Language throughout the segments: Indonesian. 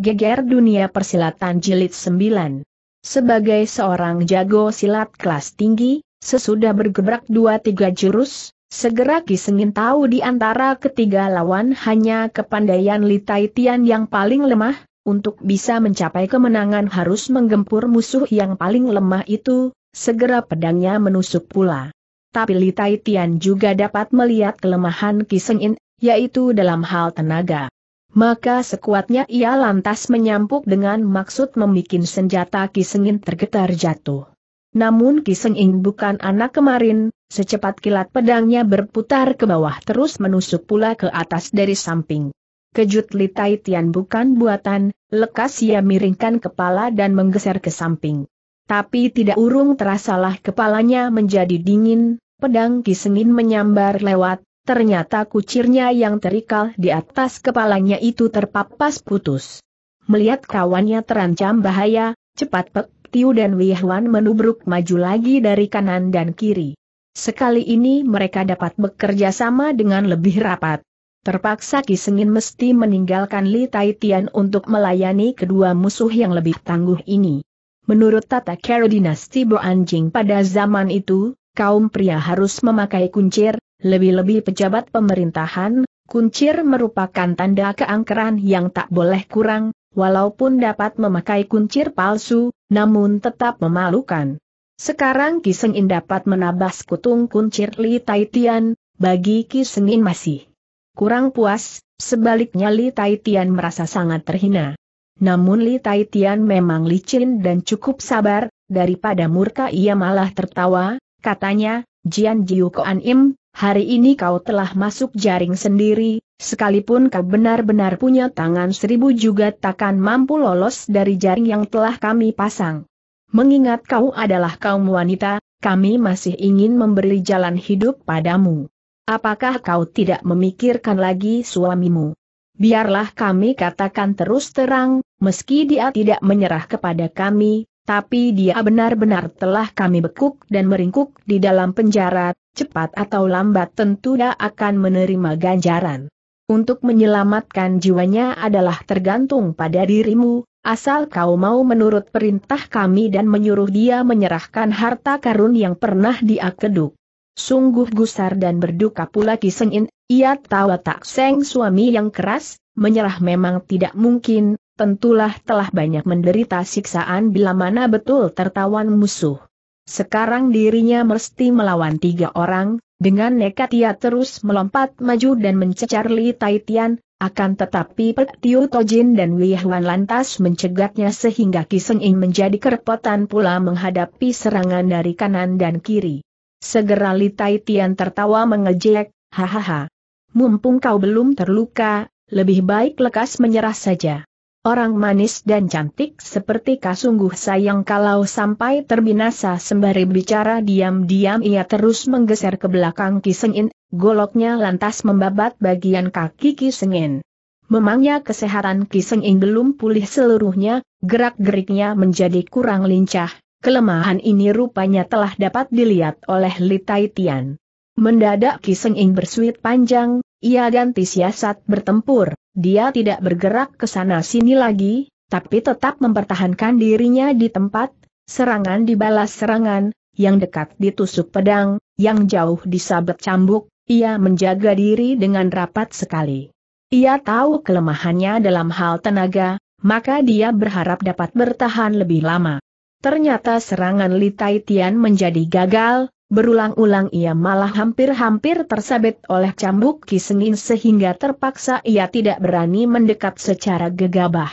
Geger Dunia Persilatan Jilid 9. Sebagai seorang jago silat kelas tinggi, sesudah bergebrak dua tiga jurus, segera Kisengin tahu di antara ketiga lawan hanya kepandaian Litai Tian yang paling lemah, untuk bisa mencapai kemenangan harus menggempur musuh yang paling lemah itu, segera pedangnya menusuk pula. Tapi Litai Tian juga dapat melihat kelemahan Kisengin, yaitu dalam hal tenaga. Maka sekuatnya ia lantas menyampuk dengan maksud membuat senjata Kisengin tergetar jatuh. Namun Kisengin bukan anak kemarin, secepat kilat pedangnya berputar ke bawah terus menusuk pula ke atas dari samping. Kejut Li Tai Tian bukan buatan, lekas ia miringkan kepala dan menggeser ke samping. Tapi tidak urung terasalah kepalanya menjadi dingin, pedang Kisengin menyambar lewat, ternyata kucirnya yang terikal di atas kepalanya itu terpapas putus. Melihat kawannya terancam bahaya, cepat Pek Tiu dan Wihwan menubruk maju lagi dari kanan dan kiri. Sekali ini mereka dapat bekerja sama dengan lebih rapat. Terpaksa Kisengin mesti meninggalkan Li Tai Tian untuk melayani kedua musuh yang lebih tangguh ini. Menurut tata cara dinasti Bo Anjing pada zaman itu, kaum pria harus memakai kuncir, lebih-lebih pejabat pemerintahan, kuncir merupakan tanda keangkeran yang tak boleh kurang, walaupun dapat memakai kuncir palsu, namun tetap memalukan. Sekarang Ki Sengin dapat menabas kutung kuncir Li Taitian, bagi Ki Sengin masih kurang puas, sebaliknya Li Taitian merasa sangat terhina. Namun Li Taitian memang licin dan cukup sabar, daripada murka ia malah tertawa, katanya, Jian Jiu Koan Im, hari ini kau telah masuk jaring sendiri, sekalipun kau benar-benar punya tangan seribu juga takkan mampu lolos dari jaring yang telah kami pasang. Mengingat kau adalah kaum wanita, kami masih ingin memberi jalan hidup padamu. Apakah kau tidak memikirkan lagi suamimu? Biarlah kami katakan terus terang, meski dia tidak menyerah kepada kami, tapi dia benar-benar telah kami bekuk dan meringkuk di dalam penjara, cepat atau lambat tentu dia akan menerima ganjaran. Untuk menyelamatkan jiwanya adalah tergantung pada dirimu, asal kau mau menurut perintah kami dan menyuruh dia menyerahkan harta karun yang pernah dia keduk. Sungguh gusar dan berduka pula Kisengin, ia tawa tak seng suami yang keras, menyerah memang tidak mungkin, tentulah telah banyak menderita siksaan bila mana betul tertawan musuh. Sekarang dirinya mesti melawan tiga orang, dengan nekat ia terus melompat maju dan mencecar Li Taitian, akan tetapi Pek Tiu Tojin dan Huan lantas mencegatnya sehingga Ing menjadi kerepotan pula menghadapi serangan dari kanan dan kiri. Segera Li Taitian tertawa mengejek, hahaha. Mumpung kau belum terluka, lebih baik lekas menyerah saja. Orang manis dan cantik seperti kasungguh sayang kalau sampai terbinasa sembari bicara diam-diam ia terus menggeser ke belakang Kisengin, goloknya lantas membabat bagian kaki Kisengin. Memangnya kesehatan Kisengin belum pulih seluruhnya, gerak-geriknya menjadi kurang lincah, kelemahan ini rupanya telah dapat dilihat oleh Litai Tian. Mendadak Kisengin bersuit panjang, ia ganti siasat bertempur, dia tidak bergerak ke sana-sini lagi, tapi tetap mempertahankan dirinya di tempat, serangan dibalas serangan, yang dekat ditusuk pedang, yang jauh disabet cambuk, ia menjaga diri dengan rapat sekali. Ia tahu kelemahannya dalam hal tenaga, maka dia berharap dapat bertahan lebih lama. Ternyata serangan Li Tai Tian menjadi gagal, Berulang-ulang ia malah hampir-hampir tersabet oleh cambuk Kisengin sehingga terpaksa ia tidak berani mendekat secara gegabah.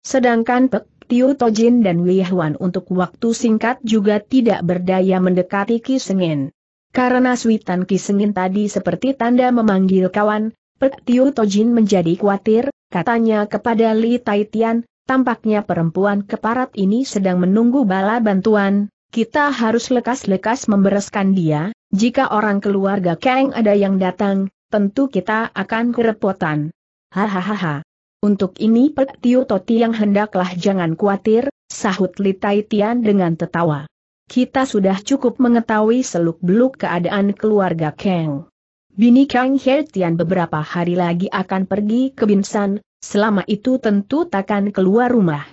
Sedangkan Pek Tiu Tojin dan Wihwan untuk waktu singkat juga tidak berdaya mendekati Kisengin. Karena suitan Kisengin tadi seperti tanda memanggil kawan, Pek Tiu Tojin menjadi khawatir, katanya kepada Li Taitian, tampaknya perempuan keparat ini sedang menunggu bala bantuan, kita harus lekas-lekas membereskan dia, jika orang keluarga Kang ada yang datang, tentu kita akan kerepotan. Hahaha. Untuk ini Pek Tio Toti yang hendaklah jangan khawatir, sahut Litai Tian dengan tertawa. Kita sudah cukup mengetahui seluk-beluk keadaan keluarga Kang. Bini Kang He Tian beberapa hari lagi akan pergi ke Binsan, selama itu tentu takkan keluar rumah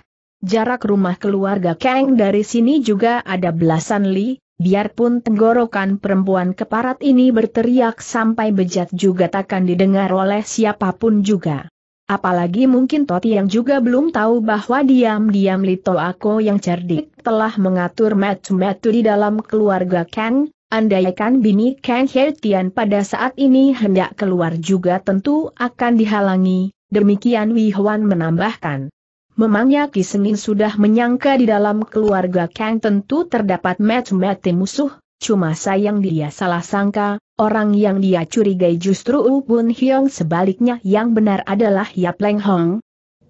jarak rumah keluarga Kang dari sini juga ada belasan li, biarpun tenggorokan perempuan keparat ini berteriak sampai bejat juga takkan didengar oleh siapapun juga. Apalagi mungkin Toti yang juga belum tahu bahwa diam-diam Lito Ako yang cerdik telah mengatur metu-metu di dalam keluarga Kang, andaikan bini Kang Hertian pada saat ini hendak keluar juga tentu akan dihalangi, demikian Wihwan menambahkan. Memangnya Kisenin sudah menyangka di dalam keluarga Kang tentu terdapat match mati musuh, cuma sayang dia salah sangka, orang yang dia curigai justru U Bun Hyong sebaliknya yang benar adalah Yap Leng Hong.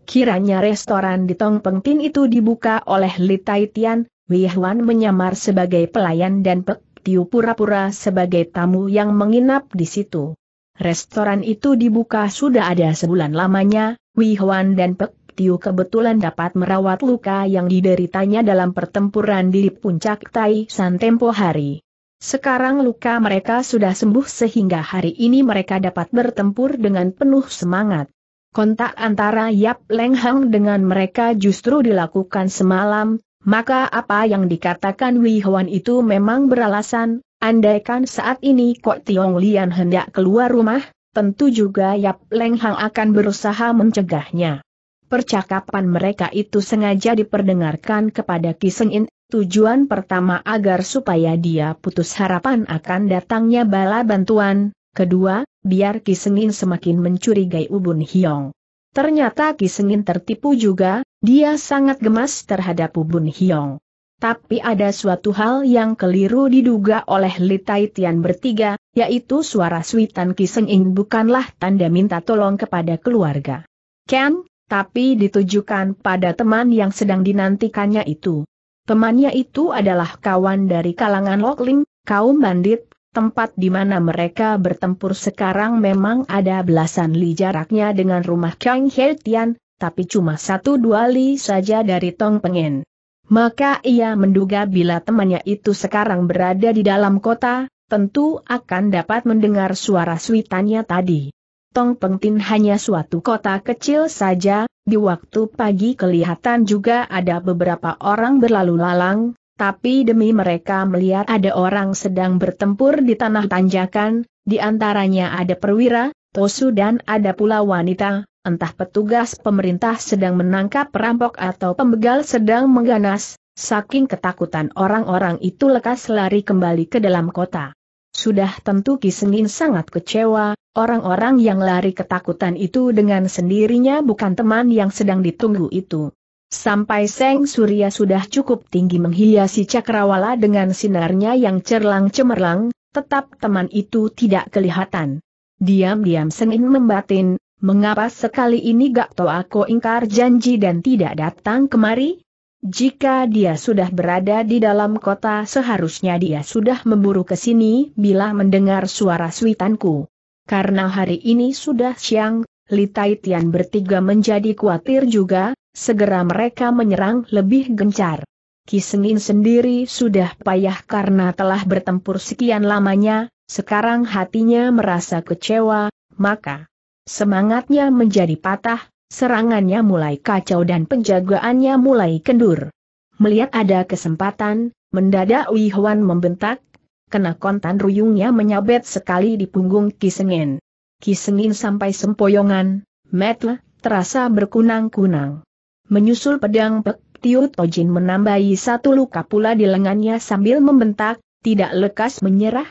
Kiranya restoran di Tong Tin itu dibuka oleh Li Tai Tian, Wei Huan menyamar sebagai pelayan dan Pek Tiu pura-pura sebagai tamu yang menginap di situ. Restoran itu dibuka sudah ada sebulan lamanya, Wei Huan dan Pek Tiu kebetulan dapat merawat luka yang dideritanya dalam pertempuran di puncak Tai San tempo hari. Sekarang luka mereka sudah sembuh sehingga hari ini mereka dapat bertempur dengan penuh semangat. Kontak antara Yap Leng Hang dengan mereka justru dilakukan semalam, maka apa yang dikatakan Wei Huan itu memang beralasan, andaikan saat ini Kok Tiong Lian hendak keluar rumah, tentu juga Yap Leng Hang akan berusaha mencegahnya. Percakapan mereka itu sengaja diperdengarkan kepada Kisengin, tujuan pertama agar supaya dia putus harapan akan datangnya bala bantuan, kedua, biar Kisengin semakin mencurigai Ubun Hiong. Ternyata Kisengin tertipu juga, dia sangat gemas terhadap Ubun Hiong. Tapi ada suatu hal yang keliru diduga oleh Li Taitian bertiga, yaitu suara suitan Kisenyin bukanlah tanda minta tolong kepada keluarga. Ken, tapi ditujukan pada teman yang sedang dinantikannya itu. Temannya itu adalah kawan dari kalangan Lokling, kaum bandit, tempat di mana mereka bertempur sekarang memang ada belasan li jaraknya dengan rumah Kang He Tian, tapi cuma satu dua li saja dari Tong Pengen. Maka ia menduga bila temannya itu sekarang berada di dalam kota, tentu akan dapat mendengar suara suitannya tadi. Tong Pengtin hanya suatu kota kecil saja, di waktu pagi kelihatan juga ada beberapa orang berlalu lalang, tapi demi mereka melihat ada orang sedang bertempur di tanah tanjakan, di antaranya ada perwira, tosu dan ada pula wanita, entah petugas pemerintah sedang menangkap perampok atau pembegal sedang mengganas, saking ketakutan orang-orang itu lekas lari kembali ke dalam kota. Sudah tentu Kisengin sangat kecewa, Orang-orang yang lari ketakutan itu dengan sendirinya bukan teman yang sedang ditunggu itu. Sampai Seng Surya sudah cukup tinggi menghiasi cakrawala dengan sinarnya yang cerlang-cemerlang, tetap teman itu tidak kelihatan. Diam-diam Sengin membatin, mengapa sekali ini gak tau aku ingkar janji dan tidak datang kemari? Jika dia sudah berada di dalam kota seharusnya dia sudah memburu ke sini bila mendengar suara suitanku karena hari ini sudah siang, Li Tian bertiga menjadi khawatir juga, segera mereka menyerang lebih gencar. Senin sendiri sudah payah karena telah bertempur sekian lamanya, sekarang hatinya merasa kecewa, maka semangatnya menjadi patah, serangannya mulai kacau dan penjagaannya mulai kendur. Melihat ada kesempatan, mendadak Wihwan membentak, Kena kontan ruyungnya menyabet sekali di punggung Kisengin. Kisengin sampai sempoyongan, metle, terasa berkunang-kunang. Menyusul pedang Pek Tiu Tojin menambahi satu luka pula di lengannya sambil membentak, tidak lekas menyerah.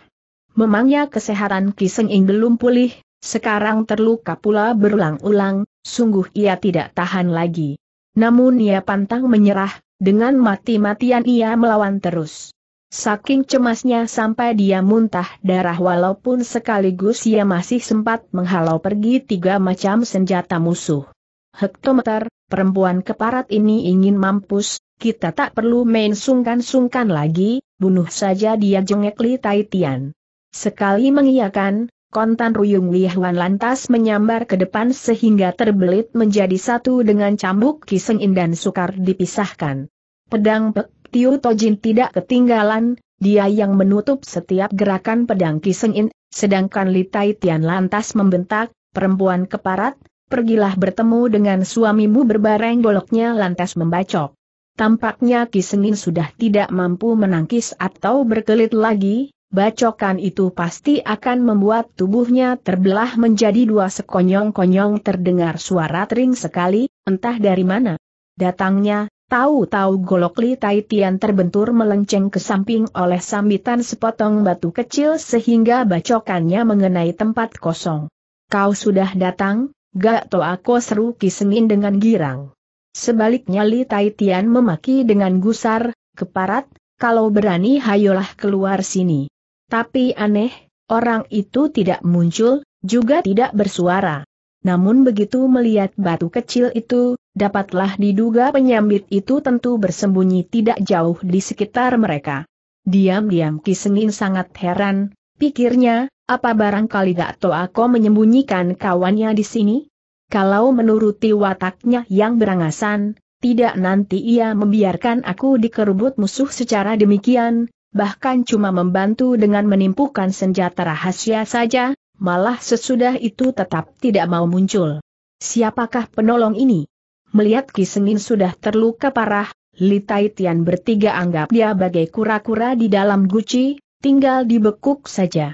Memangnya kesehatan Kisengin belum pulih, sekarang terluka pula berulang-ulang, sungguh ia tidak tahan lagi. Namun ia pantang menyerah, dengan mati-matian ia melawan terus. Saking cemasnya sampai dia muntah darah walaupun sekaligus ia masih sempat menghalau pergi tiga macam senjata musuh. Hektometer, perempuan keparat ini ingin mampus, kita tak perlu main sungkan-sungkan lagi, bunuh saja dia jengek Li Taitian. Sekali mengiyakan, kontan Ruyung Hwan lantas menyambar ke depan sehingga terbelit menjadi satu dengan cambuk kiseng dan sukar dipisahkan. Pedang Pek Tio Tojin tidak ketinggalan, dia yang menutup setiap gerakan pedang Kisengin, sedangkan Litai Tian lantas membentak, perempuan keparat, pergilah bertemu dengan suamimu berbareng boloknya lantas membacok. Tampaknya Kisengin sudah tidak mampu menangkis atau berkelit lagi, bacokan itu pasti akan membuat tubuhnya terbelah menjadi dua sekonyong-konyong terdengar suara tering sekali, entah dari mana. Datangnya, Tahu-tahu golok Li Tai Tian terbentur melenceng ke samping oleh sambitan sepotong batu kecil sehingga bacokannya mengenai tempat kosong. Kau sudah datang, gak to aku seru kisengin dengan girang. Sebaliknya Li Tai Tian memaki dengan gusar, keparat, kalau berani hayolah keluar sini. Tapi aneh, orang itu tidak muncul, juga tidak bersuara. Namun begitu melihat batu kecil itu, dapatlah diduga penyambit itu tentu bersembunyi tidak jauh di sekitar mereka. Diam-diam Kisenin sangat heran, pikirnya, apa barangkali Gato aku menyembunyikan kawannya di sini? Kalau menuruti wataknya yang berangasan, tidak nanti ia membiarkan aku dikerubut musuh secara demikian, bahkan cuma membantu dengan menimpukan senjata rahasia saja, malah sesudah itu tetap tidak mau muncul. Siapakah penolong ini? Melihat Ki Sengin sudah terluka parah, Li Tian bertiga anggap dia bagai kura-kura di dalam guci, tinggal dibekuk saja.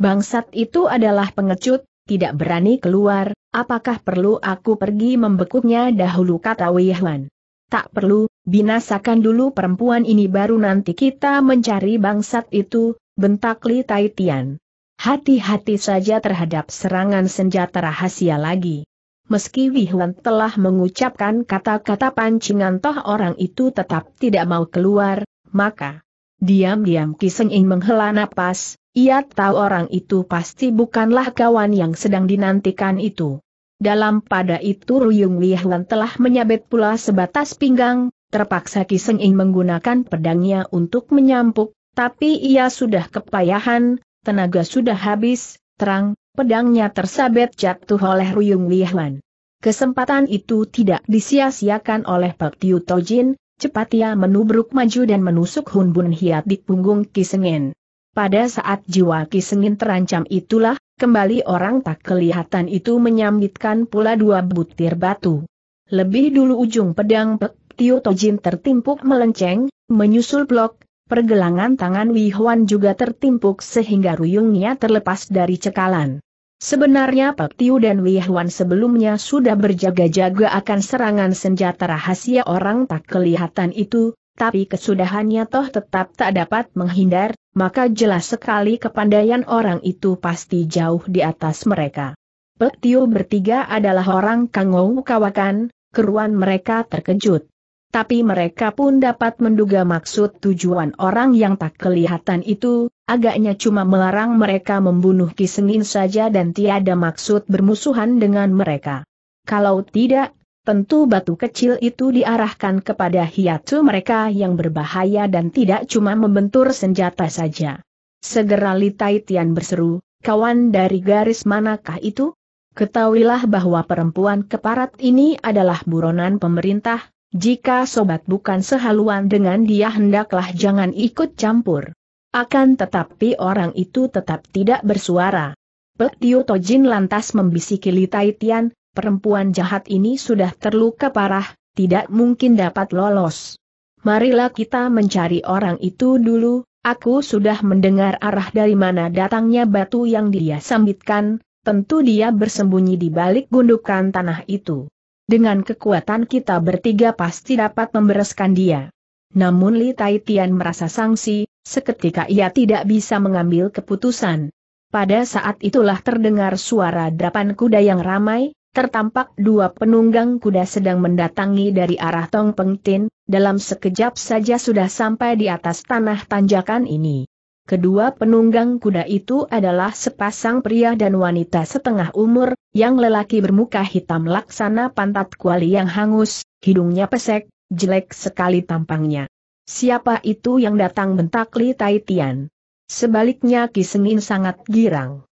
Bangsat itu adalah pengecut, tidak berani keluar, apakah perlu aku pergi membekuknya dahulu kata Wei Huan. Tak perlu, binasakan dulu perempuan ini baru nanti kita mencari bangsat itu, bentak Li Tian. Hati-hati saja terhadap serangan senjata rahasia lagi. Meski Wihuan telah mengucapkan kata-kata pancingan toh orang itu tetap tidak mau keluar, maka diam-diam Kiseng In menghela napas, ia tahu orang itu pasti bukanlah kawan yang sedang dinantikan itu. Dalam pada itu Ruyung Wihuan telah menyabet pula sebatas pinggang, terpaksa Kiseng In menggunakan pedangnya untuk menyampuk, tapi ia sudah kepayahan, tenaga sudah habis, terang, pedangnya tersabet jatuh oleh Ruyung Lihuan. Kesempatan itu tidak disia-siakan oleh Pak Tiu Tojin, cepat ia menubruk maju dan menusuk Hun Bun Hiat di punggung Kisengin. Pada saat jiwa Kisengin terancam itulah, kembali orang tak kelihatan itu menyambitkan pula dua butir batu. Lebih dulu ujung pedang Pek Tiu Tojin tertimpuk melenceng, menyusul blok, pergelangan tangan Wih Huan juga tertimpuk sehingga ruyungnya terlepas dari cekalan. Sebenarnya Pak Tiu dan Wihwan sebelumnya sudah berjaga-jaga akan serangan senjata rahasia orang tak kelihatan itu, tapi kesudahannya toh tetap tak dapat menghindar, maka jelas sekali kepandaian orang itu pasti jauh di atas mereka. Pak Tiu bertiga adalah orang Kangou Kawakan, keruan mereka terkejut tapi mereka pun dapat menduga maksud tujuan orang yang tak kelihatan itu, agaknya cuma melarang mereka membunuh Kisengin saja dan tiada maksud bermusuhan dengan mereka. Kalau tidak, tentu batu kecil itu diarahkan kepada hiatu mereka yang berbahaya dan tidak cuma membentur senjata saja. Segera Litai Tian berseru, kawan dari garis manakah itu? Ketahuilah bahwa perempuan keparat ini adalah buronan pemerintah, jika sobat bukan sehaluan dengan dia hendaklah jangan ikut campur. Akan tetapi orang itu tetap tidak bersuara. Pek Tio Tojin lantas membisiki Li Tai Tian, perempuan jahat ini sudah terluka parah, tidak mungkin dapat lolos. Marilah kita mencari orang itu dulu, aku sudah mendengar arah dari mana datangnya batu yang dia sambitkan, tentu dia bersembunyi di balik gundukan tanah itu. Dengan kekuatan kita bertiga pasti dapat membereskan dia. Namun Li Taitian merasa sangsi, seketika ia tidak bisa mengambil keputusan. Pada saat itulah terdengar suara derapan kuda yang ramai, tertampak dua penunggang kuda sedang mendatangi dari arah Tong Pengtin, dalam sekejap saja sudah sampai di atas tanah tanjakan ini. Kedua penunggang kuda itu adalah sepasang pria dan wanita setengah umur, yang lelaki bermuka hitam laksana pantat kuali yang hangus, hidungnya pesek, jelek sekali tampangnya. Siapa itu yang datang bentak Li Taitian? Sebaliknya Ki Senin sangat girang.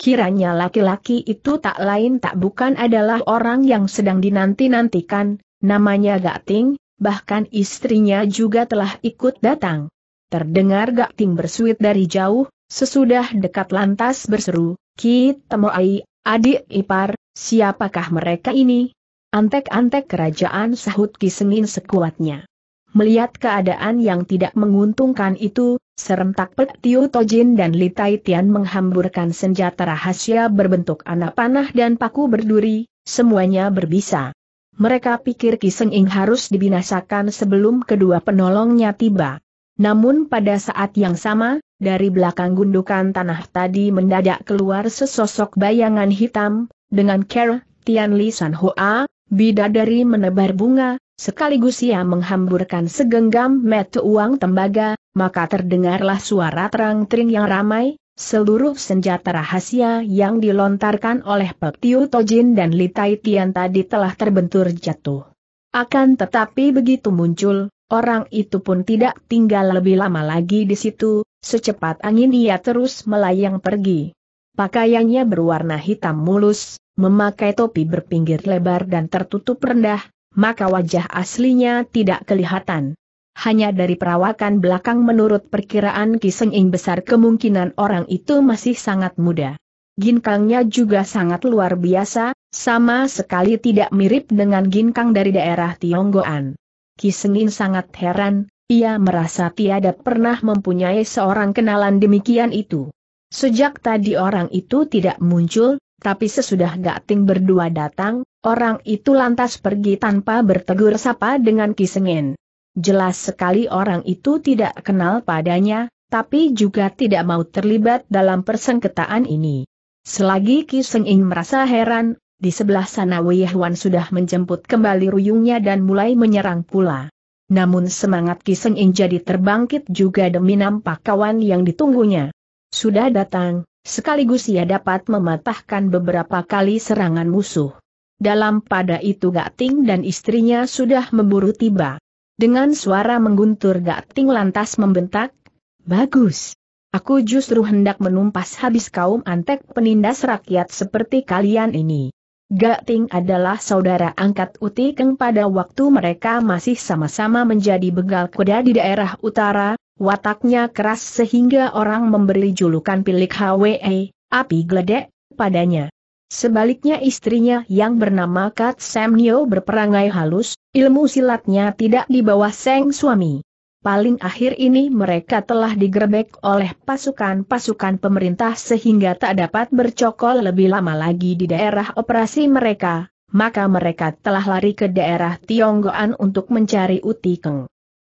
Kiranya laki-laki itu tak lain tak bukan adalah orang yang sedang dinanti-nantikan, namanya Gak Ting, bahkan istrinya juga telah ikut datang. Terdengar Gak Ting bersuit dari jauh, sesudah dekat lantas berseru, Ki Temoai, Adik ipar, siapakah mereka ini? Antek-antek kerajaan sahut kisengin sekuatnya. Melihat keadaan yang tidak menguntungkan itu, serentak Pek Tio Tojin dan Li Tai Tian menghamburkan senjata rahasia berbentuk anak panah dan paku berduri, semuanya berbisa. Mereka pikir Kiseng Ing harus dibinasakan sebelum kedua penolongnya tiba. Namun pada saat yang sama, dari belakang gundukan tanah tadi mendadak keluar sesosok bayangan hitam, dengan care, Tian Li San Hoa, bidadari menebar bunga, sekaligus ia menghamburkan segenggam metu uang tembaga, maka terdengarlah suara terang-tering yang ramai, Seluruh senjata rahasia yang dilontarkan oleh Pek Tiu Tojin dan Li Tai Tian tadi telah terbentur jatuh. Akan tetapi begitu muncul, orang itu pun tidak tinggal lebih lama lagi di situ, Secepat angin ia terus melayang pergi. Pakaiannya berwarna hitam mulus, memakai topi berpinggir lebar dan tertutup rendah, maka wajah aslinya tidak kelihatan. Hanya dari perawakan belakang menurut perkiraan Kiseng besar kemungkinan orang itu masih sangat muda. Ginkangnya juga sangat luar biasa, sama sekali tidak mirip dengan ginkang dari daerah Tionggoan. Kiseng sangat heran, ia merasa tiada pernah mempunyai seorang kenalan demikian itu. Sejak tadi orang itu tidak muncul, tapi sesudah Gating berdua datang, orang itu lantas pergi tanpa bertegur sapa dengan Kisengen. Jelas sekali orang itu tidak kenal padanya, tapi juga tidak mau terlibat dalam persengketaan ini. Selagi Kisengen merasa heran, di sebelah sana Wei Huan sudah menjemput kembali ruyungnya dan mulai menyerang pula. Namun semangat Kiseng In jadi terbangkit juga demi nampak kawan yang ditunggunya. Sudah datang, sekaligus ia dapat mematahkan beberapa kali serangan musuh. Dalam pada itu Gating dan istrinya sudah memburu tiba. Dengan suara mengguntur Gating lantas membentak, Bagus! Aku justru hendak menumpas habis kaum antek penindas rakyat seperti kalian ini. Gating adalah saudara angkat Uti Keng pada waktu mereka masih sama-sama menjadi begal kuda di daerah utara, wataknya keras sehingga orang memberi julukan pilik HWE, api gledek, padanya. Sebaliknya istrinya yang bernama Kat Sam Samnio berperangai halus, ilmu silatnya tidak di bawah seng suami paling akhir ini mereka telah digerebek oleh pasukan-pasukan pemerintah sehingga tak dapat bercokol lebih lama lagi di daerah operasi mereka, maka mereka telah lari ke daerah Tionggoan untuk mencari Uti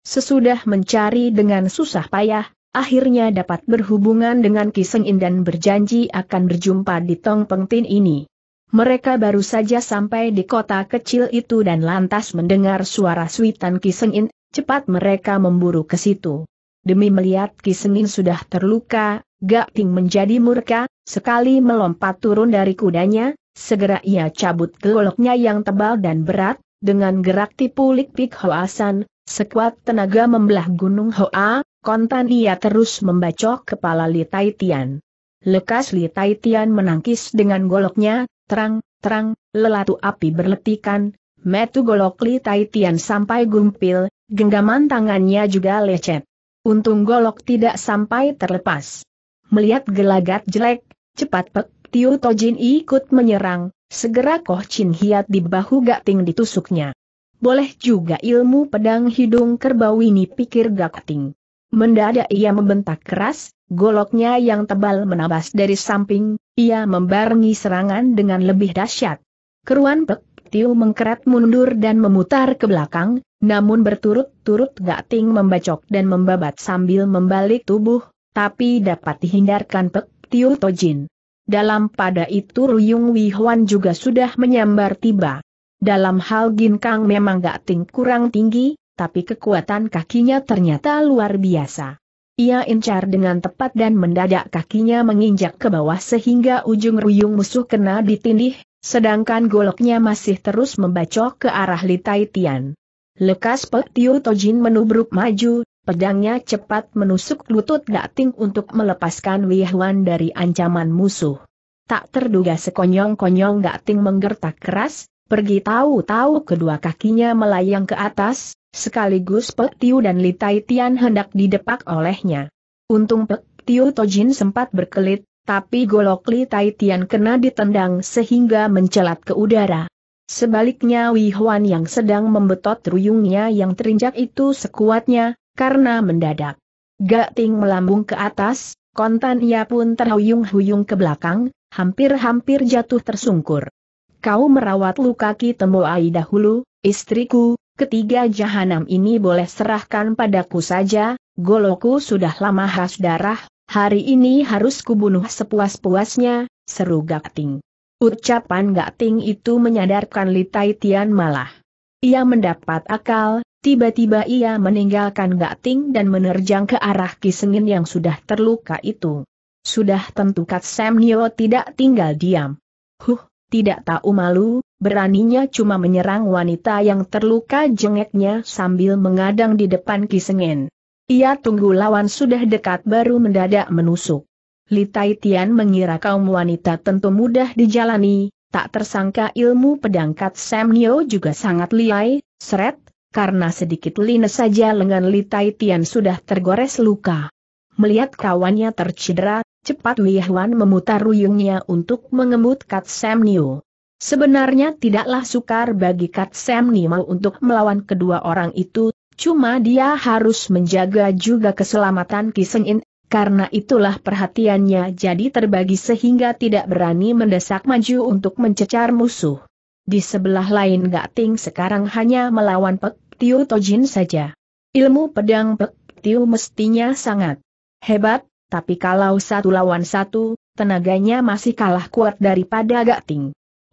Sesudah mencari dengan susah payah, akhirnya dapat berhubungan dengan Kiseng In dan berjanji akan berjumpa di Tong Pengtin ini. Mereka baru saja sampai di kota kecil itu dan lantas mendengar suara suitan Kiseng In Cepat mereka memburu ke situ. Demi melihat Kisenin sudah terluka, Gak Ting menjadi murka, sekali melompat turun dari kudanya, segera ia cabut goloknya yang tebal dan berat, dengan gerak tipu likpik Hoasan, sekuat tenaga membelah gunung Hoa, kontan ia terus membacok kepala Li tian. Lekas Li tian menangkis dengan goloknya, terang, terang, lelatu api berletikan, metu golok Li tian sampai gumpil, Genggaman tangannya juga lecet. Untung golok tidak sampai terlepas. Melihat gelagat jelek, cepat Pek Tiu Tojin ikut menyerang, segera Koh Chin Hiat di bahu Gating ditusuknya. Boleh juga ilmu pedang hidung kerbau ini pikir Gating. Mendadak ia membentak keras, goloknya yang tebal menabas dari samping, ia membarengi serangan dengan lebih dahsyat. Keruan Pek Tiu mengkeret mundur dan memutar ke belakang, namun berturut-turut gak ting membacok dan membabat sambil membalik tubuh, tapi dapat dihindarkan Pek Tiu Tojin. Dalam pada itu Ruyung Wihwan juga sudah menyambar tiba. Dalam hal Ginkang memang gak ting kurang tinggi, tapi kekuatan kakinya ternyata luar biasa. Ia incar dengan tepat dan mendadak kakinya menginjak ke bawah sehingga ujung Ruyung musuh kena ditindih, sedangkan goloknya masih terus membacok ke arah Litai Tian. Lekas Petiur Tojin menubruk maju, pedangnya cepat menusuk lutut Dating untuk melepaskan Wihuan dari ancaman musuh. Tak terduga sekonyong-konyong Ting menggertak keras, pergi tahu-tahu kedua kakinya melayang ke atas, sekaligus Pek Petiur dan Litai Tian hendak didepak olehnya. Untung Petiur Tojin sempat berkelit, tapi golok Litai Tian kena ditendang sehingga mencelat ke udara. Sebaliknya Wei Huan yang sedang membetot ruyungnya yang terinjak itu sekuatnya, karena mendadak. Gating melambung ke atas, kontan ia pun terhuyung-huyung ke belakang, hampir-hampir jatuh tersungkur. Kau merawat luka Ki Ai dahulu, istriku, ketiga jahanam ini boleh serahkan padaku saja, goloku sudah lama khas darah, hari ini harus kubunuh sepuas-puasnya, seru Gating. Ucapan Gak Ting itu menyadarkan Li Tai Tian malah. Ia mendapat akal, tiba-tiba ia meninggalkan Gak Ting dan menerjang ke arah Kisengin yang sudah terluka itu. Sudah tentu Kat Sam Nio tidak tinggal diam. Huh, tidak tahu malu, beraninya cuma menyerang wanita yang terluka jengeknya sambil mengadang di depan Kisengin. Ia tunggu lawan sudah dekat baru mendadak menusuk. Li Tai Tian mengira kaum wanita tentu mudah dijalani, tak tersangka ilmu pedangkat Kat Sam Nio juga sangat liai, seret, karena sedikit lines saja lengan Li Tai Tian sudah tergores luka. Melihat kawannya tercedera, cepat Li Huan memutar ruyungnya untuk mengemut Kat Sam Nio. Sebenarnya tidaklah sukar bagi Kat Sam Nio untuk melawan kedua orang itu, cuma dia harus menjaga juga keselamatan Kisenyin karena itulah perhatiannya jadi terbagi sehingga tidak berani mendesak maju untuk mencecar musuh. Di sebelah lain Gak Ting sekarang hanya melawan Pek Tiu Tojin saja. Ilmu pedang Pek Tiu mestinya sangat hebat, tapi kalau satu lawan satu, tenaganya masih kalah kuat daripada Gak Ting.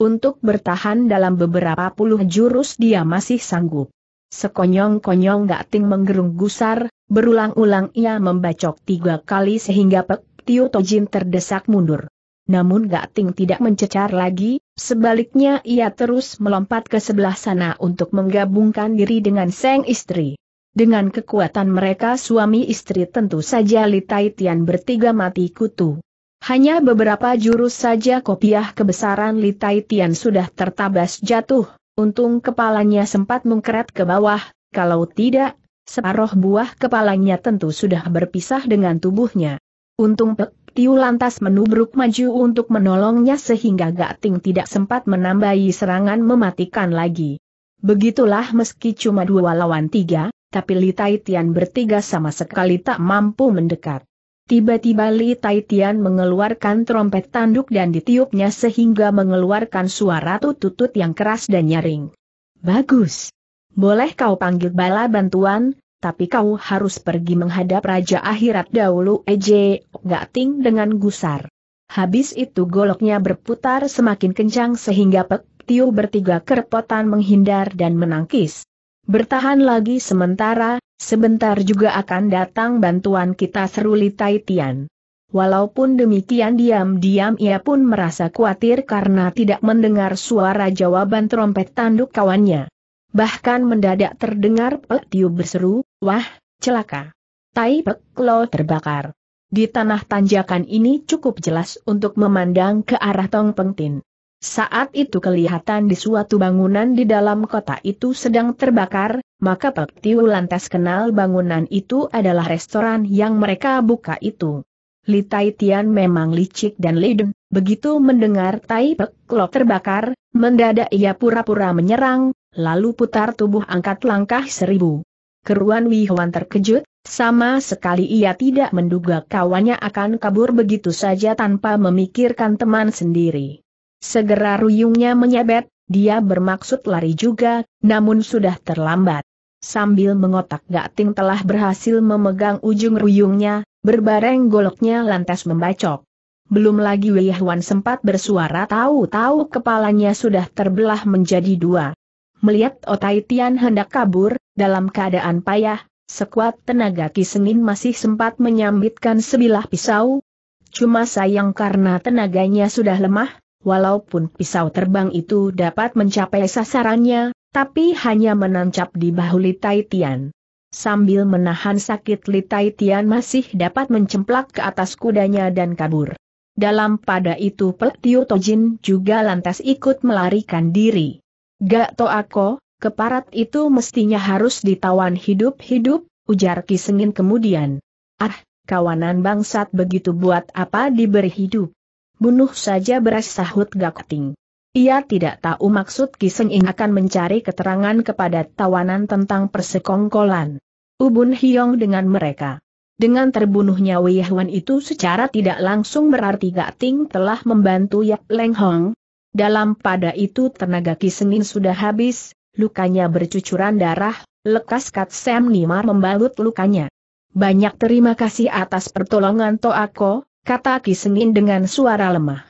Untuk bertahan dalam beberapa puluh jurus dia masih sanggup. Sekonyong-konyong gak ting menggerung gusar, berulang-ulang ia membacok tiga kali sehingga Pek Tio Tojin terdesak mundur. Namun gak ting tidak mencecar lagi, sebaliknya ia terus melompat ke sebelah sana untuk menggabungkan diri dengan seng istri. Dengan kekuatan mereka suami istri tentu saja Li Tai Tian bertiga mati kutu. Hanya beberapa jurus saja kopiah kebesaran Li Tai Tian sudah tertabas jatuh, Untung kepalanya sempat mengkeret ke bawah, kalau tidak, separuh buah kepalanya tentu sudah berpisah dengan tubuhnya. Untung Pek Tiu lantas menubruk maju untuk menolongnya sehingga Gating tidak sempat menambahi serangan mematikan lagi. Begitulah meski cuma dua lawan tiga, tapi Li Tian bertiga sama sekali tak mampu mendekat. Tiba-tiba Li Taitian mengeluarkan trompet tanduk dan ditiupnya sehingga mengeluarkan suara tutut yang keras dan nyaring. Bagus. Boleh kau panggil bala bantuan, tapi kau harus pergi menghadap Raja Akhirat dahulu gak ting dengan gusar. Habis itu goloknya berputar semakin kencang sehingga Pek Tiu bertiga kerepotan menghindar dan menangkis. Bertahan lagi sementara, Sebentar juga akan datang bantuan kita seruli Li Tai Tian. Walaupun demikian diam-diam ia pun merasa khawatir karena tidak mendengar suara jawaban trompet tanduk kawannya. Bahkan mendadak terdengar Pek Tiu berseru, wah, celaka. Tai Pek Lo terbakar. Di tanah tanjakan ini cukup jelas untuk memandang ke arah Tong Pengtin. Saat itu kelihatan di suatu bangunan di dalam kota itu sedang terbakar, maka Pek Tiu lantas kenal bangunan itu adalah restoran yang mereka buka itu. Li Tai Tian memang licik dan leden, begitu mendengar Tai Pek Lo terbakar, mendadak ia pura-pura menyerang, lalu putar tubuh angkat langkah seribu. Keruan Wi Huan terkejut, sama sekali ia tidak menduga kawannya akan kabur begitu saja tanpa memikirkan teman sendiri. Segera ruyungnya menyabet, dia bermaksud lari juga, namun sudah terlambat. Sambil mengotak gating telah berhasil memegang ujung ruyungnya, berbareng goloknya lantas membacok. Belum lagi Wei Huan sempat bersuara tahu-tahu kepalanya sudah terbelah menjadi dua. Melihat Otai Tian hendak kabur, dalam keadaan payah, sekuat tenaga Kisengin masih sempat menyambitkan sebilah pisau. Cuma sayang karena tenaganya sudah lemah, Walaupun pisau terbang itu dapat mencapai sasarannya, tapi hanya menancap di bahu Litai Tian. Sambil menahan sakit litaitian Tian masih dapat mencemplak ke atas kudanya dan kabur. Dalam pada itu Pek Tojin juga lantas ikut melarikan diri. Gak to aku, keparat itu mestinya harus ditawan hidup-hidup, ujar Kisengin kemudian. Ah, kawanan bangsat begitu buat apa diberi hidup? bunuh saja beras sahut ting. Ia tidak tahu maksud Kiseng Ing akan mencari keterangan kepada tawanan tentang persekongkolan. Ubun Hiong dengan mereka. Dengan terbunuhnya Wei Huan itu secara tidak langsung berarti ting telah membantu Yap Leng Hong. Dalam pada itu tenaga In sudah habis, lukanya bercucuran darah, lekas Kat Sam Nimar membalut lukanya. Banyak terima kasih atas pertolongan Toako, kata Kisengin dengan suara lemah.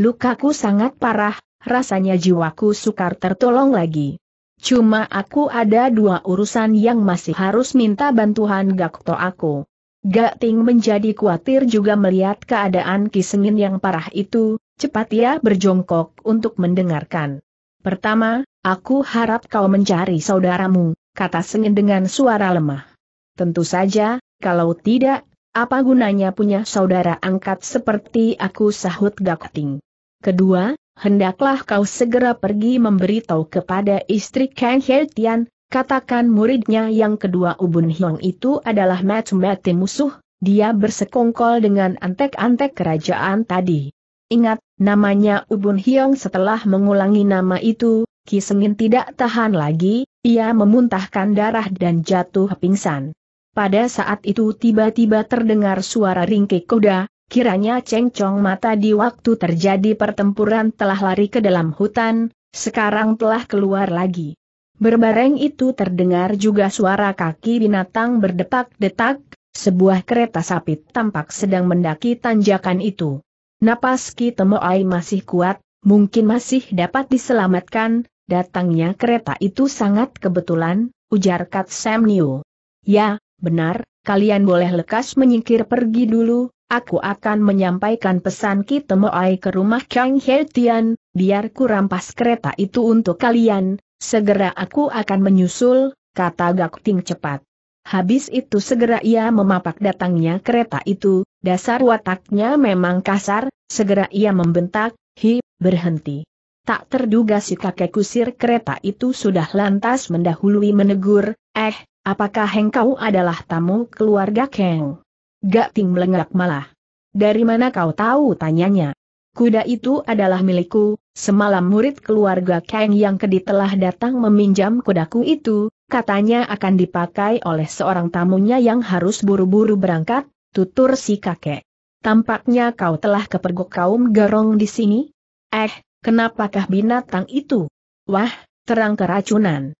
Lukaku sangat parah, rasanya jiwaku sukar tertolong lagi. Cuma aku ada dua urusan yang masih harus minta bantuan Gakto aku. Gating menjadi khawatir juga melihat keadaan Kisengin yang parah itu, cepat ia berjongkok untuk mendengarkan. Pertama, aku harap kau mencari saudaramu, kata Sengin dengan suara lemah. Tentu saja, kalau tidak, apa gunanya punya saudara angkat seperti aku sahut Gakting. Kedua, hendaklah kau segera pergi memberitahu kepada istri Kang Tian, katakan muridnya yang kedua Ubun Hiong itu adalah mati-mati musuh, dia bersekongkol dengan antek-antek kerajaan tadi. Ingat, namanya Ubun Hiong setelah mengulangi nama itu, Ki Sengin tidak tahan lagi, ia memuntahkan darah dan jatuh pingsan. Pada saat itu tiba-tiba terdengar suara ringkik kuda, kiranya Cheng Chong mata di waktu terjadi pertempuran telah lari ke dalam hutan, sekarang telah keluar lagi. Berbareng itu terdengar juga suara kaki binatang berdetak-detak, sebuah kereta sapit tampak sedang mendaki tanjakan itu. Napas Ki Temoai masih kuat, mungkin masih dapat diselamatkan, datangnya kereta itu sangat kebetulan, ujar Kat Sam Niu. Ya, benar, kalian boleh lekas menyingkir pergi dulu, aku akan menyampaikan pesan kita Kitemoai ke rumah Kang He Tian, biar ku rampas kereta itu untuk kalian, segera aku akan menyusul, kata Gak Ting cepat. Habis itu segera ia memapak datangnya kereta itu, dasar wataknya memang kasar, segera ia membentak, hi, berhenti. Tak terduga si kakek kusir kereta itu sudah lantas mendahului menegur, eh, Apakah engkau adalah tamu keluarga Kang? Gak Ting melengak malah. Dari mana kau tahu tanyanya? Kuda itu adalah milikku, semalam murid keluarga Kang yang kedi telah datang meminjam kudaku itu, katanya akan dipakai oleh seorang tamunya yang harus buru-buru berangkat, tutur si kakek. Tampaknya kau telah kepergok kaum gerong di sini? Eh, kenapakah binatang itu? Wah, terang keracunan.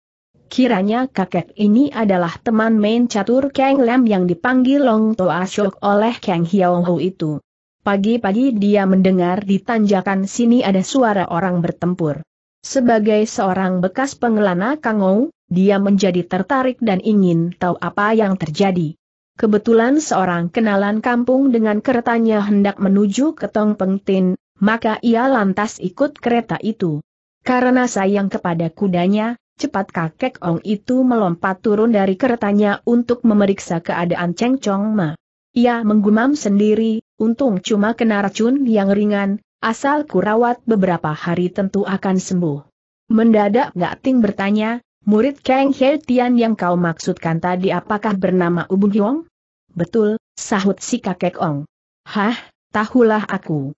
Kiranya kakek ini adalah teman main catur Kang Lam yang dipanggil Long Toa Shok oleh Kang Hiao Hu itu. Pagi-pagi dia mendengar di tanjakan sini ada suara orang bertempur. Sebagai seorang bekas pengelana Kangou, dia menjadi tertarik dan ingin tahu apa yang terjadi. Kebetulan seorang kenalan kampung dengan keretanya hendak menuju ke Tong peng tin, maka ia lantas ikut kereta itu. Karena sayang kepada kudanya, Cepat kakek Ong itu melompat turun dari keretanya untuk memeriksa keadaan Cheng Chong Ma. Ia menggumam sendiri, untung cuma kena racun yang ringan, asal kurawat beberapa hari tentu akan sembuh. Mendadak Gak Ting bertanya, murid Kang He Tian yang kau maksudkan tadi apakah bernama Ubun Hyong? Betul, sahut si kakek Ong. Hah, tahulah aku.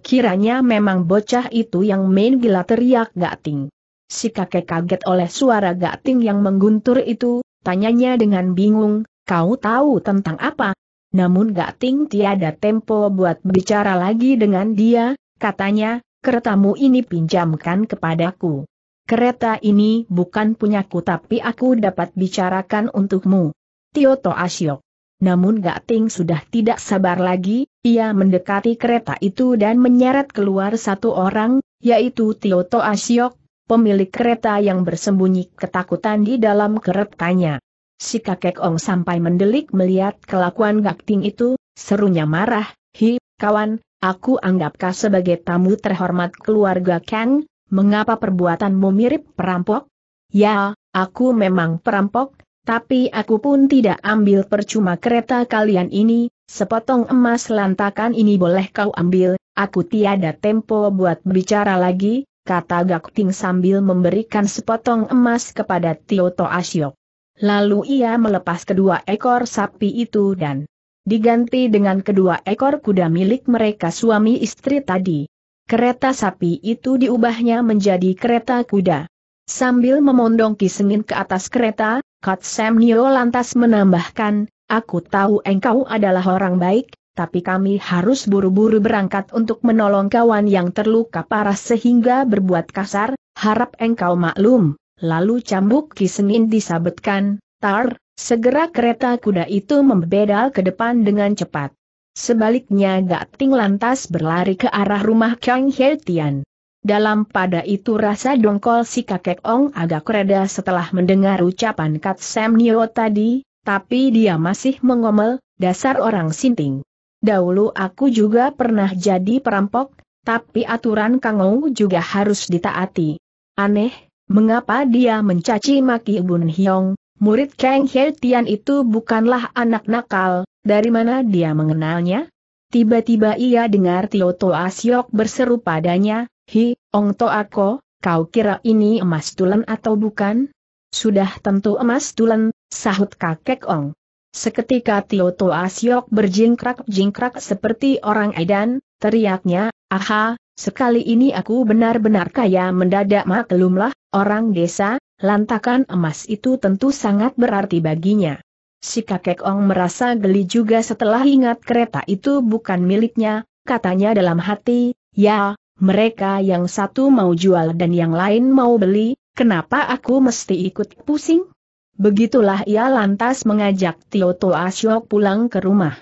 Kiranya memang bocah itu yang main gila teriak Gak Ting. Si kakek kaget oleh suara gating yang mengguntur itu, tanyanya dengan bingung, kau tahu tentang apa? Namun gating tiada tempo buat bicara lagi dengan dia, katanya, keretamu ini pinjamkan kepadaku. Kereta ini bukan punyaku tapi aku dapat bicarakan untukmu. Tioto Asyok. Namun Gating sudah tidak sabar lagi, ia mendekati kereta itu dan menyeret keluar satu orang, yaitu Tioto Asyok, Pemilik kereta yang bersembunyi ketakutan di dalam keretanya. Si kakek Ong sampai mendelik melihat kelakuan gak ting itu, serunya marah, Hi, kawan, aku anggapkah sebagai tamu terhormat keluarga Kang, mengapa perbuatanmu mirip perampok? Ya, aku memang perampok, tapi aku pun tidak ambil percuma kereta kalian ini, sepotong emas lantakan ini boleh kau ambil, aku tiada tempo buat bicara lagi, kata Gak Ting sambil memberikan sepotong emas kepada Tio To Asyok. Lalu ia melepas kedua ekor sapi itu dan diganti dengan kedua ekor kuda milik mereka suami istri tadi. Kereta sapi itu diubahnya menjadi kereta kuda. Sambil memondong kisengin ke atas kereta, Kat Sam Nio lantas menambahkan, Aku tahu engkau adalah orang baik, tapi kami harus buru-buru berangkat untuk menolong kawan yang terluka parah sehingga berbuat kasar, harap engkau maklum. Lalu cambuk Kisenin disabetkan, tar, segera kereta kuda itu membedal ke depan dengan cepat. Sebaliknya ting lantas berlari ke arah rumah Kang He Dalam pada itu rasa dongkol si kakek Ong agak reda setelah mendengar ucapan Kat Sam Nio tadi, tapi dia masih mengomel, dasar orang sinting. Dahulu aku juga pernah jadi perampok, tapi aturan Ou juga harus ditaati. Aneh, mengapa dia mencaci maki Bun Hyong, murid Kang He Tian itu bukanlah anak nakal, dari mana dia mengenalnya? Tiba-tiba ia dengar Tio Toa Siok berseru padanya, Hi, Ong Toako, kau kira ini emas tulen atau bukan? Sudah tentu emas tulen, sahut kakek Ong. Seketika Tio Siok berjingkrak-jingkrak seperti orang edan, teriaknya, aha, sekali ini aku benar-benar kaya mendadak maklumlah, orang desa, lantakan emas itu tentu sangat berarti baginya. Si kakek Ong merasa geli juga setelah ingat kereta itu bukan miliknya, katanya dalam hati, ya, mereka yang satu mau jual dan yang lain mau beli, kenapa aku mesti ikut pusing? Begitulah ia lantas mengajak Tio To Asyok pulang ke rumah.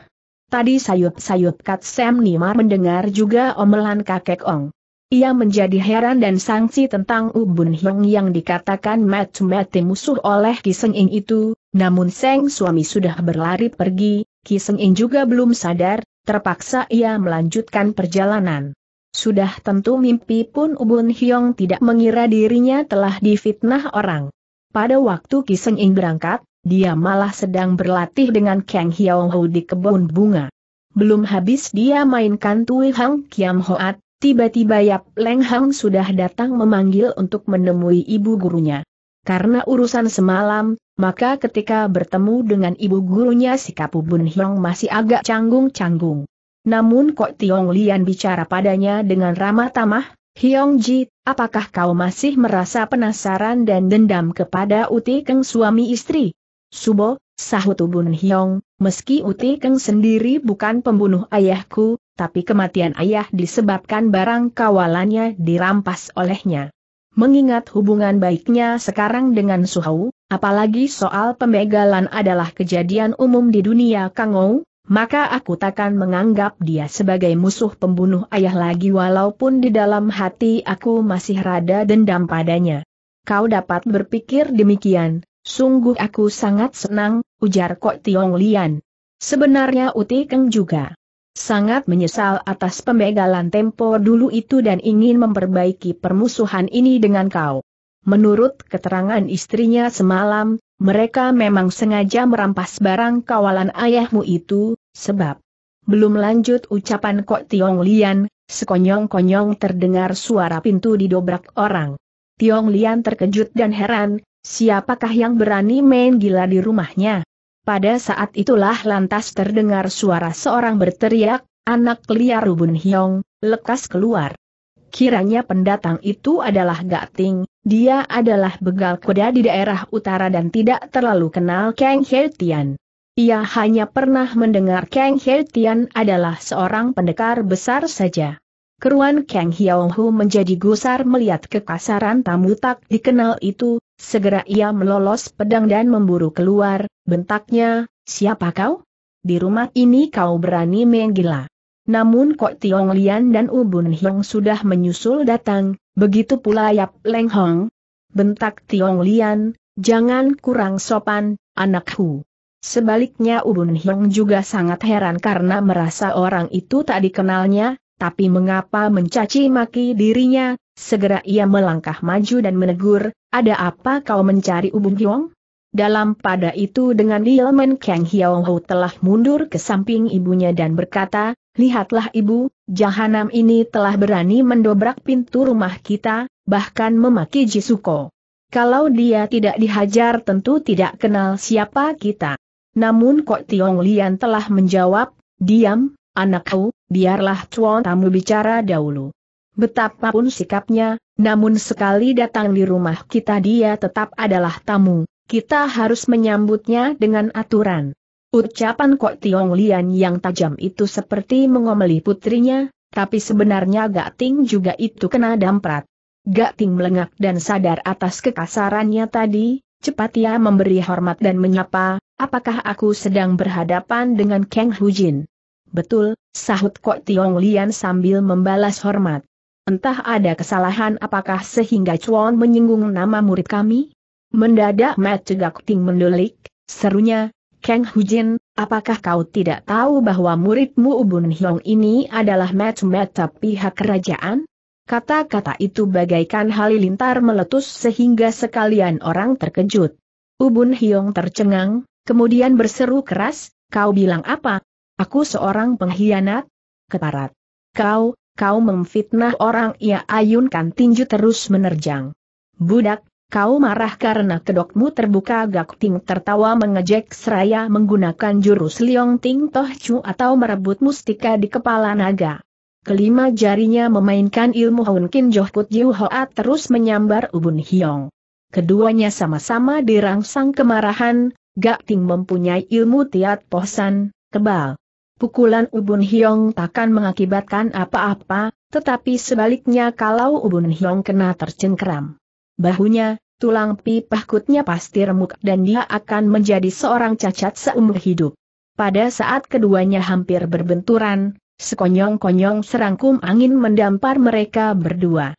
Tadi Sayut-Sayut Kat Sam Nimar mendengar juga omelan kakek Ong. Ia menjadi heran dan sangsi tentang Ubun Hyung yang dikatakan mati-mati musuh oleh Kiseng Ing itu, namun Seng suami sudah berlari pergi, Kiseng Ing juga belum sadar, terpaksa ia melanjutkan perjalanan. Sudah tentu mimpi pun Ubun Hyung tidak mengira dirinya telah difitnah orang. Pada waktu Kiseng Ing berangkat, dia malah sedang berlatih dengan Kang Hiao Ho di kebun bunga. Belum habis dia mainkan Tui Hang Kiam Hoat, tiba-tiba Yap Leng Hang sudah datang memanggil untuk menemui ibu gurunya. Karena urusan semalam, maka ketika bertemu dengan ibu gurunya si Kapu Bun Hiong masih agak canggung-canggung. Namun Kok Tiong Lian bicara padanya dengan ramah tamah, Ji, apakah kau masih merasa penasaran dan dendam kepada Uti Keng suami istri? Subo, sahut Ubun Hyong, meski Uti Keng sendiri bukan pembunuh ayahku, tapi kematian ayah disebabkan barang kawalannya dirampas olehnya. Mengingat hubungan baiknya sekarang dengan Suhau, apalagi soal pembegalan adalah kejadian umum di dunia Kangou, maka aku takkan menganggap dia sebagai musuh pembunuh ayah lagi walaupun di dalam hati aku masih rada dendam padanya. Kau dapat berpikir demikian, sungguh aku sangat senang, ujar Kok Tiong Lian. Sebenarnya Uti Keng juga sangat menyesal atas pembegalan tempo dulu itu dan ingin memperbaiki permusuhan ini dengan kau. Menurut keterangan istrinya semalam, mereka memang sengaja merampas barang kawalan ayahmu itu, sebab belum lanjut ucapan Kok Tiong Lian, sekonyong-konyong terdengar suara pintu didobrak orang. Tiong Lian terkejut dan heran, siapakah yang berani main gila di rumahnya? Pada saat itulah lantas terdengar suara seorang berteriak, anak liar Rubun Hiong, lekas keluar. Kiranya pendatang itu adalah Gating, dia adalah begal kuda di daerah utara dan tidak terlalu kenal Kang Tian. Ia hanya pernah mendengar Kang Tian adalah seorang pendekar besar saja. Keruan Kang Hiaohu menjadi gusar melihat kekasaran tamu tak dikenal itu, segera ia melolos pedang dan memburu keluar, bentaknya, siapa kau? Di rumah ini kau berani menggila. Namun Kok Tiong Lian dan Ubun Hiong sudah menyusul datang, begitu pula Yap Leng Hong. Bentak Tiong Lian, jangan kurang sopan, anak Hu. Sebaliknya Ubun Hiong juga sangat heran karena merasa orang itu tak dikenalnya, tapi mengapa mencaci maki dirinya, segera ia melangkah maju dan menegur, ada apa kau mencari Ubun Hiong? Dalam pada itu dengan Lielmen Kang Hiao telah mundur ke samping ibunya dan berkata, Lihatlah ibu, jahanam ini telah berani mendobrak pintu rumah kita, bahkan memaki Jisuko. Kalau dia tidak dihajar tentu tidak kenal siapa kita. Namun Kok Tiong Lian telah menjawab, diam, anakku, biarlah tuan tamu bicara dahulu. Betapapun sikapnya, namun sekali datang di rumah kita dia tetap adalah tamu, kita harus menyambutnya dengan aturan. Ucapan Kok Tiong Lian yang tajam itu seperti mengomeli putrinya, tapi sebenarnya Gak Ting juga itu kena damprat. Gak Ting melengak dan sadar atas kekasarannya tadi, cepat ia memberi hormat dan menyapa, apakah aku sedang berhadapan dengan Kang Hu Jin? Betul, sahut Kok Tiong Lian sambil membalas hormat. Entah ada kesalahan apakah sehingga Chuan menyinggung nama murid kami? Mendadak Mat Cegak Ting mendelik, serunya, Kang Hujin, apakah kau tidak tahu bahwa muridmu Ubun Hiong ini adalah mata-mata pihak kerajaan? Kata-kata itu bagaikan halilintar meletus sehingga sekalian orang terkejut. Ubun Hiong tercengang, kemudian berseru keras, kau bilang apa? Aku seorang pengkhianat? Keparat. Kau, kau memfitnah orang ia ya, ayunkan tinju terus menerjang. Budak, Kau marah karena kedokmu terbuka Gak Ting tertawa mengejek seraya menggunakan jurus Liong Ting Toh Chu atau merebut mustika di kepala naga. Kelima jarinya memainkan ilmu Hun Kin Joh Kut Yu Hoa terus menyambar Ubun Hiong. Keduanya sama-sama dirangsang kemarahan, Gak Ting mempunyai ilmu tiat posan, kebal. Pukulan Ubun Hiong takkan mengakibatkan apa-apa, tetapi sebaliknya kalau Ubun Hiong kena tercengkeram bahunya, tulang pipah kutnya pasti remuk dan dia akan menjadi seorang cacat seumur hidup. Pada saat keduanya hampir berbenturan, sekonyong-konyong serangkum angin mendampar mereka berdua.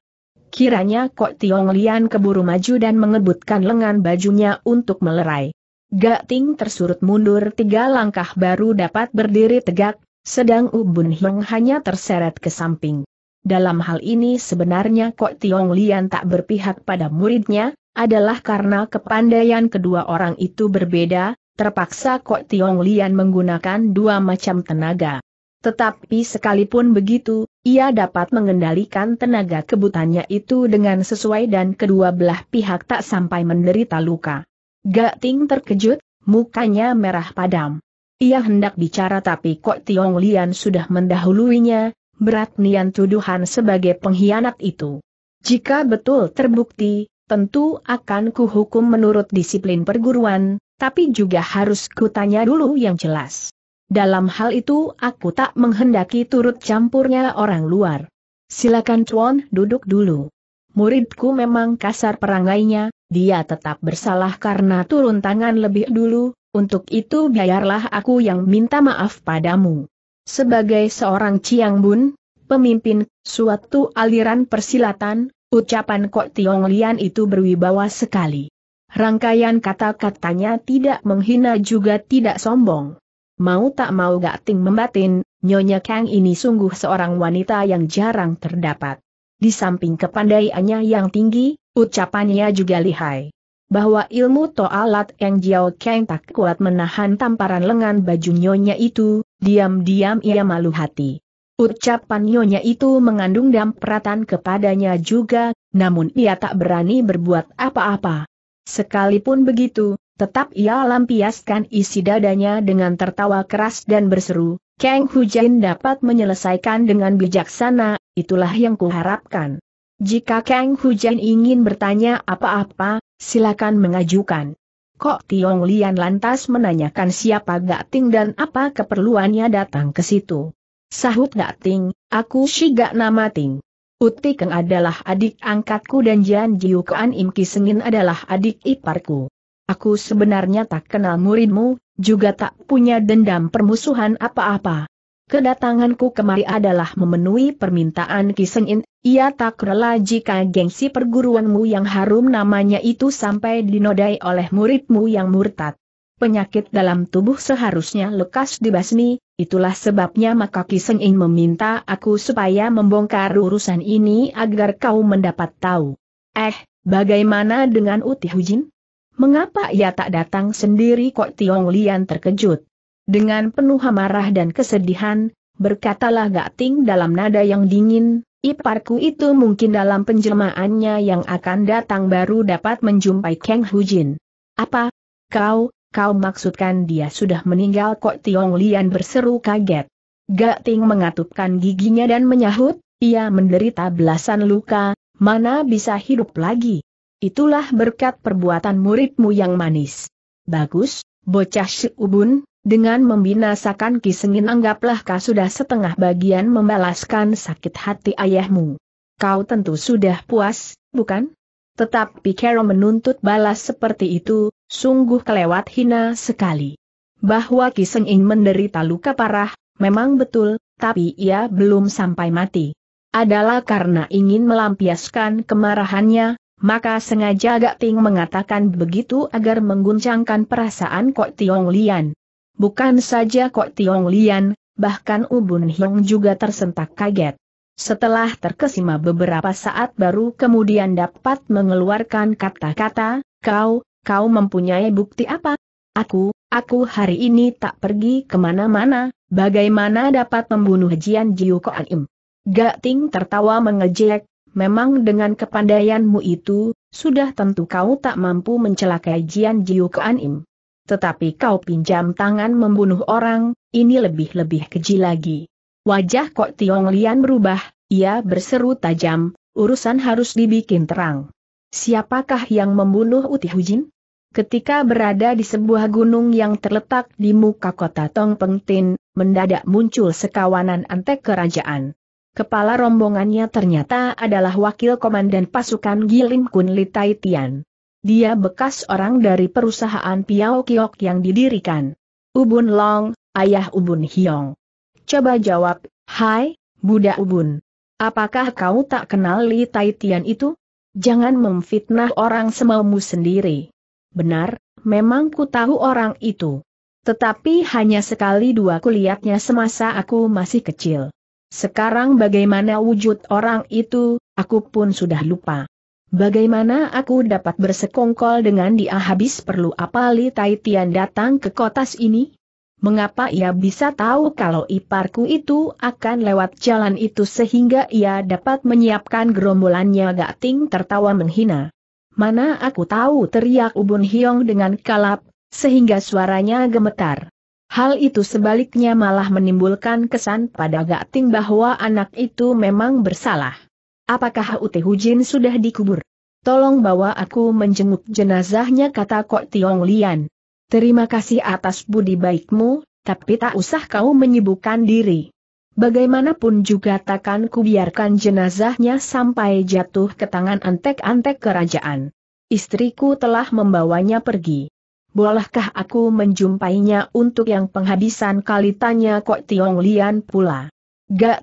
Kiranya Kok Tiong Lian keburu maju dan mengebutkan lengan bajunya untuk melerai. Gating tersurut mundur tiga langkah baru dapat berdiri tegak, sedang Ubun Hong hanya terseret ke samping. Dalam hal ini sebenarnya Kok Tiong Lian tak berpihak pada muridnya, adalah karena kepandaian kedua orang itu berbeda, terpaksa Kok Tiong Lian menggunakan dua macam tenaga. Tetapi sekalipun begitu, ia dapat mengendalikan tenaga kebutannya itu dengan sesuai dan kedua belah pihak tak sampai menderita luka. Gak Ting terkejut, mukanya merah padam. Ia hendak bicara tapi Kok Tiong Lian sudah mendahuluinya, berat nian tuduhan sebagai pengkhianat itu. Jika betul terbukti, tentu akan kuhukum menurut disiplin perguruan, tapi juga harus kutanya dulu yang jelas. Dalam hal itu aku tak menghendaki turut campurnya orang luar. Silakan Chuan duduk dulu. Muridku memang kasar perangainya, dia tetap bersalah karena turun tangan lebih dulu, untuk itu biarlah aku yang minta maaf padamu. Sebagai seorang Chiang Bun, pemimpin suatu aliran persilatan, ucapan Kok Tiong Lian itu berwibawa sekali. Rangkaian kata-katanya tidak menghina juga tidak sombong. Mau tak mau gak ting membatin, Nyonya Kang ini sungguh seorang wanita yang jarang terdapat. Di samping kepandaiannya yang tinggi, ucapannya juga lihai bahwa ilmu Toalat yang Jiao Kang tak kuat menahan tamparan lengan baju nyonya itu, diam-diam ia malu hati. Ucapan nyonya itu mengandung dampratan kepadanya juga, namun ia tak berani berbuat apa-apa. Sekalipun begitu, tetap ia lampiaskan isi dadanya dengan tertawa keras dan berseru, Kang Jin dapat menyelesaikan dengan bijaksana, itulah yang kuharapkan. Jika Kang Hujan ingin bertanya apa-apa, silakan mengajukan. Kok Tiong Lian lantas menanyakan siapa Gak Ting dan apa keperluannya datang ke situ. Sahut Gak Ting, aku si Gak Nama Ting. Uti Keng adalah adik angkatku dan Jan Jiu Kuan Im Sengin adalah adik iparku. Aku sebenarnya tak kenal muridmu, juga tak punya dendam permusuhan apa-apa. Kedatanganku kemari adalah memenuhi permintaan Kisengin, ia tak rela jika gengsi perguruanmu yang harum namanya itu sampai dinodai oleh muridmu yang murtad. Penyakit dalam tubuh seharusnya lekas dibasmi, itulah sebabnya maka Kisengin meminta aku supaya membongkar urusan ini agar kau mendapat tahu. Eh, bagaimana dengan Uti Hujin? Mengapa ia tak datang sendiri kok Tiong Lian terkejut? Dengan penuh amarah dan kesedihan, berkatalah Gating dalam nada yang dingin, iparku itu mungkin dalam penjelmaannya yang akan datang baru dapat menjumpai Kang Hujin. Apa? Kau, kau maksudkan dia sudah meninggal kok Tiong Lian berseru kaget. Gating mengatupkan giginya dan menyahut, ia menderita belasan luka, mana bisa hidup lagi. Itulah berkat perbuatan muridmu yang manis. Bagus, bocah si dengan membinasakan Kisengin anggaplah kau sudah setengah bagian membalaskan sakit hati ayahmu. Kau tentu sudah puas, bukan? Tetapi Kero menuntut balas seperti itu, sungguh kelewat hina sekali. Bahwa Kisengin menderita luka parah, memang betul, tapi ia belum sampai mati. Adalah karena ingin melampiaskan kemarahannya, maka sengaja Gak Ting mengatakan begitu agar mengguncangkan perasaan Kok Tiong Lian. Bukan saja Kok Tiong Lian, bahkan Ubun Hiong juga tersentak kaget. Setelah terkesima beberapa saat baru kemudian dapat mengeluarkan kata-kata, kau, kau mempunyai bukti apa? Aku, aku hari ini tak pergi kemana-mana, bagaimana dapat membunuh Jian Jiu Koan Im? Gating tertawa mengejek, memang dengan kepandaianmu itu, sudah tentu kau tak mampu mencelakai Jian Jiu Koan tetapi kau pinjam tangan membunuh orang, ini lebih-lebih keji lagi. Wajah Kok Tiong Lian berubah, ia berseru tajam, urusan harus dibikin terang. Siapakah yang membunuh Uti Hujin? Ketika berada di sebuah gunung yang terletak di muka kota Tong Pengtin, mendadak muncul sekawanan antek kerajaan. Kepala rombongannya ternyata adalah wakil komandan pasukan Gilim Kun Litai Tian. Dia bekas orang dari perusahaan Piao Kiok yang didirikan. Ubun Long, ayah Ubun Hiong. Coba jawab, hai, Buddha Ubun. Apakah kau tak kenal Li Tai Tian itu? Jangan memfitnah orang semaumu sendiri. Benar, memang ku tahu orang itu. Tetapi hanya sekali dua kulihatnya semasa aku masih kecil. Sekarang bagaimana wujud orang itu, aku pun sudah lupa. Bagaimana aku dapat bersekongkol dengan dia habis perlu apa Li Taitian datang ke kotas ini? Mengapa ia bisa tahu kalau iparku itu akan lewat jalan itu sehingga ia dapat menyiapkan gerombolannya gak ting tertawa menghina. Mana aku tahu teriak Ubun Hiong dengan kalap, sehingga suaranya gemetar. Hal itu sebaliknya malah menimbulkan kesan pada Gating bahwa anak itu memang bersalah. Apakah Hut Hujin sudah dikubur? Tolong bawa aku menjenguk jenazahnya kata Kok Tiong Lian. Terima kasih atas budi baikmu, tapi tak usah kau menyibukkan diri. Bagaimanapun juga takkan kubiarkan jenazahnya sampai jatuh ke tangan antek-antek kerajaan. Istriku telah membawanya pergi. Bolehkah aku menjumpainya untuk yang penghabisan kali tanya Kok Tiong Lian pula.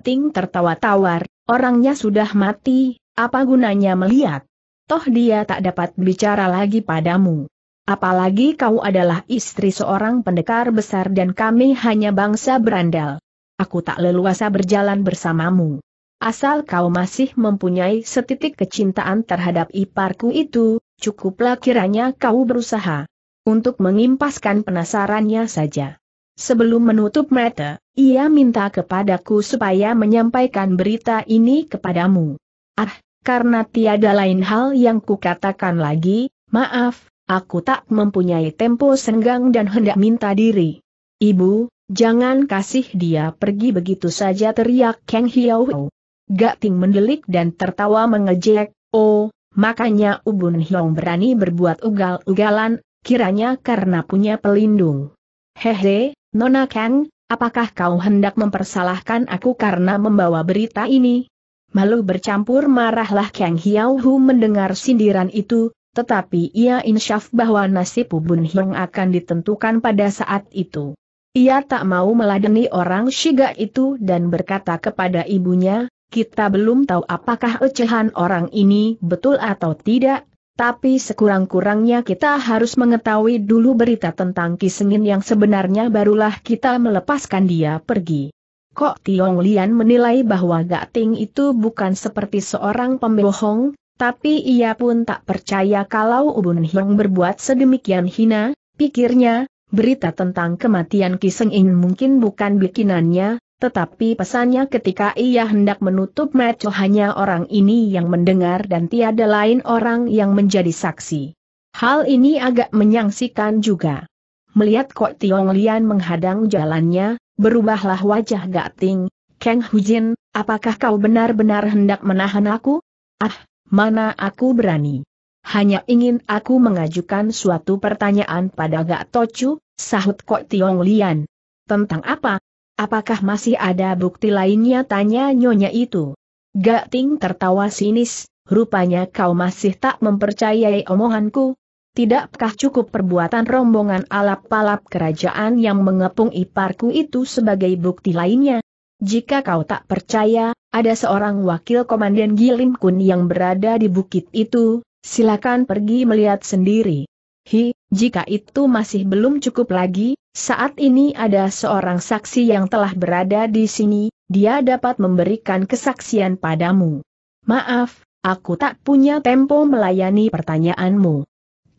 Ting tertawa tawar, Orangnya sudah mati, apa gunanya melihat? Toh dia tak dapat bicara lagi padamu. Apalagi kau adalah istri seorang pendekar besar dan kami hanya bangsa berandal. Aku tak leluasa berjalan bersamamu. Asal kau masih mempunyai setitik kecintaan terhadap iparku itu, cukuplah kiranya kau berusaha untuk mengimpaskan penasarannya saja. Sebelum menutup mata, ia minta kepadaku supaya menyampaikan berita ini kepadamu. Ah, karena tiada lain hal yang kukatakan lagi, maaf, aku tak mempunyai tempo senggang dan hendak minta diri. Ibu, jangan kasih dia pergi begitu saja teriak Kang Hiao. Gating mendelik dan tertawa mengejek, oh, makanya Ubun Hiong berani berbuat ugal-ugalan, kiranya karena punya pelindung. Hehe, Nona Kang, apakah kau hendak mempersalahkan aku karena membawa berita ini? Malu bercampur marahlah Kang Hiao Hu mendengar sindiran itu, tetapi ia insyaf bahwa nasib Bun Hiong akan ditentukan pada saat itu. Ia tak mau meladeni orang Shiga itu dan berkata kepada ibunya, kita belum tahu apakah ecehan orang ini betul atau tidak, tapi sekurang-kurangnya kita harus mengetahui dulu berita tentang Kisengin yang sebenarnya barulah kita melepaskan dia pergi. Kok Tiong Lian menilai bahwa Gating itu bukan seperti seorang pembohong, tapi ia pun tak percaya kalau Ubun Hiong berbuat sedemikian hina, pikirnya, berita tentang kematian Kisengin mungkin bukan bikinannya, tetapi pesannya ketika ia hendak menutup mata hanya orang ini yang mendengar dan tiada lain orang yang menjadi saksi. Hal ini agak menyangsikan juga. Melihat Kok Tiong Lian menghadang jalannya, berubahlah wajah Gating, Kang Hujin, apakah kau benar-benar hendak menahan aku? Ah, mana aku berani. Hanya ingin aku mengajukan suatu pertanyaan pada Gak Tochu, sahut Kok Tiong Lian. Tentang apa, Apakah masih ada bukti lainnya tanya nyonya itu? Gating tertawa sinis, rupanya kau masih tak mempercayai omonganku. Tidakkah cukup perbuatan rombongan alap palap kerajaan yang mengepung iparku itu sebagai bukti lainnya? Jika kau tak percaya, ada seorang wakil komandan Gilim Kun yang berada di bukit itu, silakan pergi melihat sendiri. Hi, jika itu masih belum cukup lagi, saat ini ada seorang saksi yang telah berada di sini, dia dapat memberikan kesaksian padamu. Maaf, aku tak punya tempo melayani pertanyaanmu.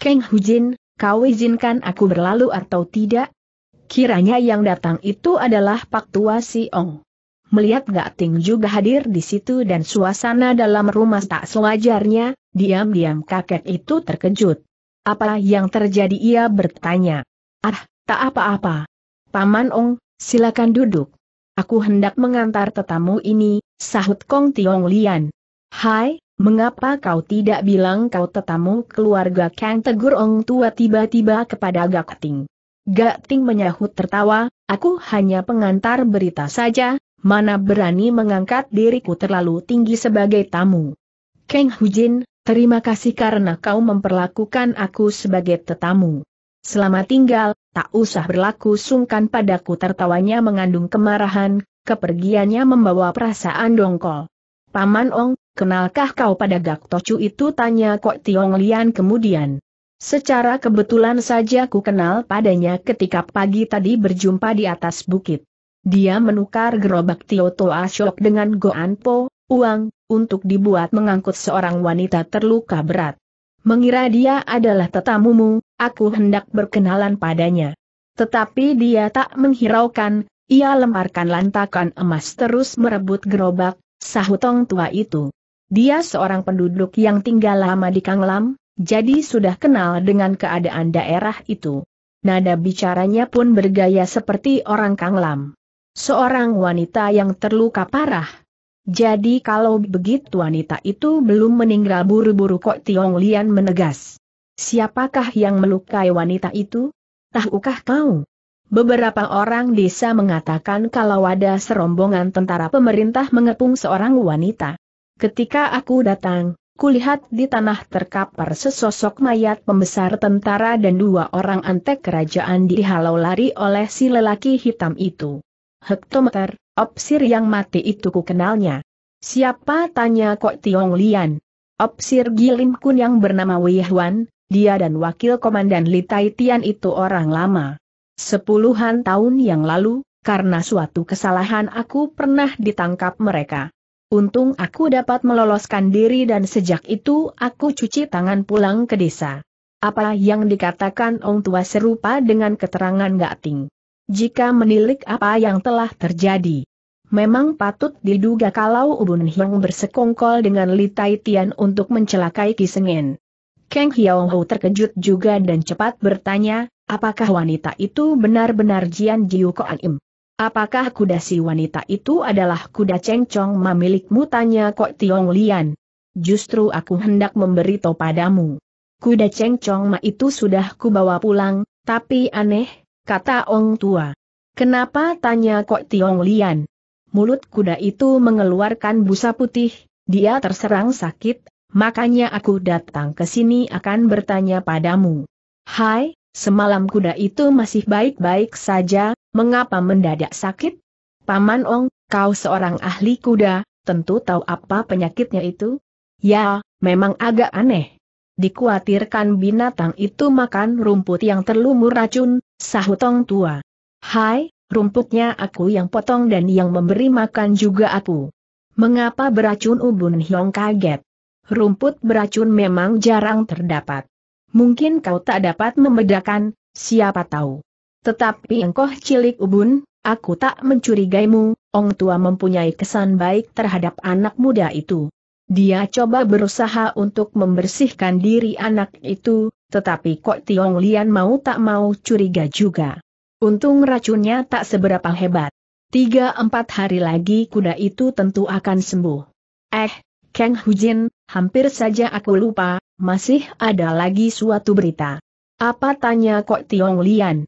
Keng Hujin, kau izinkan aku berlalu atau tidak? Kiranya yang datang itu adalah Pak Tua Si Ong. Melihat Gak Ting juga hadir di situ dan suasana dalam rumah tak sewajarnya, diam-diam kakek itu terkejut. Apa yang terjadi ia bertanya. Ah, Tak apa-apa. Paman Ong, silakan duduk. Aku hendak mengantar tetamu ini, sahut Kong Tiong Lian. Hai, mengapa kau tidak bilang kau tetamu keluarga Kang Tegur Ong Tua tiba-tiba kepada Gak Ting? Gak Ting menyahut tertawa, aku hanya pengantar berita saja, mana berani mengangkat diriku terlalu tinggi sebagai tamu. Kang Hujin, terima kasih karena kau memperlakukan aku sebagai tetamu. Selama tinggal, tak usah berlaku sungkan padaku tertawanya mengandung kemarahan, kepergiannya membawa perasaan dongkol. Paman Ong, kenalkah kau pada Gak Tocu itu tanya Kok Tiong Lian kemudian. Secara kebetulan saja ku kenal padanya ketika pagi tadi berjumpa di atas bukit. Dia menukar gerobak Tio Toa Shok dengan Goan Po, uang, untuk dibuat mengangkut seorang wanita terluka berat. Mengira dia adalah tetamumu, Aku hendak berkenalan padanya. Tetapi dia tak menghiraukan, ia lemparkan lantakan emas terus merebut gerobak, sahutong tua itu. Dia seorang penduduk yang tinggal lama di Kanglam, jadi sudah kenal dengan keadaan daerah itu. Nada bicaranya pun bergaya seperti orang Kanglam. Seorang wanita yang terluka parah. Jadi kalau begitu wanita itu belum meninggal buru-buru kok Tiong Lian menegas. Siapakah yang melukai wanita itu? Tahukah kau? Beberapa orang desa mengatakan kalau ada serombongan tentara pemerintah mengepung seorang wanita. Ketika aku datang, kulihat di tanah terkapar sesosok mayat pembesar tentara dan dua orang antek kerajaan dihalau lari oleh si lelaki hitam itu. Hektometer, opsir yang mati itu kukenalnya. Siapa tanya kok Tiong Lian? Opsir Gilim Kun yang bernama Wei Huan, dia dan wakil komandan Li Tai Tian itu orang lama. Sepuluhan tahun yang lalu, karena suatu kesalahan aku pernah ditangkap mereka. Untung aku dapat meloloskan diri dan sejak itu aku cuci tangan pulang ke desa. Apa yang dikatakan Ong Tua serupa dengan keterangan Gating. Jika menilik apa yang telah terjadi. Memang patut diduga kalau Ubun Hyung bersekongkol dengan Li Tai Tian untuk mencelakai Kisengen. Kang Hiao terkejut juga dan cepat bertanya, apakah wanita itu benar-benar Jian Jiu Koan Im? Apakah kuda si wanita itu adalah kuda Cheng Chong ma milikmu tanya Kok Tiong Lian? Justru aku hendak memberitahu padamu. Kuda Chong ma itu sudah kubawa pulang, tapi aneh, kata Ong Tua. Kenapa tanya Kok Tiong Lian? Mulut kuda itu mengeluarkan busa putih, dia terserang sakit, makanya aku datang ke sini akan bertanya padamu. Hai, semalam kuda itu masih baik-baik saja, mengapa mendadak sakit? Paman Ong, kau seorang ahli kuda, tentu tahu apa penyakitnya itu? Ya, memang agak aneh. Dikuatirkan binatang itu makan rumput yang terlumur racun, sahutong tua. Hai, rumputnya aku yang potong dan yang memberi makan juga aku. Mengapa beracun Ubun Hiong kaget? rumput beracun memang jarang terdapat. Mungkin kau tak dapat membedakan, siapa tahu. Tetapi engkau cilik ubun, aku tak mencurigaimu, Ong Tua mempunyai kesan baik terhadap anak muda itu. Dia coba berusaha untuk membersihkan diri anak itu, tetapi kok Tiong Lian mau tak mau curiga juga. Untung racunnya tak seberapa hebat. Tiga empat hari lagi kuda itu tentu akan sembuh. Eh, Kang Hujin, hampir saja aku lupa, masih ada lagi suatu berita. Apa tanya Kok Tiong Lian?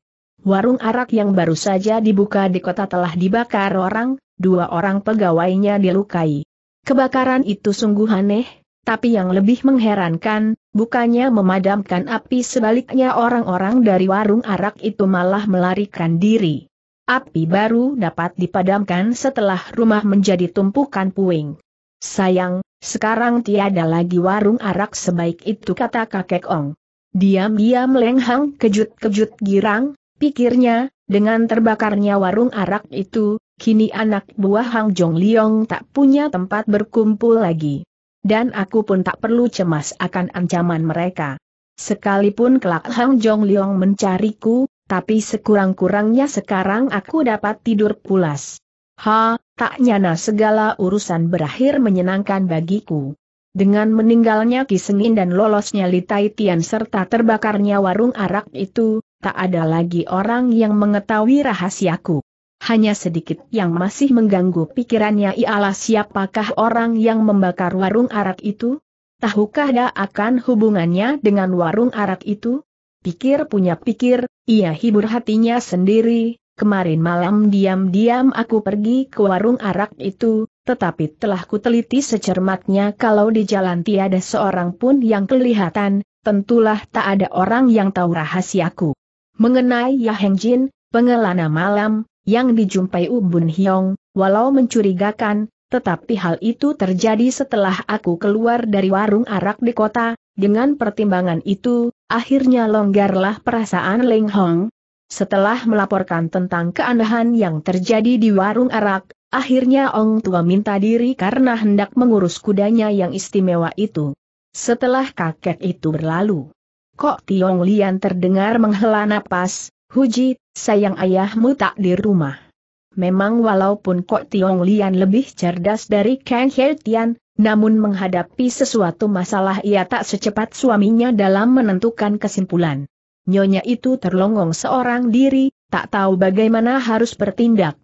Warung arak yang baru saja dibuka di kota telah dibakar orang, dua orang pegawainya dilukai. Kebakaran itu sungguh aneh, tapi yang lebih mengherankan, bukannya memadamkan api sebaliknya orang-orang dari warung arak itu malah melarikan diri. Api baru dapat dipadamkan setelah rumah menjadi tumpukan puing. Sayang, sekarang tiada lagi warung arak sebaik itu kata kakek Ong. Diam-diam lenghang kejut-kejut girang, pikirnya, dengan terbakarnya warung arak itu, kini anak buah Hang Jong Liong tak punya tempat berkumpul lagi. Dan aku pun tak perlu cemas akan ancaman mereka. Sekalipun kelak Hang Jong Liong mencariku, tapi sekurang-kurangnya sekarang aku dapat tidur pulas. Ha, Tak nyana segala urusan berakhir menyenangkan bagiku. Dengan meninggalnya Senin dan lolosnya Litai Tian serta terbakarnya warung arak itu, tak ada lagi orang yang mengetahui rahasiaku. Hanya sedikit yang masih mengganggu pikirannya ialah siapakah orang yang membakar warung arak itu? Tahukah dia akan hubungannya dengan warung arak itu? Pikir punya pikir, ia hibur hatinya sendiri, Kemarin malam diam-diam aku pergi ke warung arak itu, tetapi telah kuteliti secermatnya kalau di jalan tiada seorang pun yang kelihatan, tentulah tak ada orang yang tahu rahasiaku. Mengenai Yaheng Jin, pengelana malam, yang dijumpai Ubun Hyong, walau mencurigakan, tetapi hal itu terjadi setelah aku keluar dari warung arak di kota, dengan pertimbangan itu, akhirnya longgarlah perasaan Ling Hong, setelah melaporkan tentang keanehan yang terjadi di warung arak, akhirnya Ong Tua minta diri karena hendak mengurus kudanya yang istimewa itu. Setelah kakek itu berlalu, Kok Tiong Lian terdengar menghela napas, Huji, sayang ayahmu tak di rumah. Memang walaupun Kok Tiong Lian lebih cerdas dari Kang He Tian, namun menghadapi sesuatu masalah ia tak secepat suaminya dalam menentukan kesimpulan nyonya itu terlongong seorang diri, tak tahu bagaimana harus bertindak.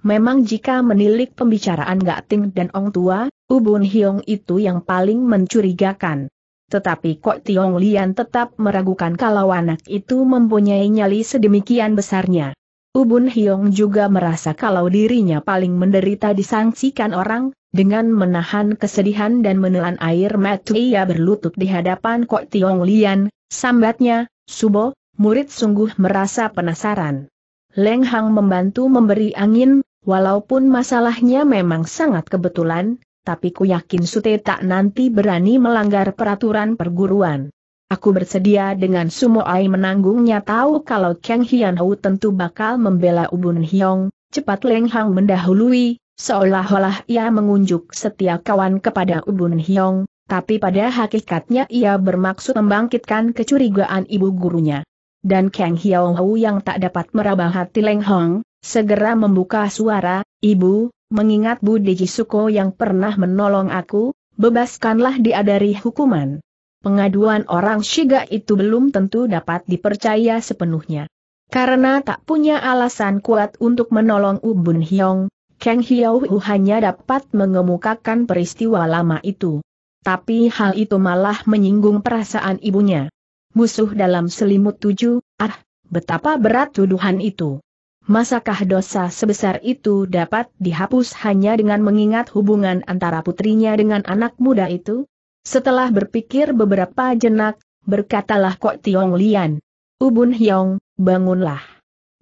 Memang jika menilik pembicaraan Gak Ting dan Ong Tua, Ubun Hiong itu yang paling mencurigakan. Tetapi kok Tiong Lian tetap meragukan kalau anak itu mempunyai nyali sedemikian besarnya. Ubun Hiong juga merasa kalau dirinya paling menderita disangsikan orang, dengan menahan kesedihan dan menelan air mata ia berlutut di hadapan kok Tiong Lian, sambatnya, Subo, murid sungguh merasa penasaran. Leng Hang membantu memberi angin, walaupun masalahnya memang sangat kebetulan, tapi ku yakin Sute tak nanti berani melanggar peraturan perguruan. Aku bersedia dengan Sumo Ai menanggungnya tahu kalau Kang Hian Hou tentu bakal membela Ubun Hyong, cepat Leng Hang mendahului, seolah-olah ia mengunjuk setia kawan kepada Ubun Hyong, tapi pada hakikatnya ia bermaksud membangkitkan kecurigaan ibu gurunya. Dan Kang Hiao Hu yang tak dapat meraba hati Leng Hong, segera membuka suara, Ibu, mengingat Budi Suko yang pernah menolong aku, bebaskanlah dia dari hukuman. Pengaduan orang Shiga itu belum tentu dapat dipercaya sepenuhnya. Karena tak punya alasan kuat untuk menolong Ubun Hyong, Kang Hiao Hu hanya dapat mengemukakan peristiwa lama itu. Tapi hal itu malah menyinggung perasaan ibunya. Musuh dalam selimut tujuh, ah, betapa berat tuduhan itu. Masakah dosa sebesar itu dapat dihapus hanya dengan mengingat hubungan antara putrinya dengan anak muda itu? Setelah berpikir beberapa jenak, berkatalah Kok Tiong Lian. Ubun Hyong, bangunlah.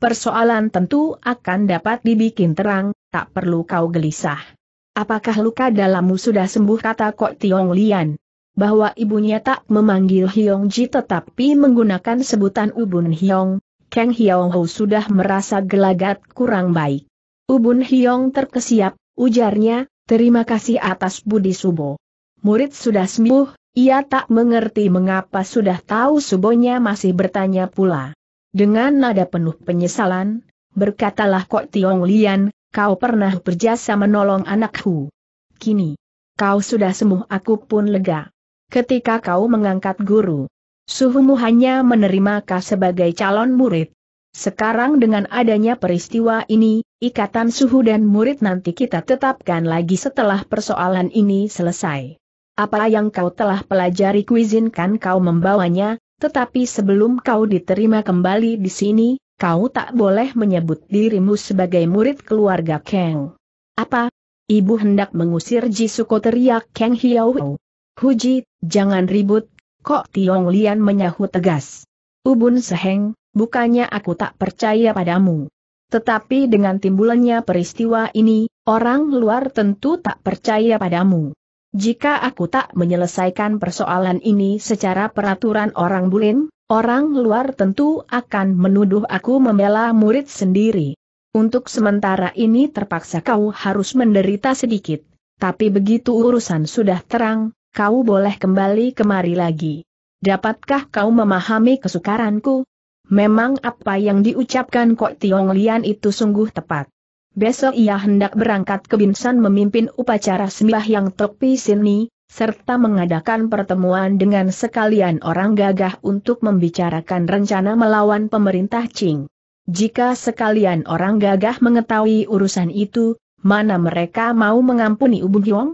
Persoalan tentu akan dapat dibikin terang, tak perlu kau gelisah. Apakah luka dalammu sudah sembuh kata Kok Tiong Lian? Bahwa ibunya tak memanggil Hiong Ji tetapi menggunakan sebutan Ubun Hiong. Kang Hyong Ho sudah merasa gelagat kurang baik. Ubun Hiong terkesiap, ujarnya, terima kasih atas budi subo. Murid sudah sembuh, ia tak mengerti mengapa sudah tahu subonya masih bertanya pula. Dengan nada penuh penyesalan, berkatalah Kok Tiong Lian, kau pernah berjasa menolong anakku. Kini, kau sudah sembuh aku pun lega. Ketika kau mengangkat guru, suhumu hanya menerima kau sebagai calon murid. Sekarang dengan adanya peristiwa ini, ikatan suhu dan murid nanti kita tetapkan lagi setelah persoalan ini selesai. Apa yang kau telah pelajari kuizinkan kau membawanya, tetapi sebelum kau diterima kembali di sini, kau tak boleh menyebut dirimu sebagai murid keluarga Kang. Apa? Ibu hendak mengusir Jisuko teriak Kang Hiao. Huji, jangan ribut, kok Tiong Lian menyahut tegas. Ubun Seheng, bukannya aku tak percaya padamu. Tetapi dengan timbulannya peristiwa ini, orang luar tentu tak percaya padamu. Jika aku tak menyelesaikan persoalan ini secara peraturan orang Bulin, Orang luar tentu akan menuduh aku membela murid sendiri. Untuk sementara ini terpaksa kau harus menderita sedikit, tapi begitu urusan sudah terang, kau boleh kembali kemari lagi. Dapatkah kau memahami kesukaranku? Memang apa yang diucapkan Kok Tiong Lian itu sungguh tepat. Besok ia hendak berangkat ke Binsan memimpin upacara sembah yang Tok sini, serta mengadakan pertemuan dengan sekalian orang gagah untuk membicarakan rencana melawan pemerintah Qing. Jika sekalian orang gagah mengetahui urusan itu, mana mereka mau mengampuni Ubun Hyong?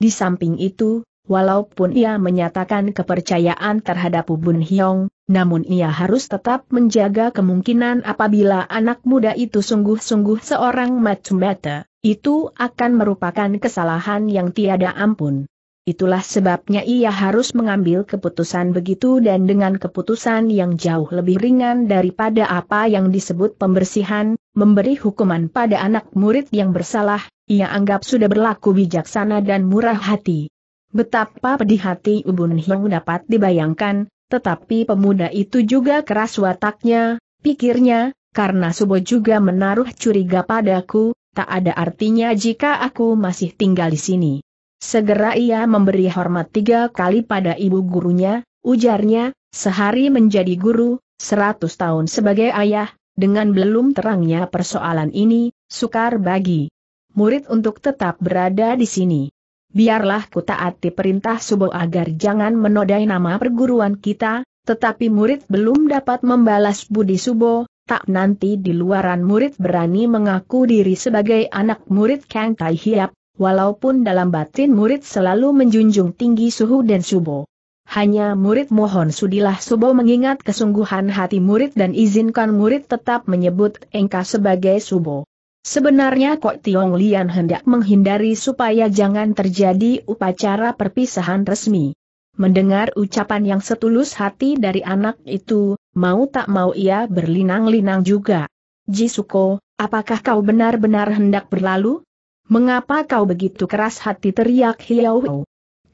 Di samping itu, walaupun ia menyatakan kepercayaan terhadap Ubun Hyong, namun ia harus tetap menjaga kemungkinan apabila anak muda itu sungguh-sungguh seorang matumata, itu akan merupakan kesalahan yang tiada ampun. Itulah sebabnya ia harus mengambil keputusan begitu dan dengan keputusan yang jauh lebih ringan daripada apa yang disebut pembersihan, memberi hukuman pada anak murid yang bersalah, ia anggap sudah berlaku bijaksana dan murah hati. Betapa pedih hati Ubun Hyung dapat dibayangkan, tetapi pemuda itu juga keras wataknya, pikirnya, karena Subo juga menaruh curiga padaku, tak ada artinya jika aku masih tinggal di sini. Segera ia memberi hormat tiga kali pada ibu gurunya, ujarnya, sehari menjadi guru, seratus tahun sebagai ayah, dengan belum terangnya persoalan ini, sukar bagi murid untuk tetap berada di sini. Biarlah ku taati perintah subuh agar jangan menodai nama perguruan kita, tetapi murid belum dapat membalas budi Subo. tak nanti di luaran murid berani mengaku diri sebagai anak murid Kang Tai Hiap, walaupun dalam batin murid selalu menjunjung tinggi suhu dan subo. Hanya murid mohon sudilah subo mengingat kesungguhan hati murid dan izinkan murid tetap menyebut engka sebagai subo. Sebenarnya Kok Tiong Lian hendak menghindari supaya jangan terjadi upacara perpisahan resmi. Mendengar ucapan yang setulus hati dari anak itu, mau tak mau ia berlinang-linang juga. Jisuko, apakah kau benar-benar hendak berlalu? Mengapa kau begitu keras hati teriak Hiau?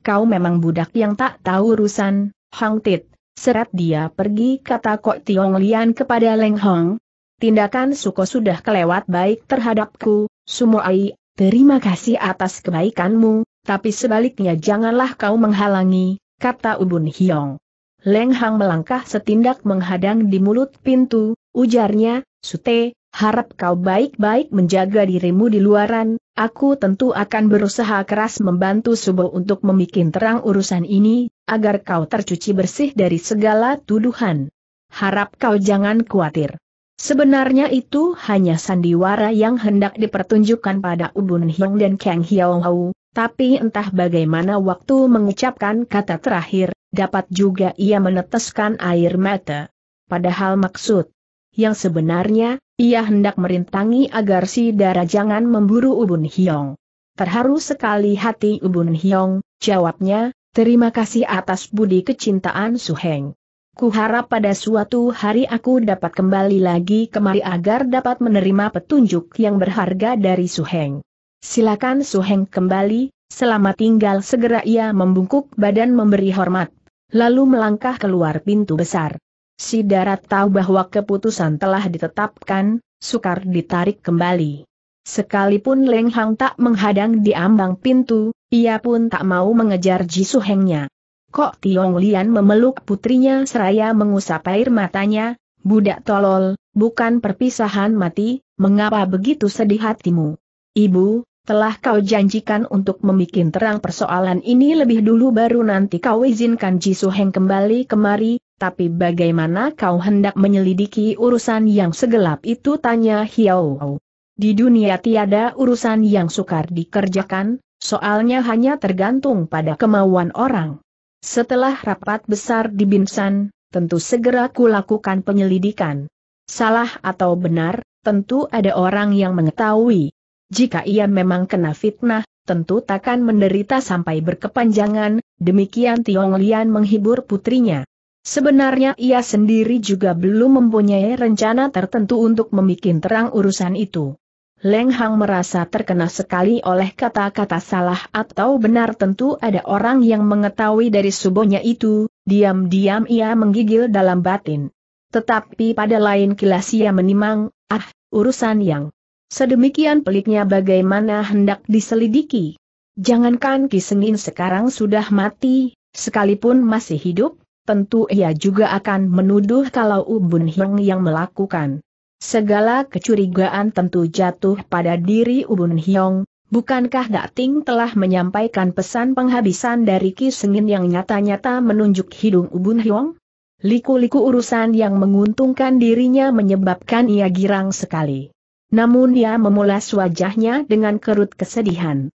Kau memang budak yang tak tahu urusan, Hang Tit. Seret dia pergi kata Kok Tiong Lian kepada Leng Hong. Tindakan Suko sudah kelewat baik terhadapku, Ai, terima kasih atas kebaikanmu, tapi sebaliknya janganlah kau menghalangi, kata Ubun Hiong. Leng Hang melangkah setindak menghadang di mulut pintu, Ujarnya, Sute, harap kau baik-baik menjaga dirimu di luaran, aku tentu akan berusaha keras membantu Subo untuk membuat terang urusan ini, agar kau tercuci bersih dari segala tuduhan. Harap kau jangan khawatir. Sebenarnya itu hanya sandiwara yang hendak dipertunjukkan pada Ubun Hyong dan Kang Hiao Hau, tapi entah bagaimana waktu mengucapkan kata terakhir, dapat juga ia meneteskan air mata. Padahal maksud yang sebenarnya, ia hendak merintangi agar si Dara jangan memburu Ubun Hiong. Terharu sekali hati Ubun Hiong, jawabnya, terima kasih atas budi kecintaan Su Ku Kuharap pada suatu hari aku dapat kembali lagi kemari agar dapat menerima petunjuk yang berharga dari Su Heng. Silakan Su Heng kembali, selamat tinggal segera ia membungkuk badan memberi hormat, lalu melangkah keluar pintu besar. Si darat tahu bahwa keputusan telah ditetapkan, sukar ditarik kembali. Sekalipun Leng Hang tak menghadang di ambang pintu, ia pun tak mau mengejar Jisu Hengnya. Kok Tiong Lian memeluk putrinya seraya mengusap air matanya, budak tolol, bukan perpisahan mati, mengapa begitu sedih hatimu? Ibu, telah kau janjikan untuk membuat terang persoalan ini lebih dulu baru nanti kau izinkan Ji Heng kembali kemari, tapi bagaimana kau hendak menyelidiki urusan yang segelap itu tanya Hiau. Di dunia tiada urusan yang sukar dikerjakan, soalnya hanya tergantung pada kemauan orang. Setelah rapat besar di Binsan, tentu segera kulakukan penyelidikan. Salah atau benar, tentu ada orang yang mengetahui. Jika ia memang kena fitnah, tentu takkan menderita sampai berkepanjangan, demikian Tiong Lian menghibur putrinya. Sebenarnya ia sendiri juga belum mempunyai rencana tertentu untuk membuat terang urusan itu. Leng Hang merasa terkena sekali oleh kata-kata salah atau benar tentu ada orang yang mengetahui dari subonya itu, diam-diam ia menggigil dalam batin. Tetapi pada lain kilas ia menimang, ah, urusan yang sedemikian peliknya bagaimana hendak diselidiki. Jangankan Ki Sengin sekarang sudah mati, sekalipun masih hidup, tentu ia juga akan menuduh kalau Ubun Hyong yang melakukan. Segala kecurigaan tentu jatuh pada diri Ubun Hyong, bukankah Ting telah menyampaikan pesan penghabisan dari Ki Sengin yang nyata-nyata menunjuk hidung Ubun Hyong? Liku-liku urusan yang menguntungkan dirinya menyebabkan ia girang sekali. Namun ia memulas wajahnya dengan kerut kesedihan.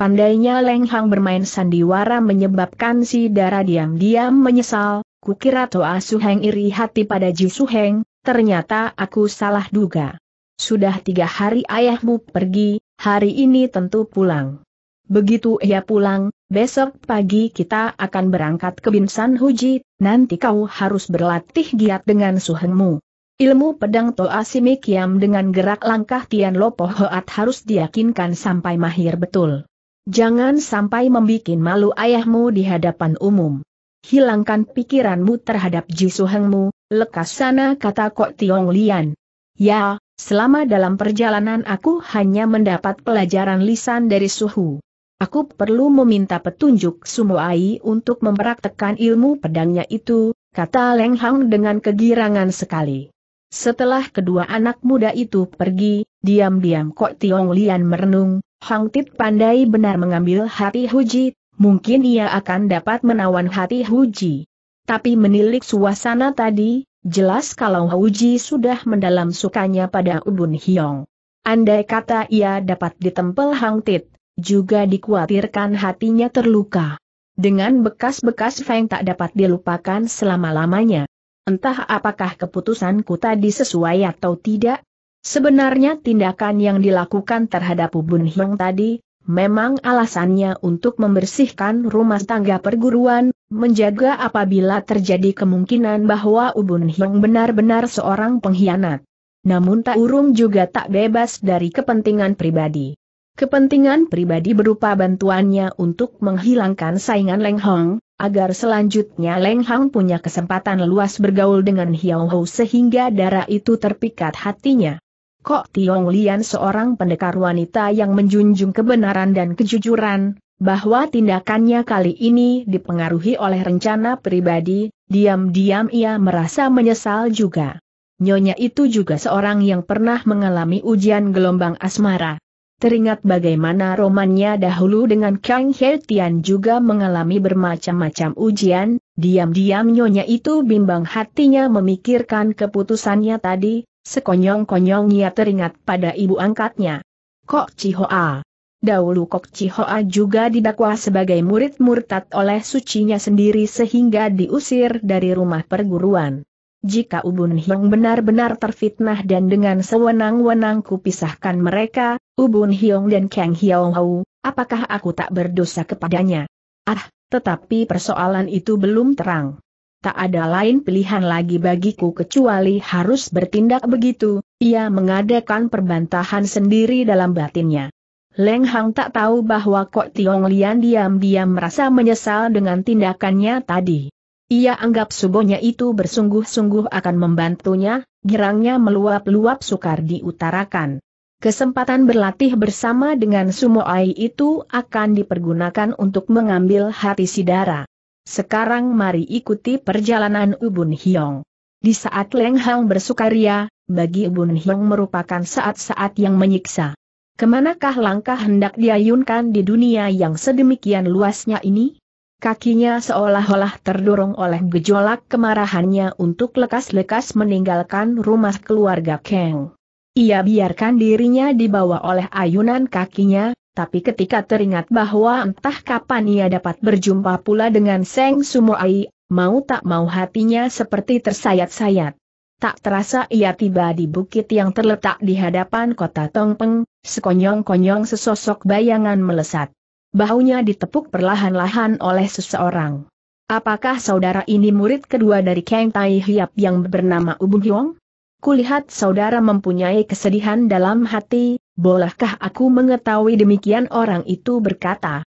Pandainya Leng Hang bermain sandiwara menyebabkan si darah diam-diam menyesal, kukira Toa heng iri hati pada Ji Suheng, ternyata aku salah duga. Sudah tiga hari ayahmu pergi, hari ini tentu pulang. Begitu ia pulang, besok pagi kita akan berangkat ke Binsan Huji, nanti kau harus berlatih giat dengan suhengmu. Ilmu pedang Toa Simikiam dengan gerak langkah Tian Lopo Hoat harus diyakinkan sampai mahir betul. Jangan sampai membuat malu ayahmu di hadapan umum. Hilangkan pikiranmu terhadap jisuhengmu, lekas sana kata Kok Tiong Lian. Ya, Selama dalam perjalanan aku hanya mendapat pelajaran lisan dari suhu. Aku perlu meminta petunjuk Ai untuk mempraktekkan ilmu pedangnya itu, kata Leng Hang dengan kegirangan sekali. Setelah kedua anak muda itu pergi, diam-diam Kok Tiong Lian merenung, Hang Tit pandai benar mengambil hati Huji, mungkin ia akan dapat menawan hati Huji. Tapi menilik suasana tadi, jelas kalau Huji sudah mendalam sukanya pada Ubun Hiong. Andai kata ia dapat ditempel Hang Tit, juga dikhawatirkan hatinya terluka. Dengan bekas-bekas Feng tak dapat dilupakan selama-lamanya. Entah apakah keputusanku tadi sesuai atau tidak, Sebenarnya tindakan yang dilakukan terhadap Ubun Hong tadi, memang alasannya untuk membersihkan rumah tangga perguruan, menjaga apabila terjadi kemungkinan bahwa Ubun Hong benar-benar seorang pengkhianat. Namun tak urung juga tak bebas dari kepentingan pribadi. Kepentingan pribadi berupa bantuannya untuk menghilangkan saingan Leng Hong, agar selanjutnya Leng Hong punya kesempatan luas bergaul dengan Hiao Ho sehingga darah itu terpikat hatinya. Kok Tiong Lian seorang pendekar wanita yang menjunjung kebenaran dan kejujuran, bahwa tindakannya kali ini dipengaruhi oleh rencana pribadi, diam-diam ia merasa menyesal juga. Nyonya itu juga seorang yang pernah mengalami ujian gelombang asmara. Teringat bagaimana romannya dahulu dengan Kang He Tian juga mengalami bermacam-macam ujian, diam-diam Nyonya itu bimbang hatinya memikirkan keputusannya tadi, Sekonyong-konyongnya konyong teringat pada ibu angkatnya. Kok Cihoa? Dahulu Kok Cihoa juga didakwa sebagai murid murtad oleh sucinya sendiri sehingga diusir dari rumah perguruan. Jika Ubun Hiong benar-benar terfitnah dan dengan sewenang-wenang kupisahkan mereka, Ubun Hiong dan Kang Hiao Hau, apakah aku tak berdosa kepadanya? Ah, tetapi persoalan itu belum terang tak ada lain pilihan lagi bagiku kecuali harus bertindak begitu, ia mengadakan perbantahan sendiri dalam batinnya. Leng Hang tak tahu bahwa Kok Tiong Lian diam-diam merasa menyesal dengan tindakannya tadi. Ia anggap subonya itu bersungguh-sungguh akan membantunya, girangnya meluap-luap sukar diutarakan. Kesempatan berlatih bersama dengan Sumo Sumoai itu akan dipergunakan untuk mengambil hati Sidara. Sekarang mari ikuti perjalanan Ubun Hiong. Di saat Leng Hang bersukaria, bagi Ubun Hiong merupakan saat-saat yang menyiksa. Kemanakah langkah hendak diayunkan di dunia yang sedemikian luasnya ini? Kakinya seolah-olah terdorong oleh gejolak kemarahannya untuk lekas-lekas meninggalkan rumah keluarga Kang. Ia biarkan dirinya dibawa oleh ayunan kakinya, tapi ketika teringat bahwa entah kapan ia dapat berjumpa pula dengan Seng Sumoai, mau tak mau hatinya seperti tersayat-sayat. Tak terasa ia tiba di bukit yang terletak di hadapan kota Tongpeng, sekonyong-konyong sesosok bayangan melesat. Bahunya ditepuk perlahan-lahan oleh seseorang. Apakah saudara ini murid kedua dari Kang Tai Hiap yang bernama Ubun Hyong? kulihat saudara mempunyai kesedihan dalam hati, bolehkah aku mengetahui demikian orang itu berkata.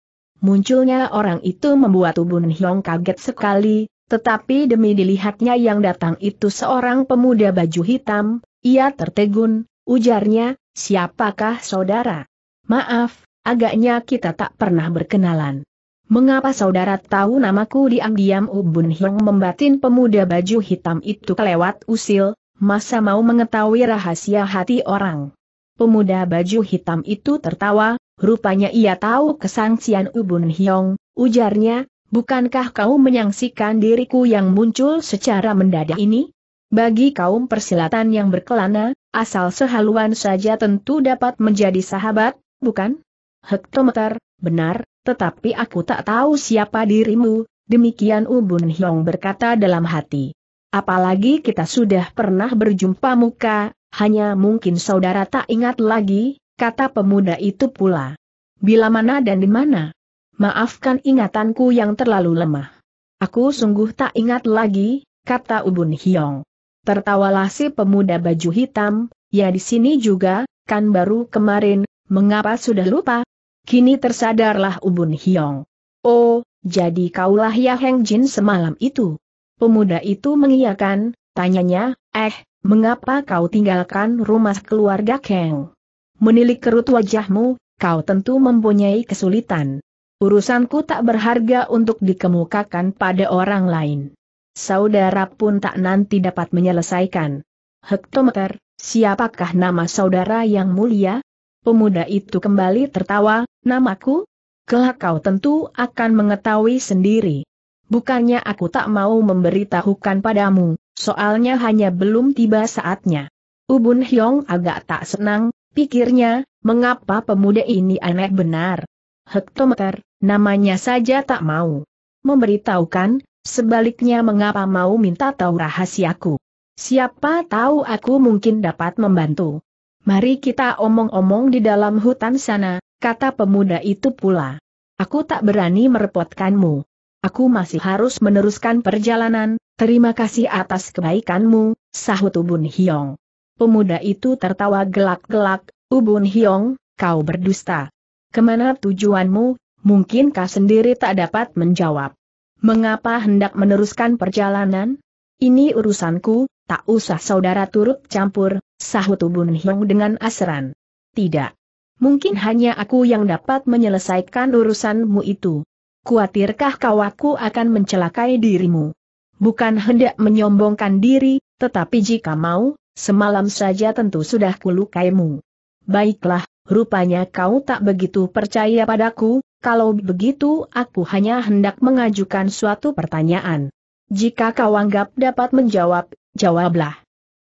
Munculnya orang itu membuat ubun Hyong kaget sekali, tetapi demi dilihatnya yang datang itu seorang pemuda baju hitam, ia tertegun, ujarnya, siapakah saudara? Maaf, agaknya kita tak pernah berkenalan. Mengapa saudara tahu namaku diam-diam Ubun Hyong membatin pemuda baju hitam itu kelewat usil, masa mau mengetahui rahasia hati orang. Pemuda baju hitam itu tertawa, rupanya ia tahu kesangsian Ubun Hyong, ujarnya, bukankah kau menyaksikan diriku yang muncul secara mendadak ini? Bagi kaum persilatan yang berkelana, asal sehaluan saja tentu dapat menjadi sahabat, bukan? Hektometer, benar, tetapi aku tak tahu siapa dirimu, demikian Ubun Hyong berkata dalam hati. Apalagi kita sudah pernah berjumpa muka, hanya mungkin saudara tak ingat lagi, kata pemuda itu pula. Bila mana dan di mana? Maafkan ingatanku yang terlalu lemah. Aku sungguh tak ingat lagi, kata Ubun Hiong. Tertawalah si pemuda baju hitam, ya di sini juga, kan baru kemarin, mengapa sudah lupa? Kini tersadarlah Ubun Hiong. Oh, jadi kaulah Ya Heng Jin semalam itu. Pemuda itu mengiyakan, tanyanya, eh, mengapa kau tinggalkan rumah keluarga Kang? Menilik kerut wajahmu, kau tentu mempunyai kesulitan. Urusanku tak berharga untuk dikemukakan pada orang lain. Saudara pun tak nanti dapat menyelesaikan. Hektometer, siapakah nama saudara yang mulia? Pemuda itu kembali tertawa, namaku? Kelak kau tentu akan mengetahui sendiri. Bukannya aku tak mau memberitahukan padamu, soalnya hanya belum tiba saatnya. Ubun Hyong agak tak senang, pikirnya, mengapa pemuda ini aneh benar. Hektometer, namanya saja tak mau. Memberitahukan, sebaliknya mengapa mau minta tahu rahasiaku. Siapa tahu aku mungkin dapat membantu. Mari kita omong-omong di dalam hutan sana, kata pemuda itu pula. Aku tak berani merepotkanmu. Aku masih harus meneruskan perjalanan, terima kasih atas kebaikanmu, sahut Ubun Hiong. Pemuda itu tertawa gelak-gelak, Ubun Hiong, kau berdusta. Kemana tujuanmu, mungkin kau sendiri tak dapat menjawab. Mengapa hendak meneruskan perjalanan? Ini urusanku, tak usah saudara turut campur, sahut Ubun Hiong dengan asran. Tidak. Mungkin hanya aku yang dapat menyelesaikan urusanmu itu kuatirkah kau aku akan mencelakai dirimu? Bukan hendak menyombongkan diri, tetapi jika mau, semalam saja tentu sudah kulukaimu. Baiklah, rupanya kau tak begitu percaya padaku, kalau begitu aku hanya hendak mengajukan suatu pertanyaan. Jika kau anggap dapat menjawab, jawablah.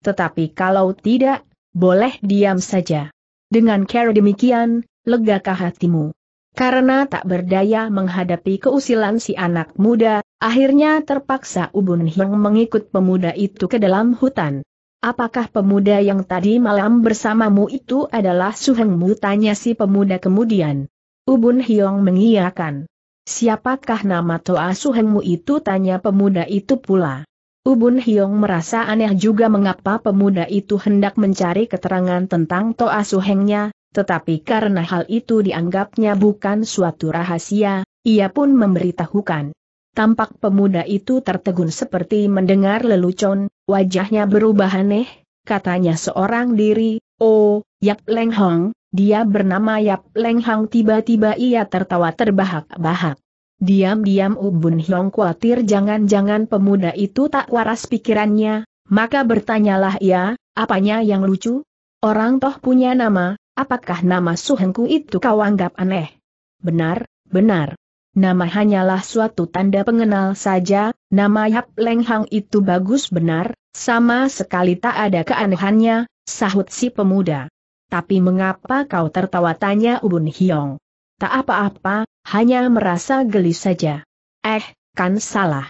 Tetapi kalau tidak, boleh diam saja. Dengan cara demikian, legakah hatimu? Karena tak berdaya menghadapi keusilan si anak muda, akhirnya terpaksa Ubun Hiang mengikut pemuda itu ke dalam hutan. Apakah pemuda yang tadi malam bersamamu itu adalah Suhengmu? Tanya si pemuda kemudian. Ubun Hiong mengiyakan. Siapakah nama Toa Suhengmu itu? Tanya pemuda itu pula. Ubun Hiong merasa aneh juga mengapa pemuda itu hendak mencari keterangan tentang Toa Suhengnya, tetapi karena hal itu dianggapnya bukan suatu rahasia, ia pun memberitahukan. Tampak pemuda itu tertegun seperti mendengar lelucon, wajahnya berubah aneh, katanya seorang diri, oh, Yap Leng Hong, dia bernama Yap Leng Hong tiba-tiba ia tertawa terbahak-bahak. Diam-diam Ubun Hyong khawatir jangan-jangan pemuda itu tak waras pikirannya, maka bertanyalah ia, apanya yang lucu? Orang toh punya nama, apakah nama Suhengku itu kau anggap aneh? Benar, benar. Nama hanyalah suatu tanda pengenal saja, nama Yap Leng Hang itu bagus benar, sama sekali tak ada keanehannya, sahut si pemuda. Tapi mengapa kau tertawa tanya Ubun Hiong? Tak apa-apa, hanya merasa geli saja. Eh, kan salah.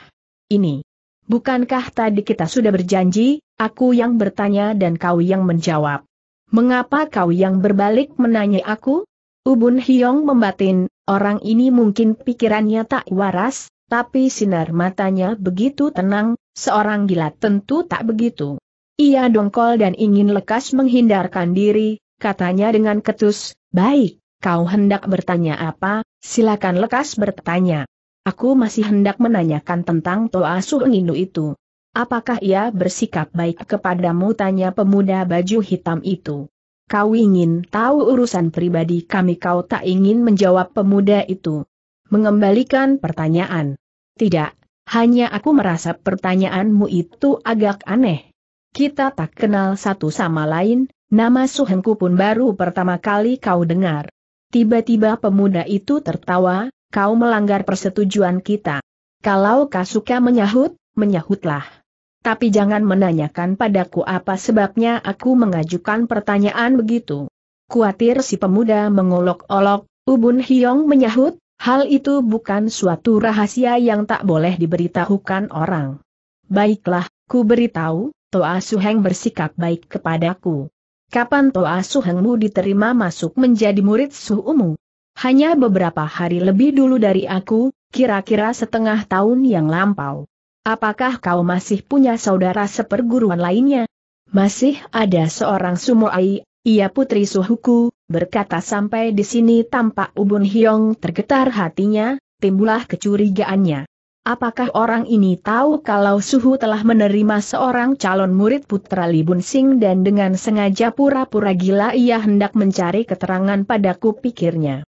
Ini. Bukankah tadi kita sudah berjanji, aku yang bertanya dan kau yang menjawab? Mengapa kau yang berbalik menanya aku? Ubun Hiong membatin, orang ini mungkin pikirannya tak waras, tapi sinar matanya begitu tenang, seorang gila tentu tak begitu. Ia dongkol dan ingin lekas menghindarkan diri, katanya dengan ketus, baik, kau hendak bertanya apa, silakan lekas bertanya. Aku masih hendak menanyakan tentang Toa Suenginu itu. Apakah ia bersikap baik kepadamu? Tanya pemuda baju hitam itu. Kau ingin tahu urusan pribadi kami kau tak ingin menjawab pemuda itu. Mengembalikan pertanyaan. Tidak, hanya aku merasa pertanyaanmu itu agak aneh. Kita tak kenal satu sama lain, nama Suhengku pun baru pertama kali kau dengar. Tiba-tiba pemuda itu tertawa, kau melanggar persetujuan kita. Kalau kau suka menyahut, menyahutlah tapi jangan menanyakan padaku apa sebabnya aku mengajukan pertanyaan begitu. Kuatir si pemuda mengolok-olok, Ubun Hiong menyahut, hal itu bukan suatu rahasia yang tak boleh diberitahukan orang. Baiklah, ku beritahu, Toa Suheng bersikap baik kepadaku. Kapan Toa Suhengmu diterima masuk menjadi murid Suumu? Hanya beberapa hari lebih dulu dari aku, kira-kira setengah tahun yang lampau. Apakah kau masih punya saudara seperguruan lainnya? Masih ada seorang Sumoai, ia putri suhuku, berkata sampai di sini tampak Ubun Hyong tergetar hatinya, timbulah kecurigaannya. Apakah orang ini tahu kalau Suhu telah menerima seorang calon murid putra Li Sing dan dengan sengaja pura-pura gila ia hendak mencari keterangan padaku pikirnya.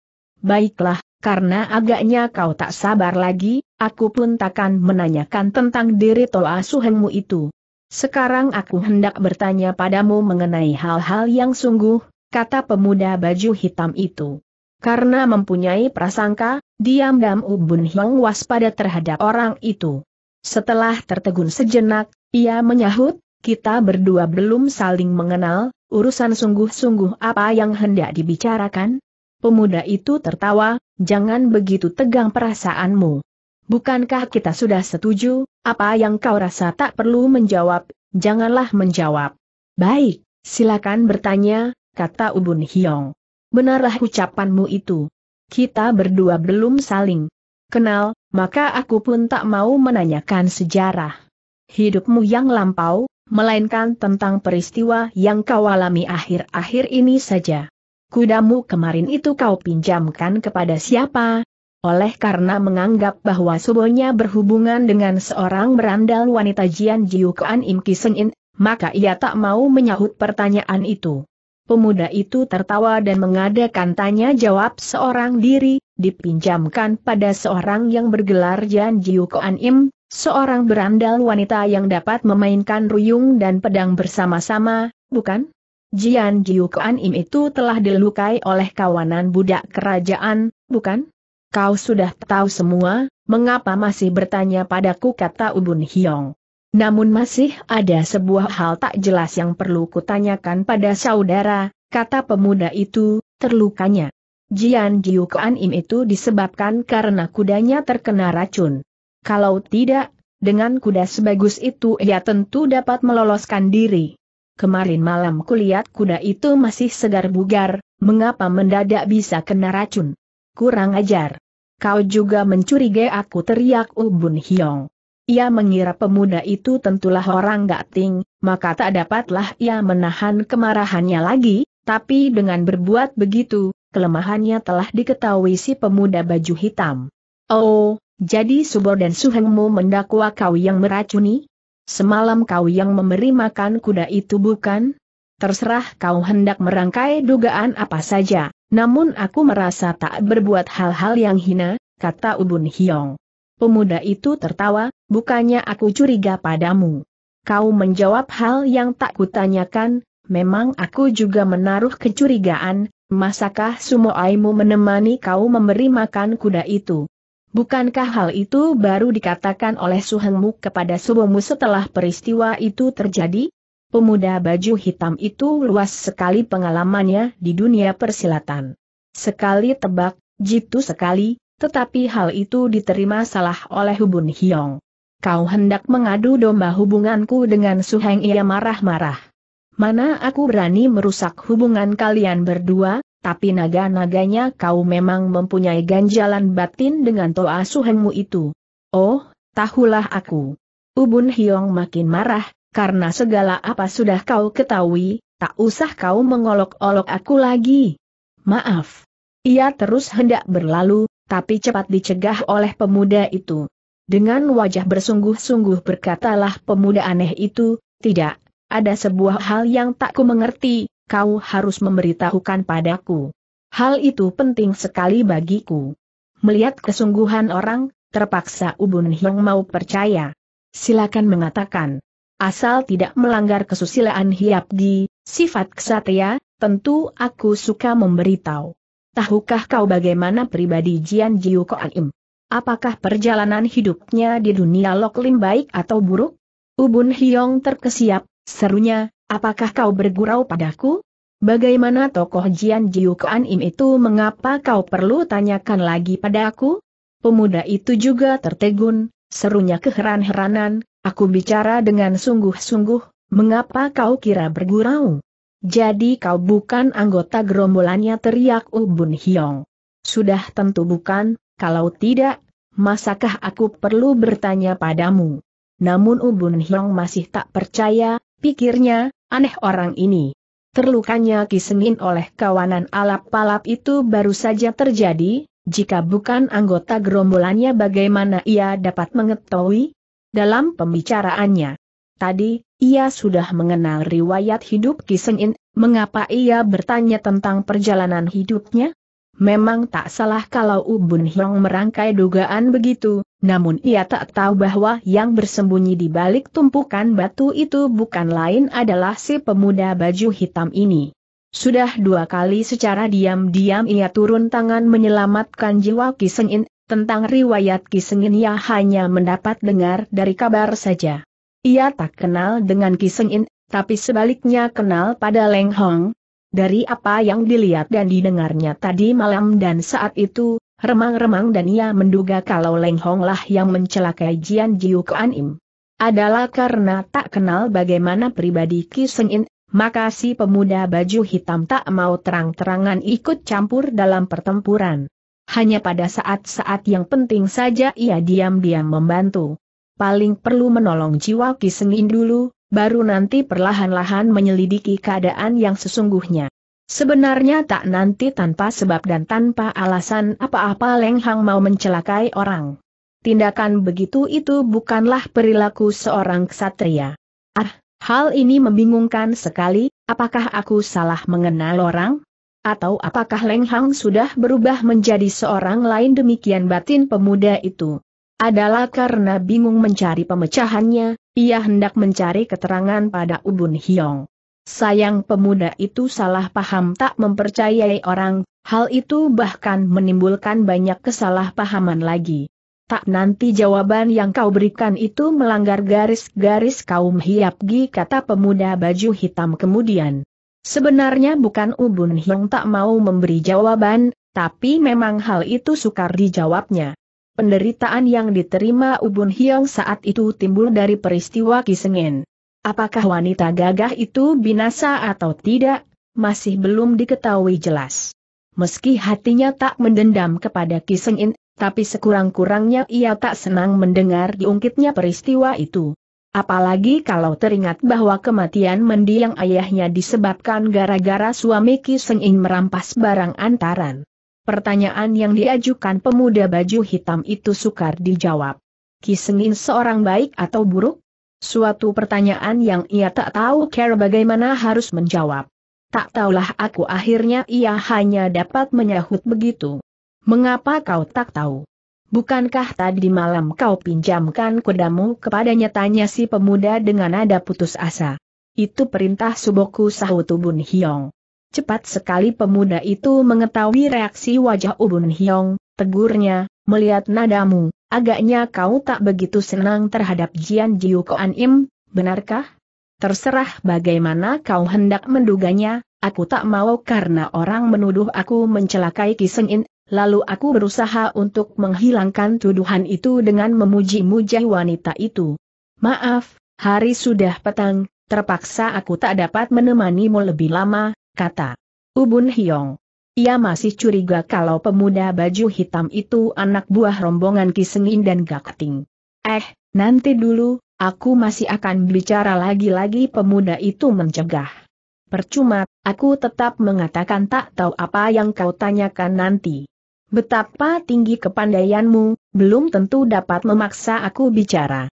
Baiklah, karena agaknya kau tak sabar lagi, aku pun takkan menanyakan tentang diri Toa Suhengmu itu. Sekarang aku hendak bertanya padamu mengenai hal-hal yang sungguh, kata pemuda baju hitam itu. Karena mempunyai prasangka, diam-diam Ubun Hong waspada terhadap orang itu. Setelah tertegun sejenak, ia menyahut, kita berdua belum saling mengenal, urusan sungguh-sungguh apa yang hendak dibicarakan? Pemuda itu tertawa, jangan begitu tegang perasaanmu. Bukankah kita sudah setuju, apa yang kau rasa tak perlu menjawab, janganlah menjawab. Baik, silakan bertanya, kata Ubun hyong. Benarlah ucapanmu itu. Kita berdua belum saling kenal, maka aku pun tak mau menanyakan sejarah hidupmu yang lampau, melainkan tentang peristiwa yang kau alami akhir-akhir ini saja kudamu kemarin itu kau pinjamkan kepada siapa? Oleh karena menganggap bahwa subonya berhubungan dengan seorang berandal wanita Jian Kuan Im In, maka ia tak mau menyahut pertanyaan itu. Pemuda itu tertawa dan mengadakan tanya jawab seorang diri, dipinjamkan pada seorang yang bergelar Jian Kuan Im, seorang berandal wanita yang dapat memainkan ruyung dan pedang bersama-sama, bukan? Jian Jiu Kuan Im itu telah dilukai oleh kawanan budak kerajaan, bukan? Kau sudah tahu semua, mengapa masih bertanya padaku kata Ubun Hiong. Namun masih ada sebuah hal tak jelas yang perlu kutanyakan pada saudara, kata pemuda itu, terlukanya. Jian Jiu Kuan Im itu disebabkan karena kudanya terkena racun. Kalau tidak, dengan kuda sebagus itu ia tentu dapat meloloskan diri. Kemarin malam kulihat kuda itu masih segar bugar, mengapa mendadak bisa kena racun? Kurang ajar. Kau juga mencurigai aku teriak Ubun Hyong. Ia mengira pemuda itu tentulah orang gak ting, maka tak dapatlah ia menahan kemarahannya lagi, tapi dengan berbuat begitu, kelemahannya telah diketahui si pemuda baju hitam. Oh, jadi Subor dan Suhengmu mendakwa kau yang meracuni? Semalam kau yang memberi makan kuda itu bukan? Terserah kau hendak merangkai dugaan apa saja, namun aku merasa tak berbuat hal-hal yang hina, kata Ubun Hiong. Pemuda itu tertawa, bukannya aku curiga padamu. Kau menjawab hal yang tak kutanyakan, memang aku juga menaruh kecurigaan, masakah aimu menemani kau memberi makan kuda itu? Bukankah hal itu baru dikatakan oleh Suhengmu kepada Subomu setelah peristiwa itu terjadi? Pemuda baju hitam itu luas sekali pengalamannya di dunia persilatan. Sekali tebak, jitu sekali, tetapi hal itu diterima salah oleh Hubun Hyong. Kau hendak mengadu domba hubunganku dengan Suheng ia marah-marah. Mana aku berani merusak hubungan kalian berdua, tapi naga-naganya kau memang mempunyai ganjalan batin dengan toa suhenmu itu. Oh, tahulah aku. Ubun Hiong makin marah, karena segala apa sudah kau ketahui, tak usah kau mengolok-olok aku lagi. Maaf. Ia terus hendak berlalu, tapi cepat dicegah oleh pemuda itu. Dengan wajah bersungguh-sungguh berkatalah pemuda aneh itu, tidak, ada sebuah hal yang tak ku mengerti, kau harus memberitahukan padaku. Hal itu penting sekali bagiku. Melihat kesungguhan orang, terpaksa Ubun Hyong mau percaya. Silakan mengatakan. Asal tidak melanggar kesusilaan di sifat kesatria, tentu aku suka memberitahu. Tahukah kau bagaimana pribadi Jian Jiu Koanim? Apakah perjalanan hidupnya di dunia Loklim baik atau buruk? Ubun Hyong terkesiap, serunya, Apakah kau bergurau padaku? Bagaimana tokoh Jian Jiu Kuan Im itu mengapa kau perlu tanyakan lagi padaku? Pemuda itu juga tertegun, serunya keheran-heranan, aku bicara dengan sungguh-sungguh, mengapa kau kira bergurau? Jadi kau bukan anggota gerombolannya teriak Ubun Hiong. Sudah tentu bukan, kalau tidak, masakah aku perlu bertanya padamu? Namun Ubun Hiong masih tak percaya, pikirnya, Aneh orang ini. Terlukanya Kisengin oleh kawanan alap-alap itu baru saja terjadi, jika bukan anggota gerombolannya bagaimana ia dapat mengetahui? Dalam pembicaraannya tadi, ia sudah mengenal riwayat hidup Kisengin. mengapa ia bertanya tentang perjalanan hidupnya? Memang tak salah kalau Ubun Hyong merangkai dugaan begitu, namun ia tak tahu bahwa yang bersembunyi di balik tumpukan batu itu bukan lain adalah si pemuda baju hitam ini. Sudah dua kali secara diam-diam ia turun tangan menyelamatkan jiwa Kisengin, tentang riwayat Kisengin ia hanya mendapat dengar dari kabar saja. Ia tak kenal dengan Kisengin, tapi sebaliknya kenal pada Leng Hong, dari apa yang dilihat dan didengarnya tadi malam dan saat itu, remang-remang dan ia menduga kalau Leng Hong lah yang mencelakai Jian Jiu Kuan Im. Adalah karena tak kenal bagaimana pribadi Ki Seng In, maka si pemuda baju hitam tak mau terang-terangan ikut campur dalam pertempuran. Hanya pada saat-saat yang penting saja ia diam-diam membantu. Paling perlu menolong jiwa Ki Seng In dulu, baru nanti perlahan-lahan menyelidiki keadaan yang sesungguhnya. Sebenarnya tak nanti tanpa sebab dan tanpa alasan apa-apa Leng Hang mau mencelakai orang. Tindakan begitu itu bukanlah perilaku seorang ksatria. Ah, hal ini membingungkan sekali, apakah aku salah mengenal orang? Atau apakah Leng Hang sudah berubah menjadi seorang lain demikian batin pemuda itu? Adalah karena bingung mencari pemecahannya, ia hendak mencari keterangan pada Ubun Hiong. Sayang pemuda itu salah paham tak mempercayai orang, hal itu bahkan menimbulkan banyak kesalahpahaman lagi. Tak nanti jawaban yang kau berikan itu melanggar garis-garis kaum Hiapgi kata pemuda baju hitam kemudian. Sebenarnya bukan Ubun Hiong tak mau memberi jawaban, tapi memang hal itu sukar dijawabnya. Penderitaan yang diterima Ubun Hiong saat itu timbul dari peristiwa Kisengin. Apakah wanita gagah itu binasa atau tidak, masih belum diketahui jelas. Meski hatinya tak mendendam kepada Kisengin, tapi sekurang-kurangnya ia tak senang mendengar diungkitnya peristiwa itu. Apalagi kalau teringat bahwa kematian mendiang ayahnya disebabkan gara-gara suami Ki Seng In merampas barang antaran. Pertanyaan yang diajukan pemuda baju hitam itu sukar dijawab. Kisengin seorang baik atau buruk? Suatu pertanyaan yang ia tak tahu cara bagaimana harus menjawab. Tak tahulah aku akhirnya ia hanya dapat menyahut begitu. Mengapa kau tak tahu? Bukankah tadi malam kau pinjamkan kodamu kepadanya tanya si pemuda dengan nada putus asa. Itu perintah suboku sahutubun tubun Hiong. Cepat sekali pemuda itu mengetahui reaksi wajah Ubun Hyong, tegurnya, melihat nadamu, agaknya kau tak begitu senang terhadap Jian Jiu Koan Im, benarkah? Terserah bagaimana kau hendak menduganya, aku tak mau karena orang menuduh aku mencelakai in. lalu aku berusaha untuk menghilangkan tuduhan itu dengan memuji-muji wanita itu. Maaf, hari sudah petang, terpaksa aku tak dapat menemanimu lebih lama, kata Ubun Hyong. Ia masih curiga kalau pemuda baju hitam itu anak buah rombongan Kisengin dan Gakting. Eh, nanti dulu, aku masih akan bicara lagi-lagi pemuda itu mencegah. Percuma, aku tetap mengatakan tak tahu apa yang kau tanyakan nanti. Betapa tinggi kepandaianmu, belum tentu dapat memaksa aku bicara.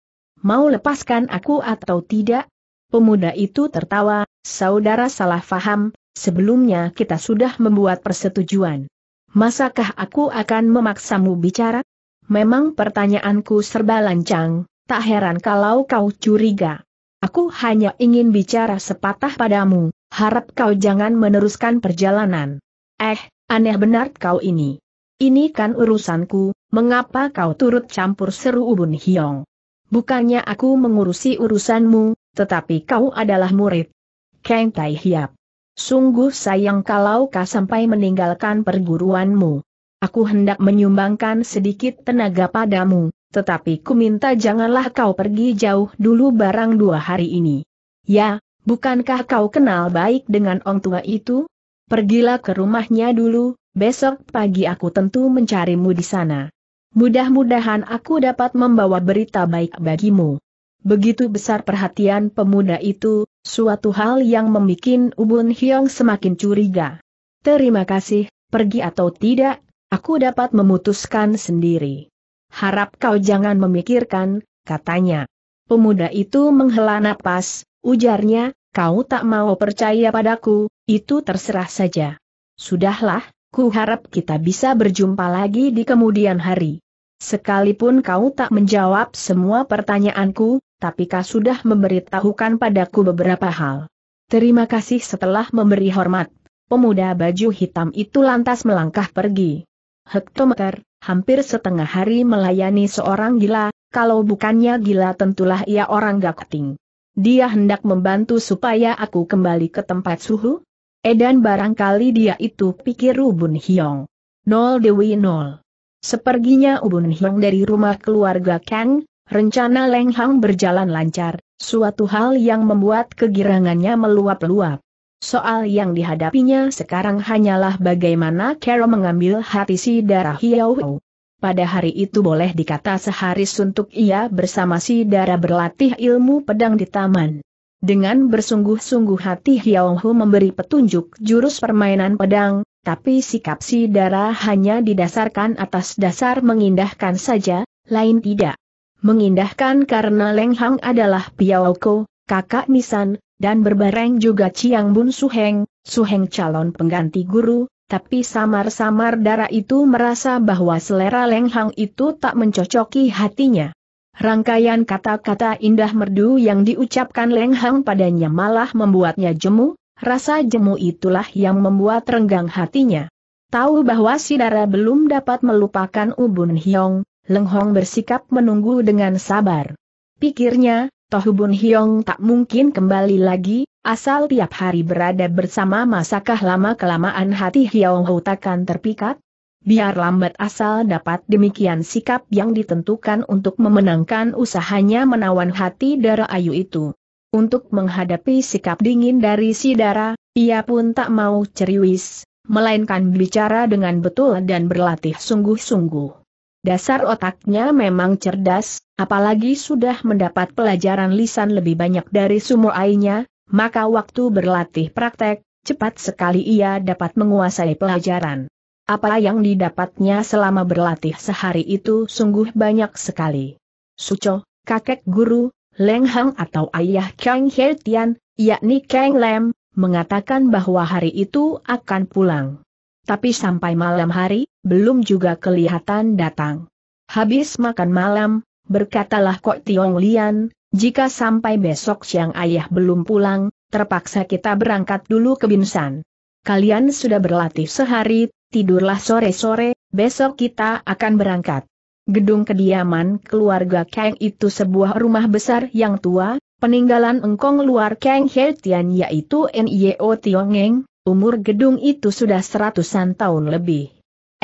Mau lepaskan aku atau tidak? Pemuda itu tertawa, saudara salah faham, Sebelumnya kita sudah membuat persetujuan. Masakah aku akan memaksamu bicara? Memang pertanyaanku serba lancang, tak heran kalau kau curiga. Aku hanya ingin bicara sepatah padamu, harap kau jangan meneruskan perjalanan. Eh, aneh benar kau ini. Ini kan urusanku, mengapa kau turut campur seru Ubun Hiong? Bukannya aku mengurusi urusanmu, tetapi kau adalah murid. Kang Tai Hiap. Sungguh sayang kalau kau sampai meninggalkan perguruanmu. Aku hendak menyumbangkan sedikit tenaga padamu, tetapi ku minta janganlah kau pergi jauh dulu barang dua hari ini. Ya, bukankah kau kenal baik dengan orang tua itu? Pergilah ke rumahnya dulu, besok pagi aku tentu mencarimu di sana. Mudah-mudahan aku dapat membawa berita baik bagimu. Begitu besar perhatian pemuda itu, suatu hal yang membuat Ubun Hyong semakin curiga. Terima kasih, pergi atau tidak, aku dapat memutuskan sendiri. Harap kau jangan memikirkan, katanya. Pemuda itu menghela napas, ujarnya, kau tak mau percaya padaku, itu terserah saja. Sudahlah, ku harap kita bisa berjumpa lagi di kemudian hari. Sekalipun kau tak menjawab semua pertanyaanku, tapi kau sudah memberitahukan padaku beberapa hal. Terima kasih setelah memberi hormat. Pemuda baju hitam itu lantas melangkah pergi. Hektometer, hampir setengah hari melayani seorang gila, kalau bukannya gila tentulah ia orang gak gakting. Dia hendak membantu supaya aku kembali ke tempat suhu? Edan barangkali dia itu pikir Ubun Hyong. Nol Dewi Nol. Seperginya Ubun Hyong dari rumah keluarga Kang, Rencana Leng Hang berjalan lancar, suatu hal yang membuat kegirangannya meluap-luap. Soal yang dihadapinya sekarang hanyalah bagaimana Kero mengambil hati si darah Hiau. Pada hari itu boleh dikata sehari suntuk ia bersama si darah berlatih ilmu pedang di taman. Dengan bersungguh-sungguh hati Hiau memberi petunjuk jurus permainan pedang, tapi sikap si darah hanya didasarkan atas dasar mengindahkan saja, lain tidak. Mengindahkan karena Leng Hang adalah Piaoko, kakak Nisan, dan berbareng juga Chiang Bun Suheng, Suheng calon pengganti guru, tapi samar-samar darah itu merasa bahwa selera Leng Hang itu tak mencocoki hatinya. Rangkaian kata-kata indah merdu yang diucapkan Leng Hang padanya malah membuatnya jemu, rasa jemu itulah yang membuat renggang hatinya. Tahu bahwa si Dara belum dapat melupakan Ubun Hyong, Leng Hong bersikap menunggu dengan sabar. Pikirnya, Toh Bun Hiong tak mungkin kembali lagi, asal tiap hari berada bersama masakah lama-kelamaan hati Hiong Ho takkan terpikat? Biar lambat asal dapat demikian sikap yang ditentukan untuk memenangkan usahanya menawan hati Dara ayu itu. Untuk menghadapi sikap dingin dari si Dara, ia pun tak mau ceriwis, melainkan bicara dengan betul dan berlatih sungguh-sungguh. Dasar otaknya memang cerdas, apalagi sudah mendapat pelajaran lisan lebih banyak dari sumur airnya, maka waktu berlatih praktek, cepat sekali ia dapat menguasai pelajaran. Apa yang didapatnya selama berlatih sehari itu sungguh banyak sekali. Suco, kakek guru, Leng Hang atau ayah Kang Hertian, Tian, yakni Kang Lem, mengatakan bahwa hari itu akan pulang tapi sampai malam hari, belum juga kelihatan datang. Habis makan malam, berkatalah Kok Tiong Lian, jika sampai besok siang ayah belum pulang, terpaksa kita berangkat dulu ke Binsan. Kalian sudah berlatih sehari, tidurlah sore-sore, besok kita akan berangkat. Gedung kediaman keluarga Kang itu sebuah rumah besar yang tua, peninggalan engkong luar Kang He Tian yaitu Nio Tiongeng, Umur gedung itu sudah seratusan tahun lebih.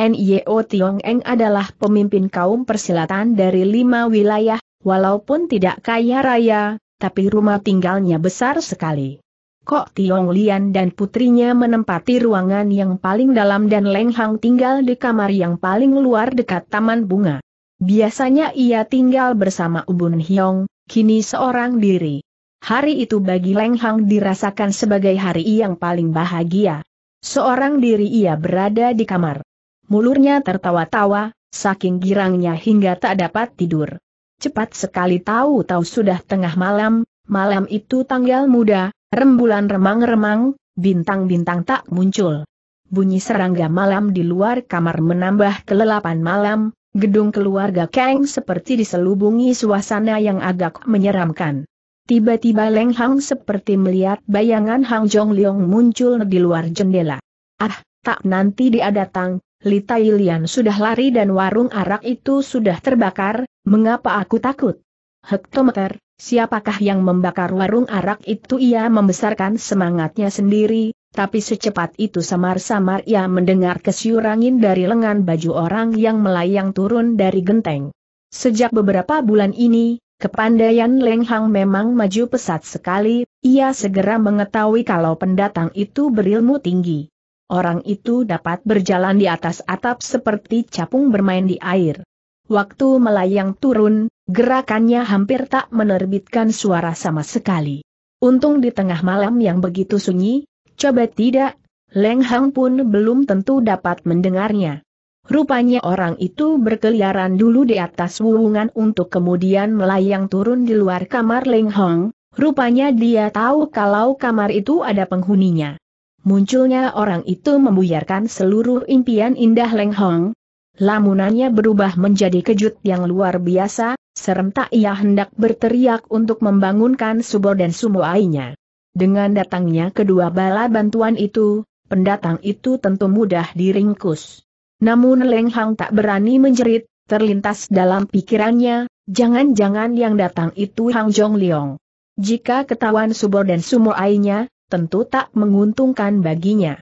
NIO Eng adalah pemimpin kaum persilatan dari lima wilayah, walaupun tidak kaya raya, tapi rumah tinggalnya besar sekali. Kok Tiong Lian dan putrinya menempati ruangan yang paling dalam dan Leng Hang tinggal di kamar yang paling luar dekat taman bunga. Biasanya ia tinggal bersama Ubun Hyong, kini seorang diri. Hari itu bagi Leng Hang dirasakan sebagai hari yang paling bahagia. Seorang diri ia berada di kamar. Mulurnya tertawa-tawa, saking girangnya hingga tak dapat tidur. Cepat sekali tahu-tahu sudah tengah malam, malam itu tanggal muda, rembulan remang-remang, bintang-bintang tak muncul. Bunyi serangga malam di luar kamar menambah kelelapan malam, gedung keluarga Kang seperti diselubungi suasana yang agak menyeramkan. Tiba-tiba Leng Hang seperti melihat bayangan Hang Jong Leong muncul di luar jendela. Ah, tak nanti dia datang, Li Tai Lian sudah lari dan warung arak itu sudah terbakar, mengapa aku takut? Hektometer, siapakah yang membakar warung arak itu ia membesarkan semangatnya sendiri, tapi secepat itu samar-samar ia mendengar kesiurangin dari lengan baju orang yang melayang turun dari genteng. Sejak beberapa bulan ini, Kepandaian Leng Hang memang maju pesat sekali, ia segera mengetahui kalau pendatang itu berilmu tinggi. Orang itu dapat berjalan di atas atap seperti capung bermain di air. Waktu melayang turun, gerakannya hampir tak menerbitkan suara sama sekali. Untung di tengah malam yang begitu sunyi, coba tidak, Leng Hang pun belum tentu dapat mendengarnya. Rupanya orang itu berkeliaran dulu di atas wuwungan untuk kemudian melayang turun di luar kamar Leng Hong, rupanya dia tahu kalau kamar itu ada penghuninya. Munculnya orang itu membuyarkan seluruh impian indah Leng Hong. Lamunannya berubah menjadi kejut yang luar biasa, serentak ia hendak berteriak untuk membangunkan Subo dan Sumoainya. Dengan datangnya kedua bala bantuan itu, pendatang itu tentu mudah diringkus. Namun Leng Hang tak berani menjerit, terlintas dalam pikirannya, jangan-jangan yang datang itu Hang Jong Leong. Jika ketahuan Subor dan Sumo ainya, tentu tak menguntungkan baginya.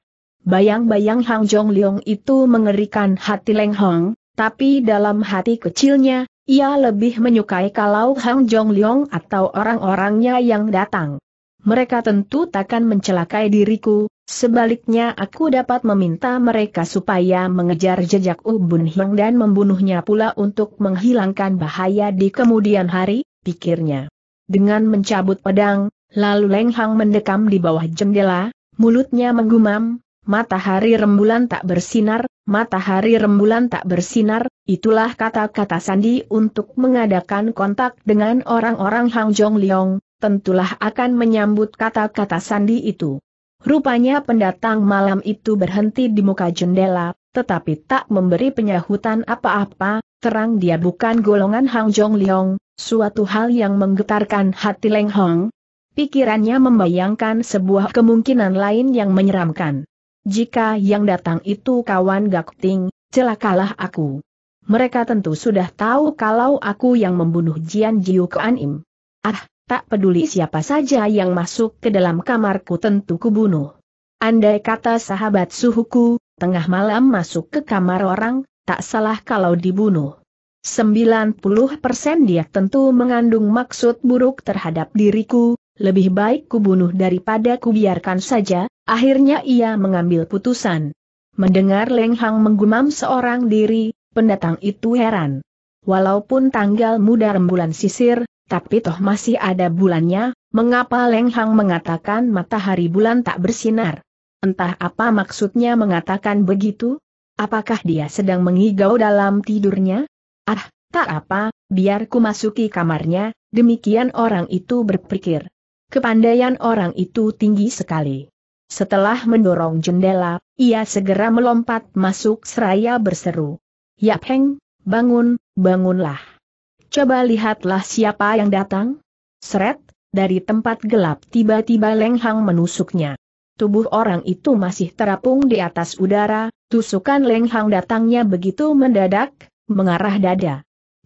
Bayang-bayang Hang Jong Leong itu mengerikan hati Leng Hang, tapi dalam hati kecilnya, ia lebih menyukai kalau Hang Jong Leong atau orang-orangnya yang datang. Mereka tentu takkan mencelakai diriku, Sebaliknya aku dapat meminta mereka supaya mengejar jejak Ubun oh Bun dan membunuhnya pula untuk menghilangkan bahaya di kemudian hari, pikirnya. Dengan mencabut pedang, lalu Leng Hang mendekam di bawah jendela, mulutnya menggumam, matahari rembulan tak bersinar, matahari rembulan tak bersinar, itulah kata-kata Sandi untuk mengadakan kontak dengan orang-orang Hang Jong Leong, tentulah akan menyambut kata-kata Sandi itu. Rupanya pendatang malam itu berhenti di muka jendela, tetapi tak memberi penyahutan apa-apa, terang dia bukan golongan Hang Jong Leong, suatu hal yang menggetarkan hati Leng Hong. Pikirannya membayangkan sebuah kemungkinan lain yang menyeramkan. Jika yang datang itu kawan Gak Ting, celakalah aku. Mereka tentu sudah tahu kalau aku yang membunuh Jian Jiu Kuan Im. Ah, tak peduli siapa saja yang masuk ke dalam kamarku tentu kubunuh. Andai kata sahabat suhuku, tengah malam masuk ke kamar orang, tak salah kalau dibunuh. 90% dia tentu mengandung maksud buruk terhadap diriku, lebih baik kubunuh daripada kubiarkan saja, akhirnya ia mengambil putusan. Mendengar Leng Hang menggumam seorang diri, pendatang itu heran. Walaupun tanggal muda rembulan sisir, tapi toh masih ada bulannya, mengapa Leng Hang mengatakan matahari bulan tak bersinar? Entah apa maksudnya mengatakan begitu? Apakah dia sedang mengigau dalam tidurnya? Ah, tak apa, biar ku masuki kamarnya, demikian orang itu berpikir. Kepandaian orang itu tinggi sekali. Setelah mendorong jendela, ia segera melompat masuk seraya berseru. Yap Heng, bangun, bangunlah. Coba lihatlah siapa yang datang. Seret, dari tempat gelap tiba-tiba Lenghang menusuknya. Tubuh orang itu masih terapung di atas udara, tusukan Lenghang datangnya begitu mendadak, mengarah dada.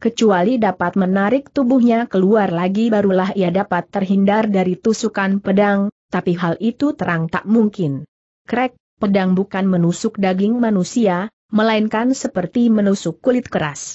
Kecuali dapat menarik tubuhnya keluar lagi barulah ia dapat terhindar dari tusukan pedang, tapi hal itu terang tak mungkin. Krek, pedang bukan menusuk daging manusia, melainkan seperti menusuk kulit keras.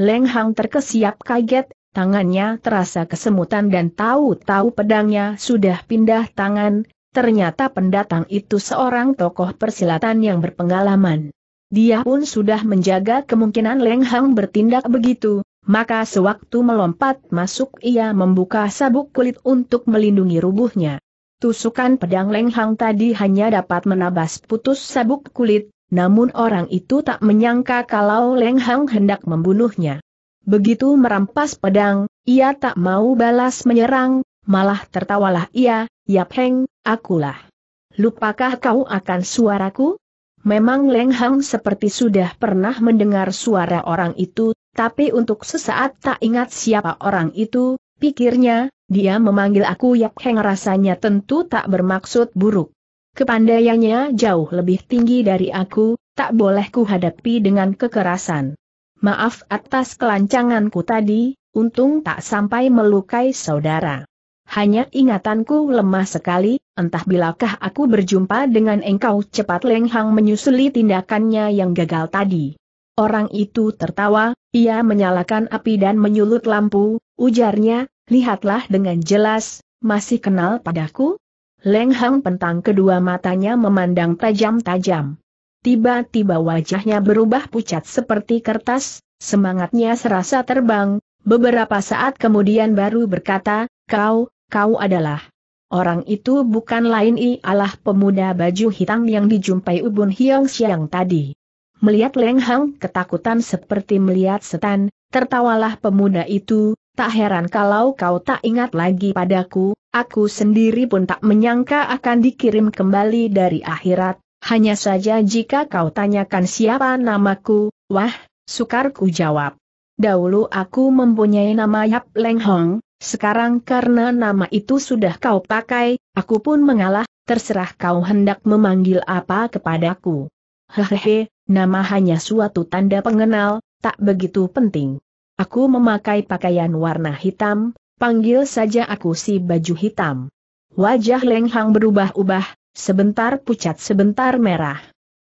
Leng Hang terkesiap kaget, tangannya terasa kesemutan dan tahu-tahu pedangnya sudah pindah tangan, ternyata pendatang itu seorang tokoh persilatan yang berpengalaman. Dia pun sudah menjaga kemungkinan Leng Hang bertindak begitu, maka sewaktu melompat masuk ia membuka sabuk kulit untuk melindungi rubuhnya. Tusukan pedang Leng Hang tadi hanya dapat menabas putus sabuk kulit, namun orang itu tak menyangka kalau Leng Hang hendak membunuhnya. Begitu merampas pedang, ia tak mau balas menyerang, malah tertawalah ia, Yap Heng, akulah. Lupakah kau akan suaraku? Memang Leng Hang seperti sudah pernah mendengar suara orang itu, tapi untuk sesaat tak ingat siapa orang itu, pikirnya, dia memanggil aku Yap Heng rasanya tentu tak bermaksud buruk. Kepandaiannya jauh lebih tinggi dari aku, tak boleh kuhadapi dengan kekerasan. Maaf atas kelancanganku tadi, untung tak sampai melukai saudara. Hanya ingatanku lemah sekali, entah bilakah aku berjumpa dengan engkau cepat Lenghang menyusuli tindakannya yang gagal tadi. Orang itu tertawa, ia menyalakan api dan menyulut lampu, ujarnya, lihatlah dengan jelas, masih kenal padaku? Leng Hang pentang kedua matanya memandang tajam-tajam. Tiba-tiba wajahnya berubah pucat seperti kertas, semangatnya serasa terbang, beberapa saat kemudian baru berkata, kau, kau adalah. Orang itu bukan lain ialah pemuda baju hitam yang dijumpai Ubun Hiong Siang tadi. Melihat Leng Hang ketakutan seperti melihat setan, tertawalah pemuda itu, tak heran kalau kau tak ingat lagi padaku, Aku sendiri pun tak menyangka akan dikirim kembali dari akhirat, hanya saja jika kau tanyakan siapa namaku, wah, sukarku jawab. Dahulu aku mempunyai nama Yap Leng Hong, sekarang karena nama itu sudah kau pakai, aku pun mengalah, terserah kau hendak memanggil apa kepadaku. Hehehe, nama hanya suatu tanda pengenal, tak begitu penting. Aku memakai pakaian warna hitam, panggil saja aku si baju hitam. Wajah Leng Hang berubah-ubah, sebentar pucat sebentar merah.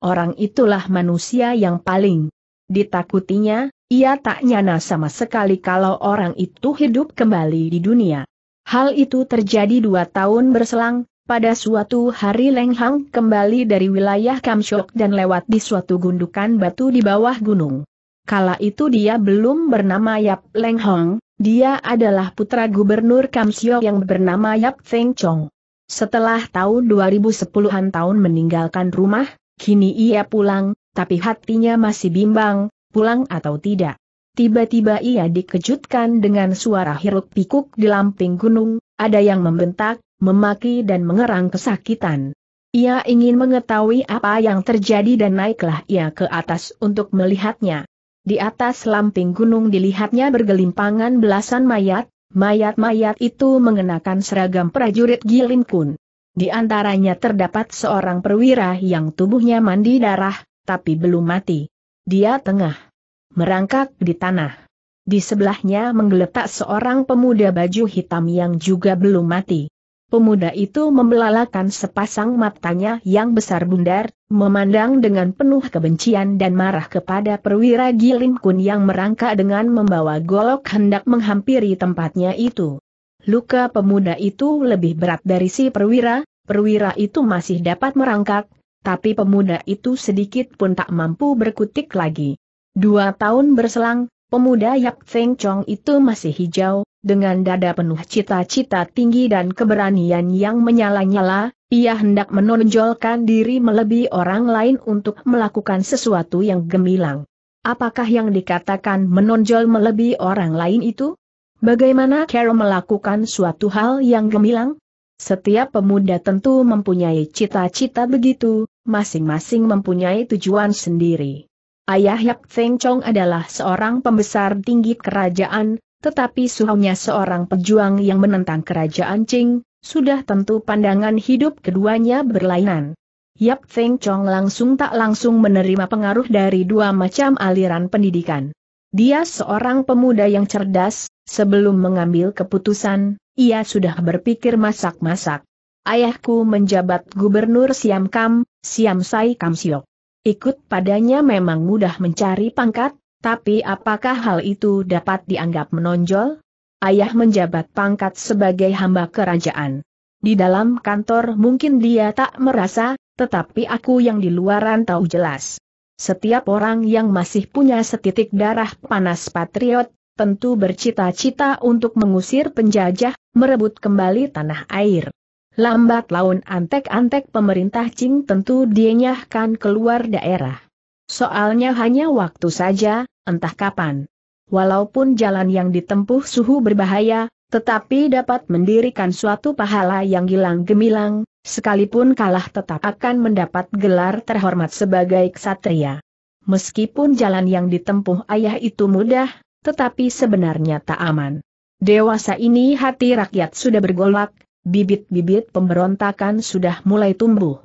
Orang itulah manusia yang paling ditakutinya, ia tak nyana sama sekali kalau orang itu hidup kembali di dunia. Hal itu terjadi dua tahun berselang, pada suatu hari Leng Hang kembali dari wilayah Kamshok dan lewat di suatu gundukan batu di bawah gunung. Kala itu dia belum bernama Yap Leng Hong, dia adalah putra gubernur Kamsyo yang bernama Yap Feng Chong. Setelah tahun 2010-an tahun meninggalkan rumah, kini ia pulang, tapi hatinya masih bimbang, pulang atau tidak. Tiba-tiba ia dikejutkan dengan suara hiruk-pikuk di lamping gunung, ada yang membentak, memaki dan mengerang kesakitan. Ia ingin mengetahui apa yang terjadi dan naiklah ia ke atas untuk melihatnya. Di atas lamping gunung dilihatnya bergelimpangan belasan mayat, mayat-mayat itu mengenakan seragam prajurit gilin kun. Di antaranya terdapat seorang perwira yang tubuhnya mandi darah, tapi belum mati. Dia tengah merangkak di tanah. Di sebelahnya menggeletak seorang pemuda baju hitam yang juga belum mati. Pemuda itu membelalakan sepasang matanya yang besar bundar, memandang dengan penuh kebencian dan marah kepada perwira Gilin Kun yang merangkak dengan membawa golok hendak menghampiri tempatnya itu. Luka pemuda itu lebih berat dari si perwira, perwira itu masih dapat merangkak, tapi pemuda itu sedikit pun tak mampu berkutik lagi. Dua tahun berselang, pemuda Yap Feng Chong itu masih hijau, dengan dada penuh cita-cita tinggi dan keberanian yang menyala-nyala, ia hendak menonjolkan diri melebihi orang lain untuk melakukan sesuatu yang gemilang. Apakah yang dikatakan menonjol melebihi orang lain itu? Bagaimana Carol melakukan suatu hal yang gemilang? Setiap pemuda tentu mempunyai cita-cita begitu, masing-masing mempunyai tujuan sendiri. Ayah Yap Feng Chong adalah seorang pembesar tinggi kerajaan, tetapi suhunya seorang pejuang yang menentang kerajaan Qing, sudah tentu pandangan hidup keduanya berlainan. Yap Feng Chong langsung tak langsung menerima pengaruh dari dua macam aliran pendidikan. Dia seorang pemuda yang cerdas, sebelum mengambil keputusan, ia sudah berpikir masak-masak. Ayahku menjabat gubernur Siam Kam, Siam Sai Kam Siok. Ikut padanya memang mudah mencari pangkat, tapi apakah hal itu dapat dianggap menonjol? Ayah menjabat pangkat sebagai hamba kerajaan. Di dalam kantor mungkin dia tak merasa, tetapi aku yang di luaran tahu jelas. Setiap orang yang masih punya setitik darah panas patriot, tentu bercita-cita untuk mengusir penjajah, merebut kembali tanah air. Lambat laun antek-antek pemerintah Qing tentu dienyahkan keluar daerah. Soalnya hanya waktu saja, entah kapan. Walaupun jalan yang ditempuh suhu berbahaya, tetapi dapat mendirikan suatu pahala yang hilang gemilang, sekalipun kalah tetap akan mendapat gelar terhormat sebagai ksatria. Meskipun jalan yang ditempuh ayah itu mudah, tetapi sebenarnya tak aman. Dewasa ini hati rakyat sudah bergolak, bibit-bibit pemberontakan sudah mulai tumbuh.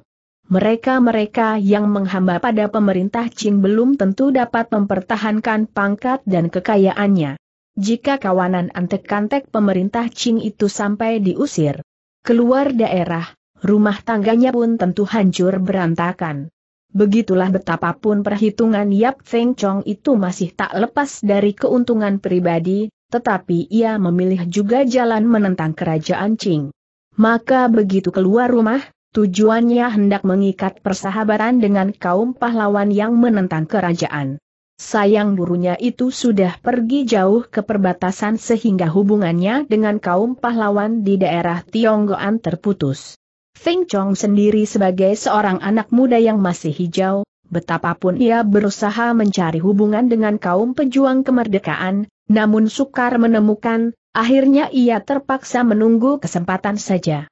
Mereka-mereka yang menghamba pada pemerintah Qing belum tentu dapat mempertahankan pangkat dan kekayaannya. Jika kawanan antek-kantek pemerintah Qing itu sampai diusir, keluar daerah, rumah tangganya pun tentu hancur berantakan. Begitulah betapapun perhitungan Yap Feng Chong itu masih tak lepas dari keuntungan pribadi, tetapi ia memilih juga jalan menentang kerajaan Qing. Maka begitu keluar rumah, Tujuannya hendak mengikat persahabatan dengan kaum pahlawan yang menentang kerajaan. Sayang burunya itu sudah pergi jauh ke perbatasan sehingga hubungannya dengan kaum pahlawan di daerah Tionggoan terputus. Feng Chong sendiri sebagai seorang anak muda yang masih hijau, betapapun ia berusaha mencari hubungan dengan kaum pejuang kemerdekaan, namun sukar menemukan, akhirnya ia terpaksa menunggu kesempatan saja.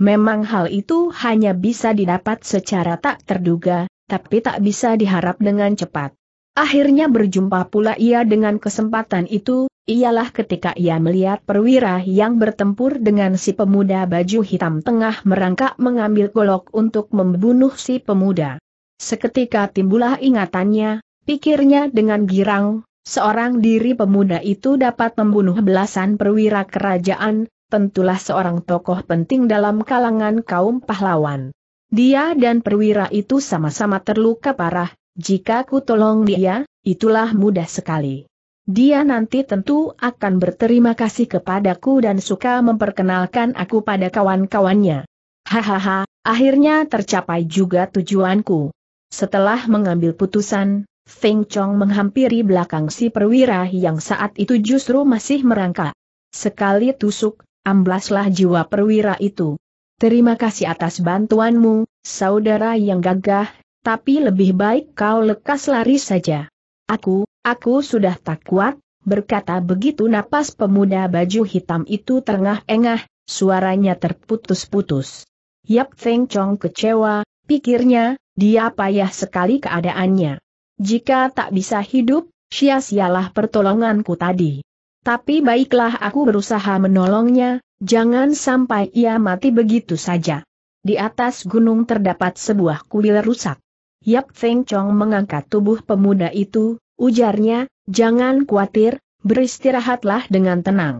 Memang hal itu hanya bisa didapat secara tak terduga, tapi tak bisa diharap dengan cepat. Akhirnya berjumpa pula ia dengan kesempatan itu, ialah ketika ia melihat perwira yang bertempur dengan si pemuda baju hitam tengah merangkak mengambil golok untuk membunuh si pemuda. Seketika timbullah ingatannya, pikirnya dengan girang, seorang diri pemuda itu dapat membunuh belasan perwira kerajaan, tentulah seorang tokoh penting dalam kalangan kaum pahlawan. Dia dan perwira itu sama-sama terluka parah, jika ku tolong dia, itulah mudah sekali. Dia nanti tentu akan berterima kasih kepadaku dan suka memperkenalkan aku pada kawan-kawannya. Hahaha, akhirnya tercapai juga tujuanku. Setelah mengambil putusan, Feng Chong menghampiri belakang si perwira yang saat itu justru masih merangkak. Sekali tusuk, amblaslah jiwa perwira itu. Terima kasih atas bantuanmu, saudara yang gagah, tapi lebih baik kau lekas lari saja. Aku, aku sudah tak kuat, berkata begitu napas pemuda baju hitam itu terengah-engah, suaranya terputus-putus. Yap Feng Chong kecewa, pikirnya, dia payah sekali keadaannya. Jika tak bisa hidup, sia-sialah pertolonganku tadi. Tapi baiklah aku berusaha menolongnya, jangan sampai ia mati begitu saja. Di atas gunung terdapat sebuah kuil rusak. Yap Feng Chong mengangkat tubuh pemuda itu, ujarnya, jangan khawatir, beristirahatlah dengan tenang.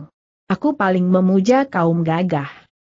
Aku paling memuja kaum gagah.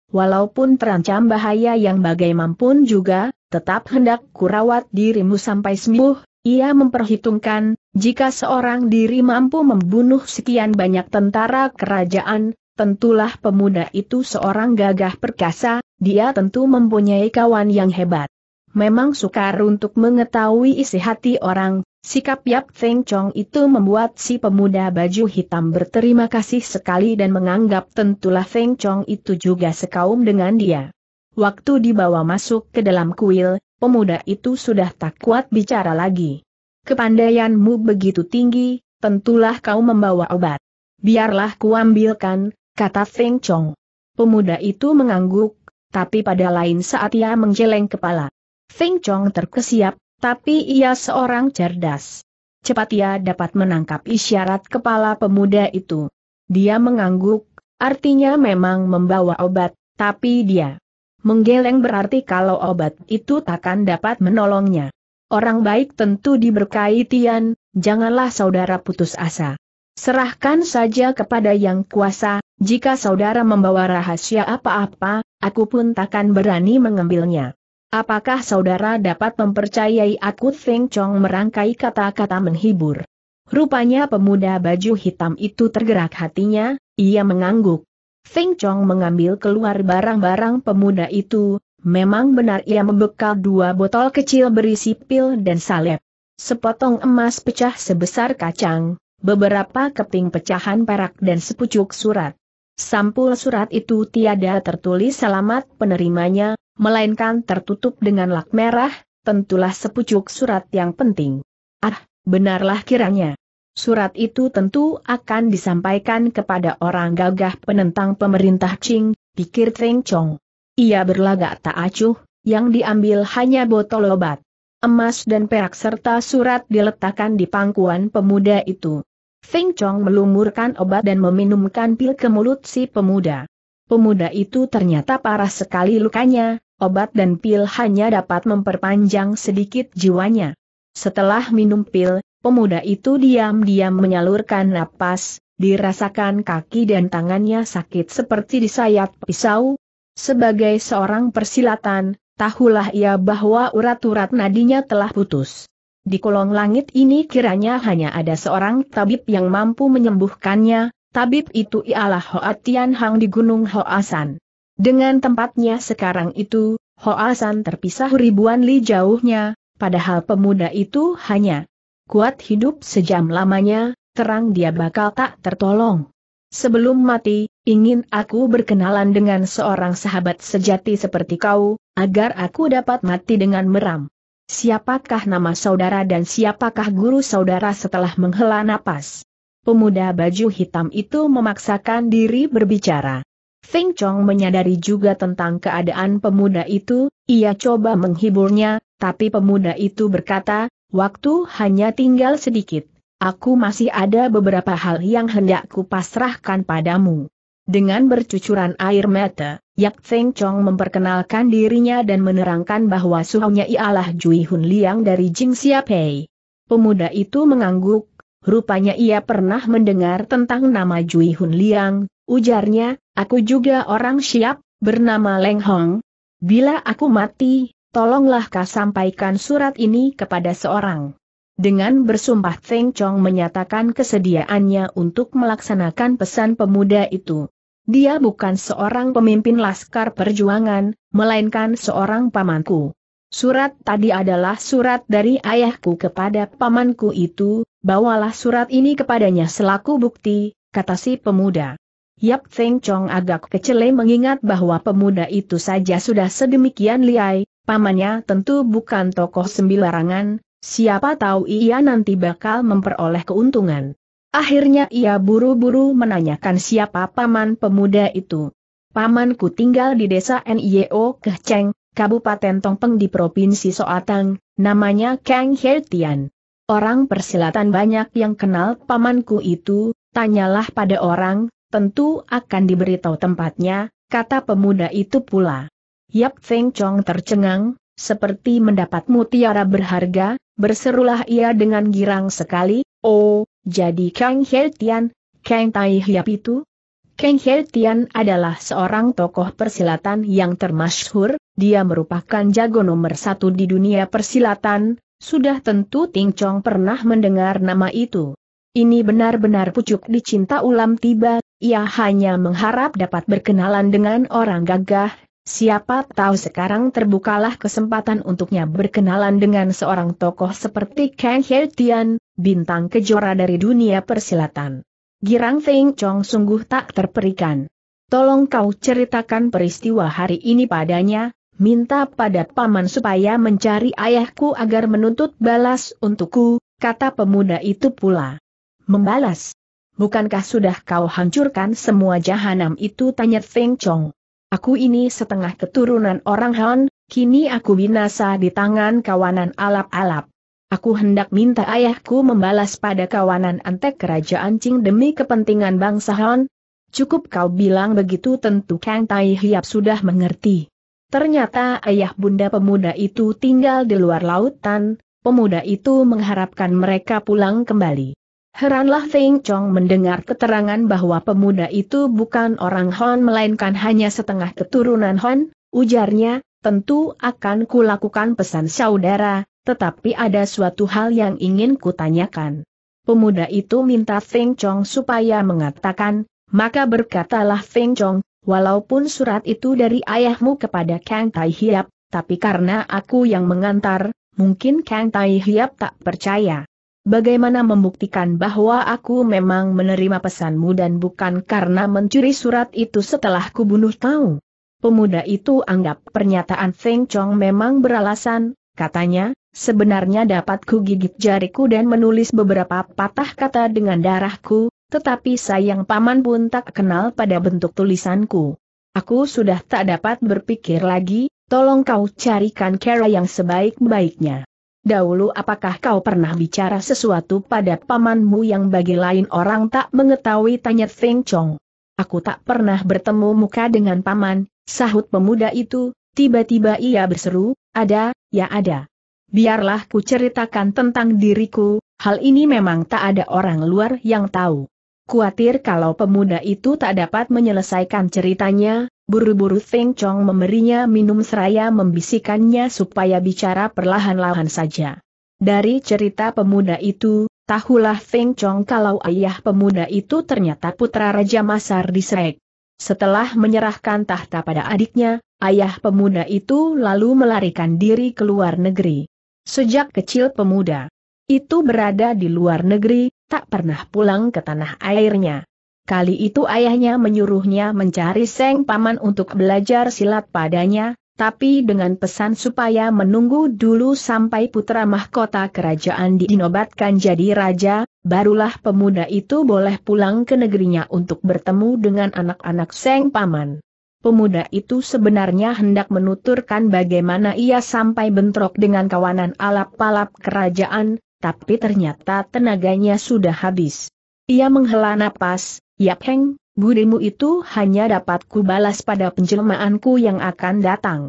Walaupun terancam bahaya yang bagaimanapun juga, tetap hendak kurawat dirimu sampai sembuh, ia memperhitungkan, jika seorang diri mampu membunuh sekian banyak tentara kerajaan, tentulah pemuda itu seorang gagah perkasa, dia tentu mempunyai kawan yang hebat. Memang sukar untuk mengetahui isi hati orang, Sikap Yap Feng Chong itu membuat si pemuda baju hitam berterima kasih sekali dan menganggap tentulah Feng Chong itu juga sekaum dengan dia. Waktu dibawa masuk ke dalam kuil, pemuda itu sudah tak kuat bicara lagi kepandaianmu begitu tinggi, tentulah kau membawa obat. Biarlah kuambilkan, kata Feng Chong. Pemuda itu mengangguk, tapi pada lain saat ia menggeleng kepala. Feng Chong terkesiap, tapi ia seorang cerdas. Cepat ia dapat menangkap isyarat kepala pemuda itu. Dia mengangguk, artinya memang membawa obat, tapi dia menggeleng berarti kalau obat itu takkan dapat menolongnya. Orang baik tentu diberkahi Tian, janganlah saudara putus asa. Serahkan saja kepada yang kuasa, jika saudara membawa rahasia apa-apa, aku pun takkan berani mengambilnya. Apakah saudara dapat mempercayai aku Feng Chong merangkai kata-kata menghibur? Rupanya pemuda baju hitam itu tergerak hatinya, ia mengangguk. Feng Chong mengambil keluar barang-barang pemuda itu, Memang benar ia membekal dua botol kecil berisi pil dan salep. Sepotong emas pecah sebesar kacang, beberapa keping pecahan perak dan sepucuk surat. Sampul surat itu tiada tertulis selamat penerimanya, melainkan tertutup dengan lak merah, tentulah sepucuk surat yang penting. Ah, benarlah kiranya. Surat itu tentu akan disampaikan kepada orang gagah penentang pemerintah Qing, pikir Teng Chong. Ia berlagak tak acuh, yang diambil hanya botol obat. Emas dan perak serta surat diletakkan di pangkuan pemuda itu. Feng Chong melumurkan obat dan meminumkan pil ke mulut si pemuda. Pemuda itu ternyata parah sekali lukanya, obat dan pil hanya dapat memperpanjang sedikit jiwanya. Setelah minum pil, pemuda itu diam-diam menyalurkan napas, dirasakan kaki dan tangannya sakit seperti disayat pisau, sebagai seorang persilatan, tahulah ia bahwa urat-urat nadinya telah putus. Di kolong langit ini kiranya hanya ada seorang tabib yang mampu menyembuhkannya, tabib itu ialah Hoa Tian Hang di Gunung Hoasan. Dengan tempatnya sekarang itu, Hoasan terpisah ribuan li jauhnya, padahal pemuda itu hanya kuat hidup sejam lamanya, terang dia bakal tak tertolong. Sebelum mati, ingin aku berkenalan dengan seorang sahabat sejati seperti kau, agar aku dapat mati dengan meram. Siapakah nama saudara dan siapakah guru saudara setelah menghela napas? Pemuda baju hitam itu memaksakan diri berbicara. Feng Chong menyadari juga tentang keadaan pemuda itu, ia coba menghiburnya, tapi pemuda itu berkata, waktu hanya tinggal sedikit. Aku masih ada beberapa hal yang hendak kupasrahkan padamu. Dengan bercucuran air mata, Yap Feng Chong memperkenalkan dirinya dan menerangkan bahwa suhunya ialah Jui Hun Liang dari Jing Xiapei. Pemuda itu mengangguk, rupanya ia pernah mendengar tentang nama Jui Hun Liang, ujarnya, aku juga orang siap, bernama Leng Hong. Bila aku mati, tolonglah kau sampaikan surat ini kepada seorang dengan bersumpah Feng Chong menyatakan kesediaannya untuk melaksanakan pesan pemuda itu. Dia bukan seorang pemimpin laskar perjuangan, melainkan seorang pamanku. Surat tadi adalah surat dari ayahku kepada pamanku itu, bawalah surat ini kepadanya selaku bukti, kata si pemuda. Yap Feng Chong agak kecele mengingat bahwa pemuda itu saja sudah sedemikian liai, pamannya tentu bukan tokoh sembilarangan, Siapa tahu ia nanti bakal memperoleh keuntungan. Akhirnya ia buru-buru menanyakan siapa paman pemuda itu. Pamanku tinggal di desa NIO Kecheng, Kabupaten Tongpeng di Provinsi Soatang, namanya Kang Hertian. Orang persilatan banyak yang kenal pamanku itu, tanyalah pada orang, tentu akan diberitahu tempatnya, kata pemuda itu pula. Yap Feng Chong tercengang, seperti mendapat mutiara berharga, Berserulah ia dengan girang sekali, oh, jadi Kang He Tian, Kang Tai Hiap itu? Kang He Tian adalah seorang tokoh persilatan yang termasyhur, dia merupakan jago nomor satu di dunia persilatan, sudah tentu Ting Chong pernah mendengar nama itu. Ini benar-benar pucuk dicinta ulam tiba, ia hanya mengharap dapat berkenalan dengan orang gagah, Siapa tahu sekarang terbukalah kesempatan untuknya berkenalan dengan seorang tokoh seperti Kang He Tian, bintang kejora dari dunia persilatan. Girang Feng Chong sungguh tak terperikan. Tolong kau ceritakan peristiwa hari ini padanya, minta pada paman supaya mencari ayahku agar menuntut balas untukku, kata pemuda itu pula. Membalas. Bukankah sudah kau hancurkan semua jahanam itu tanya Feng Chong. Aku ini setengah keturunan orang Han, kini aku binasa di tangan kawanan alap-alap. Aku hendak minta ayahku membalas pada kawanan antek kerajaan Qing demi kepentingan bangsa Han. Cukup kau bilang begitu tentu Kang Tai Hiap sudah mengerti. Ternyata ayah bunda pemuda itu tinggal di luar lautan, pemuda itu mengharapkan mereka pulang kembali. Heranlah Feng Chong mendengar keterangan bahwa pemuda itu bukan orang Han melainkan hanya setengah keturunan Han, ujarnya, tentu akan kulakukan pesan saudara, tetapi ada suatu hal yang ingin kutanyakan. Pemuda itu minta Feng Chong supaya mengatakan, maka berkatalah Feng Chong, walaupun surat itu dari ayahmu kepada Kang Tai Hiap, tapi karena aku yang mengantar, mungkin Kang Tai Hiap tak percaya bagaimana membuktikan bahwa aku memang menerima pesanmu dan bukan karena mencuri surat itu setelah kubunuh kau? Pemuda itu anggap pernyataan Feng Chong memang beralasan, katanya, sebenarnya dapat ku gigit jariku dan menulis beberapa patah kata dengan darahku, tetapi sayang paman pun tak kenal pada bentuk tulisanku. Aku sudah tak dapat berpikir lagi, tolong kau carikan cara yang sebaik-baiknya. Dahulu apakah kau pernah bicara sesuatu pada pamanmu yang bagi lain orang tak mengetahui tanya Feng Chong. Aku tak pernah bertemu muka dengan paman, sahut pemuda itu, tiba-tiba ia berseru, ada, ya ada. Biarlah ku ceritakan tentang diriku, hal ini memang tak ada orang luar yang tahu. Kuatir kalau pemuda itu tak dapat menyelesaikan ceritanya, Buru-buru Feng Chong memberinya minum seraya membisikannya supaya bicara perlahan-lahan saja. Dari cerita pemuda itu, tahulah Feng Chong kalau ayah pemuda itu ternyata putra Raja Masar di Srek. Setelah menyerahkan tahta pada adiknya, ayah pemuda itu lalu melarikan diri ke luar negeri. Sejak kecil pemuda itu berada di luar negeri, tak pernah pulang ke tanah airnya. Kali itu ayahnya menyuruhnya mencari Seng Paman untuk belajar silat padanya, tapi dengan pesan supaya menunggu dulu sampai putra mahkota kerajaan dinobatkan jadi raja, barulah pemuda itu boleh pulang ke negerinya untuk bertemu dengan anak-anak Seng Paman. Pemuda itu sebenarnya hendak menuturkan bagaimana ia sampai bentrok dengan kawanan alap-alap kerajaan, tapi ternyata tenaganya sudah habis. Ia menghela napas, Yap Heng, budimu itu hanya dapat kubalas pada penjelmaanku yang akan datang.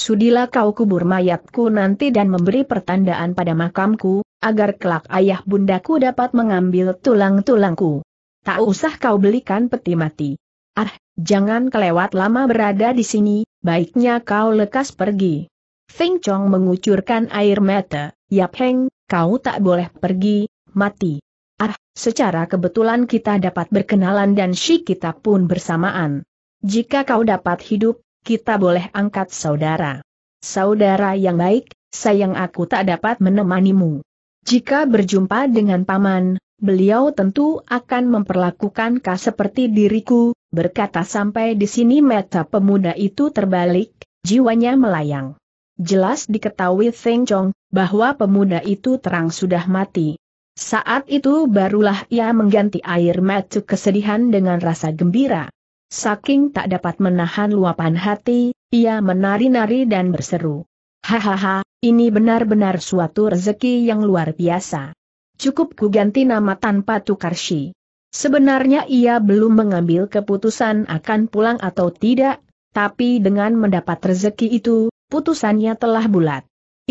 Sudilah kau kubur mayatku nanti dan memberi pertandaan pada makamku, agar kelak ayah bundaku dapat mengambil tulang-tulangku. Tak usah kau belikan peti mati. Ah, jangan kelewat lama berada di sini, baiknya kau lekas pergi. Feng Chong mengucurkan air mata, Yap Heng, kau tak boleh pergi, mati. Ah, secara kebetulan kita dapat berkenalan dan si kita pun bersamaan. Jika kau dapat hidup, kita boleh angkat saudara. Saudara yang baik, sayang aku tak dapat menemanimu. Jika berjumpa dengan paman, beliau tentu akan memperlakukan kau seperti diriku, berkata sampai di sini mata pemuda itu terbalik, jiwanya melayang. Jelas diketahui Feng Chong, bahwa pemuda itu terang sudah mati. Saat itu barulah ia mengganti air mata kesedihan dengan rasa gembira. Saking tak dapat menahan luapan hati, ia menari-nari dan berseru. Hahaha, ini benar-benar suatu rezeki yang luar biasa. Cukup ku ganti nama tanpa tukar syi. Sebenarnya ia belum mengambil keputusan akan pulang atau tidak, tapi dengan mendapat rezeki itu, putusannya telah bulat.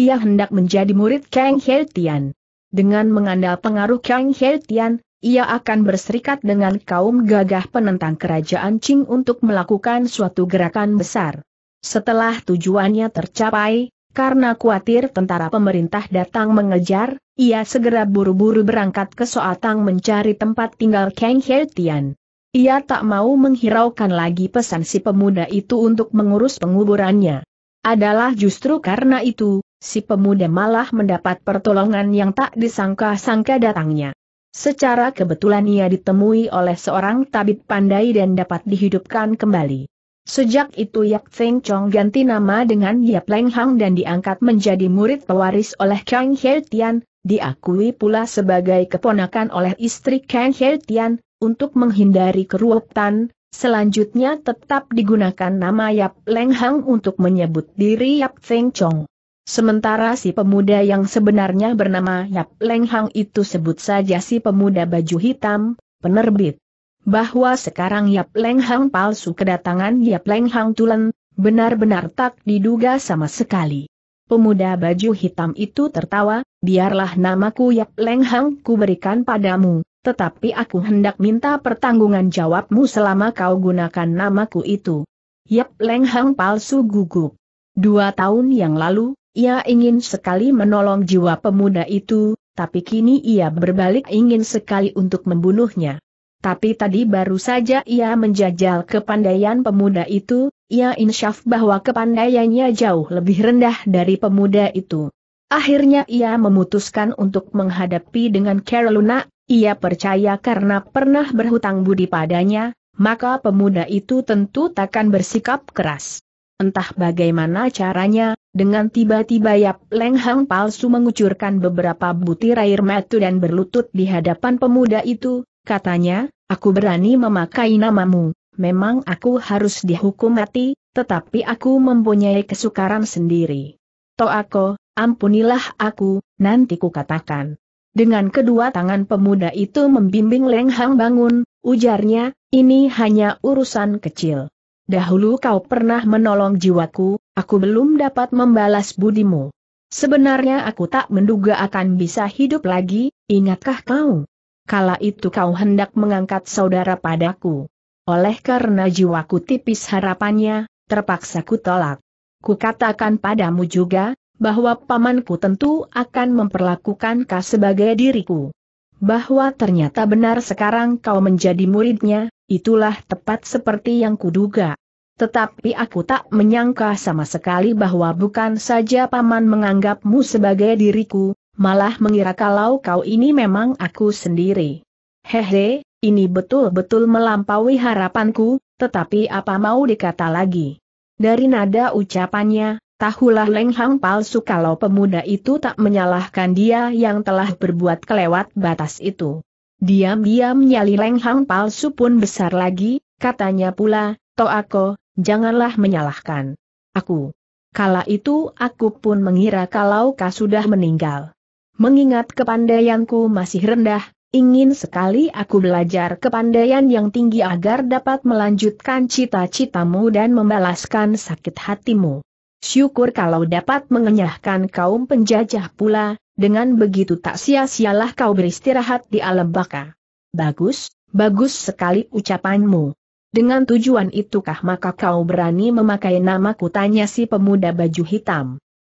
Ia hendak menjadi murid Kang Heltian. Tian. Dengan mengandalkan pengaruh Kang He Tian, ia akan berserikat dengan kaum gagah penentang kerajaan Qing untuk melakukan suatu gerakan besar. Setelah tujuannya tercapai, karena khawatir tentara pemerintah datang mengejar, ia segera buru-buru berangkat ke Soatang mencari tempat tinggal Kang He Tian. Ia tak mau menghiraukan lagi pesan si pemuda itu untuk mengurus penguburannya. Adalah justru karena itu, si pemuda malah mendapat pertolongan yang tak disangka-sangka datangnya. Secara kebetulan ia ditemui oleh seorang tabib pandai dan dapat dihidupkan kembali. Sejak itu Yap Teng Chong ganti nama dengan Yap Leng Hang dan diangkat menjadi murid pewaris oleh Kang He Tian, diakui pula sebagai keponakan oleh istri Kang He Tian, untuk menghindari keruwetan, selanjutnya tetap digunakan nama Yap Leng Hang untuk menyebut diri Yap Teng Chong. Sementara si pemuda yang sebenarnya bernama Yap Leng Hang itu sebut saja si pemuda baju hitam, penerbit. Bahwa sekarang Yap Leng Hang palsu kedatangan Yap Leng Hang Tulen, benar-benar tak diduga sama sekali. Pemuda baju hitam itu tertawa, biarlah namaku Yap Leng Hang ku berikan padamu, tetapi aku hendak minta pertanggungan jawabmu selama kau gunakan namaku itu. Yap Leng Hang palsu gugup. Dua tahun yang lalu, ia ingin sekali menolong jiwa pemuda itu, tapi kini ia berbalik ingin sekali untuk membunuhnya. Tapi tadi baru saja ia menjajal kepandaian pemuda itu, ia insyaf bahwa kepandaiannya jauh lebih rendah dari pemuda itu. Akhirnya ia memutuskan untuk menghadapi dengan Carolina, ia percaya karena pernah berhutang budi padanya, maka pemuda itu tentu takkan bersikap keras. Entah bagaimana caranya, dengan tiba-tiba Yap Leng Hang palsu mengucurkan beberapa butir air mata dan berlutut di hadapan pemuda itu, katanya, aku berani memakai namamu, memang aku harus dihukum mati, tetapi aku mempunyai kesukaran sendiri. aku, ampunilah aku, nanti kukatakan. Dengan kedua tangan pemuda itu membimbing Leng Hang bangun, ujarnya, ini hanya urusan kecil. Dahulu kau pernah menolong jiwaku, aku belum dapat membalas budimu. Sebenarnya aku tak menduga akan bisa hidup lagi, ingatkah kau? Kala itu kau hendak mengangkat saudara padaku. Oleh karena jiwaku tipis harapannya, terpaksa ku tolak. Ku katakan padamu juga, bahwa pamanku tentu akan memperlakukan kau sebagai diriku. Bahwa ternyata benar sekarang kau menjadi muridnya, itulah tepat seperti yang kuduga. Tetapi aku tak menyangka sama sekali bahwa bukan saja paman menganggapmu sebagai diriku, malah mengira kalau kau ini memang aku sendiri. Hehe, ini betul-betul melampaui harapanku, tetapi apa mau dikata lagi? Dari nada ucapannya, tahulah Leng Hang palsu kalau pemuda itu tak menyalahkan dia yang telah berbuat kelewat batas itu. Diam-diam nyali Leng Hang palsu pun besar lagi, katanya pula, toh aku janganlah menyalahkan. Aku. Kala itu aku pun mengira kalau kau sudah meninggal. Mengingat kepandaianku masih rendah, ingin sekali aku belajar kepandaian yang tinggi agar dapat melanjutkan cita-citamu dan membalaskan sakit hatimu. Syukur kalau dapat mengenyahkan kaum penjajah pula, dengan begitu tak sia-sialah kau beristirahat di alam baka. Bagus, bagus sekali ucapanmu. Dengan tujuan itukah maka kau berani memakai namaku tanya si pemuda baju hitam.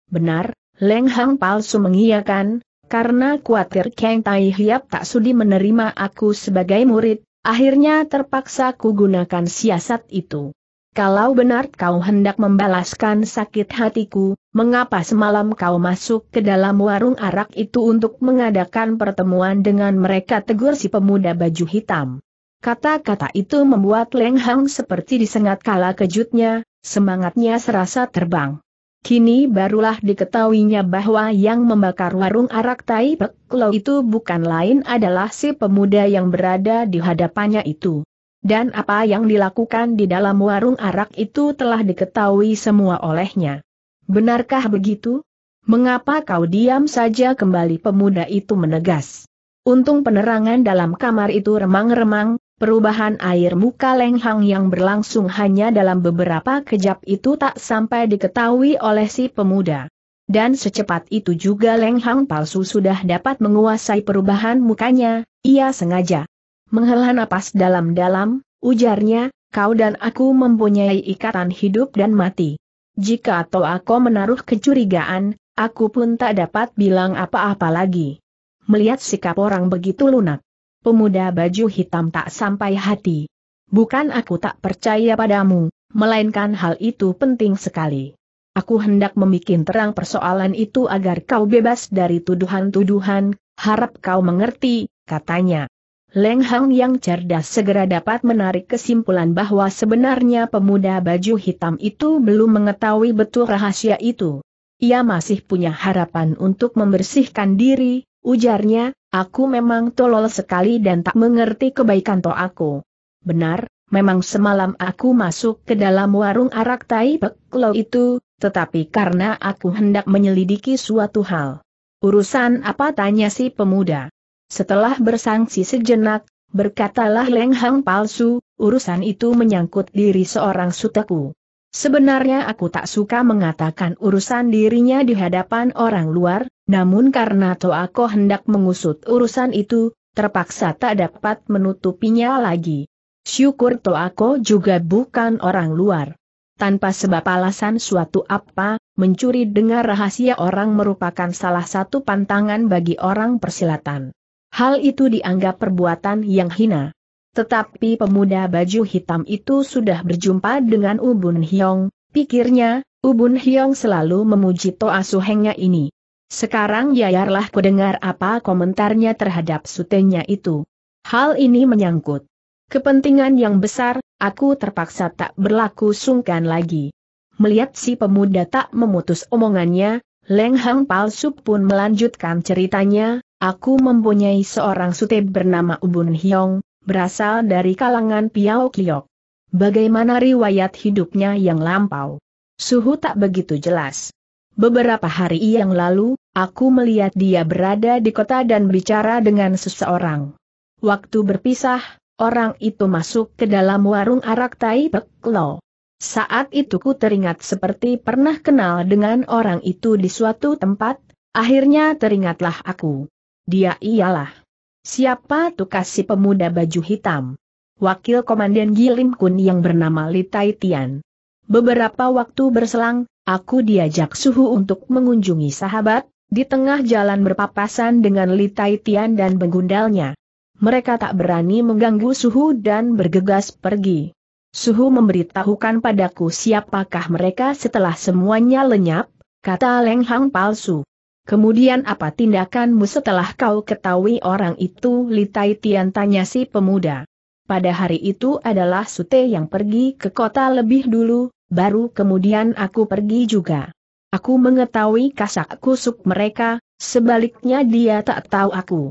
Benar, Leng Hang palsu mengiyakan, karena kuatir Kang Tai Hiap tak sudi menerima aku sebagai murid, akhirnya terpaksa ku gunakan siasat itu. Kalau benar kau hendak membalaskan sakit hatiku, mengapa semalam kau masuk ke dalam warung arak itu untuk mengadakan pertemuan dengan mereka tegur si pemuda baju hitam? Kata-kata itu membuat Leng Hang seperti disengat kala kejutnya, semangatnya serasa terbang. Kini barulah diketahuinya bahwa yang membakar warung arak Tai Pek Lo itu bukan lain adalah si pemuda yang berada di hadapannya itu. Dan apa yang dilakukan di dalam warung arak itu telah diketahui semua olehnya. Benarkah begitu? Mengapa kau diam saja kembali pemuda itu menegas? Untung penerangan dalam kamar itu remang-remang, Perubahan air muka Lenghang yang berlangsung hanya dalam beberapa kejap itu tak sampai diketahui oleh si pemuda. Dan secepat itu juga Lenghang palsu sudah dapat menguasai perubahan mukanya, ia sengaja. Menghela napas dalam-dalam, ujarnya, kau dan aku mempunyai ikatan hidup dan mati. Jika atau aku menaruh kecurigaan, aku pun tak dapat bilang apa-apa lagi. Melihat sikap orang begitu lunak pemuda baju hitam tak sampai hati. Bukan aku tak percaya padamu, melainkan hal itu penting sekali. Aku hendak membuat terang persoalan itu agar kau bebas dari tuduhan-tuduhan, harap kau mengerti, katanya. Leng Hang yang cerdas segera dapat menarik kesimpulan bahwa sebenarnya pemuda baju hitam itu belum mengetahui betul rahasia itu. Ia masih punya harapan untuk membersihkan diri, Ujarnya, aku memang tolol sekali dan tak mengerti kebaikan to aku. Benar, memang semalam aku masuk ke dalam warung arak Tai Peklo itu, tetapi karena aku hendak menyelidiki suatu hal. Urusan apa tanya si pemuda. Setelah bersangsi sejenak, berkatalah lenghang palsu, urusan itu menyangkut diri seorang suteku. Sebenarnya aku tak suka mengatakan urusan dirinya di hadapan orang luar, namun karena Toako hendak mengusut urusan itu, terpaksa tak dapat menutupinya lagi. Syukur Toako juga bukan orang luar. Tanpa sebab alasan suatu apa, mencuri dengar rahasia orang merupakan salah satu pantangan bagi orang persilatan. Hal itu dianggap perbuatan yang hina. Tetapi pemuda baju hitam itu sudah berjumpa dengan Ubun Hyong, pikirnya, Ubun Hyong selalu memuji Toa Suhengnya ini. Sekarang yayarlah kudengar apa komentarnya terhadap sutenya itu. Hal ini menyangkut kepentingan yang besar, aku terpaksa tak berlaku sungkan lagi. Melihat si pemuda tak memutus omongannya, Leng Hang palsu pun melanjutkan ceritanya, aku mempunyai seorang sute bernama Ubun Hyong, berasal dari kalangan Piao Kliok. Bagaimana riwayat hidupnya yang lampau? Suhu tak begitu jelas. Beberapa hari yang lalu, aku melihat dia berada di kota dan bicara dengan seseorang. Waktu berpisah, orang itu masuk ke dalam warung arak Tai Pek Saat itu ku teringat seperti pernah kenal dengan orang itu di suatu tempat, akhirnya teringatlah aku. Dia ialah. Siapa tuh kasih pemuda baju hitam? Wakil Komandan Gilim Kun yang bernama Litai Tian. Beberapa waktu berselang, Aku diajak suhu untuk mengunjungi sahabat, di tengah jalan berpapasan dengan Litai Tian dan begundalnya. Mereka tak berani mengganggu suhu dan bergegas pergi. Suhu memberitahukan padaku siapakah mereka setelah semuanya lenyap, kata Leng Hang palsu. Kemudian apa tindakanmu setelah kau ketahui orang itu? Litai Tian tanya si pemuda. Pada hari itu adalah Sute yang pergi ke kota lebih dulu, baru kemudian aku pergi juga. Aku mengetahui kasak kusuk mereka, sebaliknya dia tak tahu aku.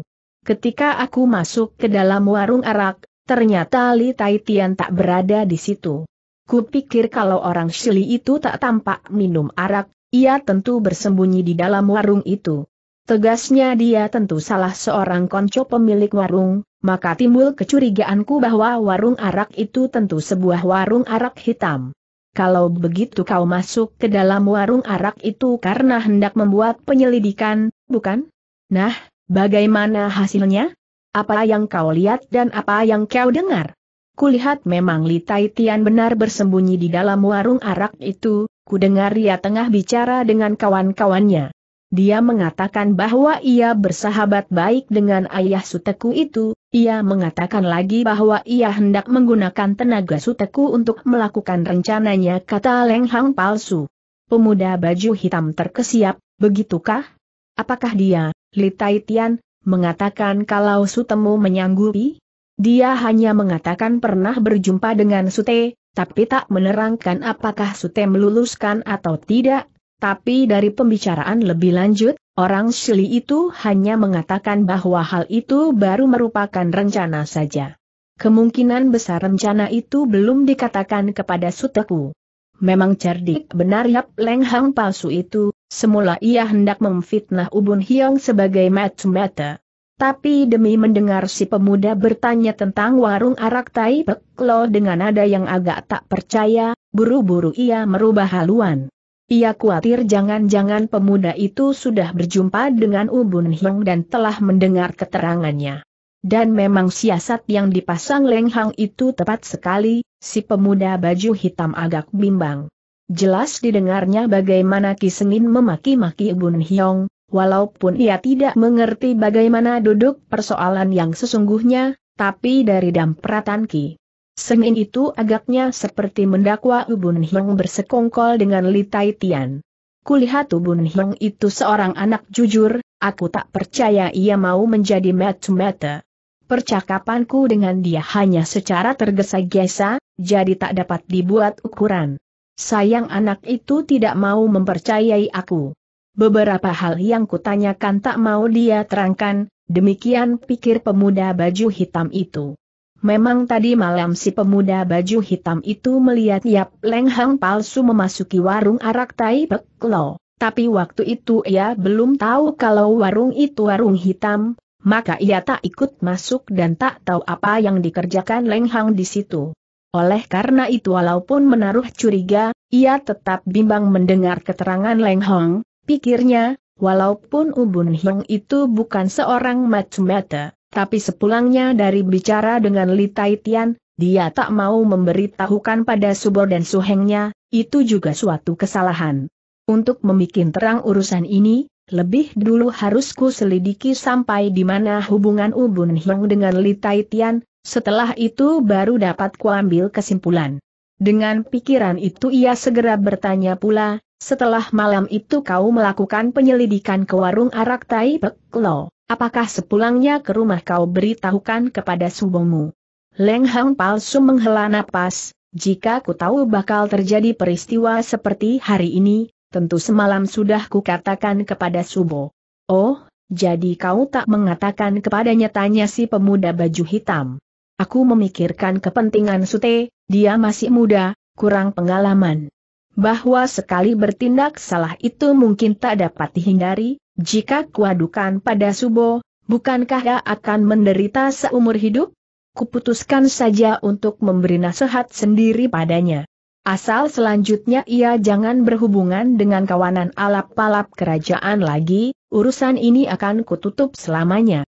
Ketika aku masuk ke dalam warung arak, ternyata Li Taitian tak berada di situ. Kupikir kalau orang Shili itu tak tampak minum arak, ia tentu bersembunyi di dalam warung itu. Tegasnya dia tentu salah seorang konco pemilik warung, maka timbul kecurigaanku bahwa warung arak itu tentu sebuah warung arak hitam kalau begitu kau masuk ke dalam warung arak itu karena hendak membuat penyelidikan, bukan? Nah, bagaimana hasilnya? Apa yang kau lihat dan apa yang kau dengar? Kulihat memang Li Tai Tian benar bersembunyi di dalam warung arak itu, ku dengar ia tengah bicara dengan kawan-kawannya. Dia mengatakan bahwa ia bersahabat baik dengan ayah suteku itu, ia mengatakan lagi bahwa ia hendak menggunakan tenaga suteku untuk melakukan rencananya kata Leng Hang palsu. Pemuda baju hitam terkesiap, begitukah? Apakah dia, Li Tai Tian, mengatakan kalau sutemu menyanggupi? Dia hanya mengatakan pernah berjumpa dengan sute, tapi tak menerangkan apakah sute meluluskan atau tidak, tapi dari pembicaraan lebih lanjut, Orang Sili itu hanya mengatakan bahwa hal itu baru merupakan rencana saja. Kemungkinan besar rencana itu belum dikatakan kepada Suteku. Memang cerdik benar Yap Leng Hang palsu itu, semula ia hendak memfitnah Ubun Hiong sebagai mata-mata. Tapi demi mendengar si pemuda bertanya tentang warung arak Tai Peklo dengan nada yang agak tak percaya, buru-buru ia merubah haluan. Ia khawatir jangan-jangan pemuda itu sudah berjumpa dengan Ubun Hiong dan telah mendengar keterangannya. Dan memang siasat yang dipasang Leng Hang itu tepat sekali, si pemuda baju hitam agak bimbang. Jelas didengarnya bagaimana Ki Senin memaki-maki Ubun Hyong, walaupun ia tidak mengerti bagaimana duduk persoalan yang sesungguhnya, tapi dari dampratan Ki Sengin itu agaknya seperti mendakwa Ubun Hiong bersekongkol dengan Li Tai Tian. Kulihat Ubun Hiong itu seorang anak jujur, aku tak percaya ia mau menjadi mata-mata. Percakapanku dengan dia hanya secara tergesa-gesa, jadi tak dapat dibuat ukuran. Sayang anak itu tidak mau mempercayai aku. Beberapa hal yang kutanyakan tak mau dia terangkan, demikian pikir pemuda baju hitam itu. Memang tadi malam si pemuda baju hitam itu melihat Yap Leng Hang palsu memasuki warung arak Tai Pek Lo. Tapi waktu itu ia belum tahu kalau warung itu warung hitam, maka ia tak ikut masuk dan tak tahu apa yang dikerjakan Leng Hang di situ. Oleh karena itu walaupun menaruh curiga, ia tetap bimbang mendengar keterangan Leng Hang, pikirnya, walaupun Ubun Hong itu bukan seorang mata tapi sepulangnya dari bicara dengan Li Taitian, dia tak mau memberitahukan pada Subor dan Suhengnya, itu juga suatu kesalahan. Untuk membuat terang urusan ini, lebih dulu harusku selidiki sampai di mana hubungan Ubun Hyung dengan Li Taitian, setelah itu baru dapat kuambil kesimpulan. Dengan pikiran itu ia segera bertanya pula, setelah malam itu kau melakukan penyelidikan ke warung arak Tai Pek Lo. Apakah sepulangnya ke rumah kau beritahukan kepada subomu? Leng Hang palsu menghela napas, jika ku tahu bakal terjadi peristiwa seperti hari ini, tentu semalam sudah ku katakan kepada Subo. Oh, jadi kau tak mengatakan kepadanya tanya si pemuda baju hitam. Aku memikirkan kepentingan Sute, dia masih muda, kurang pengalaman. Bahwa sekali bertindak salah itu mungkin tak dapat dihindari, jika kuadukan pada Subo, bukankah ia akan menderita seumur hidup? Kuputuskan saja untuk memberi nasihat sendiri padanya. Asal selanjutnya ia jangan berhubungan dengan kawanan alap-alap kerajaan lagi, urusan ini akan kututup selamanya.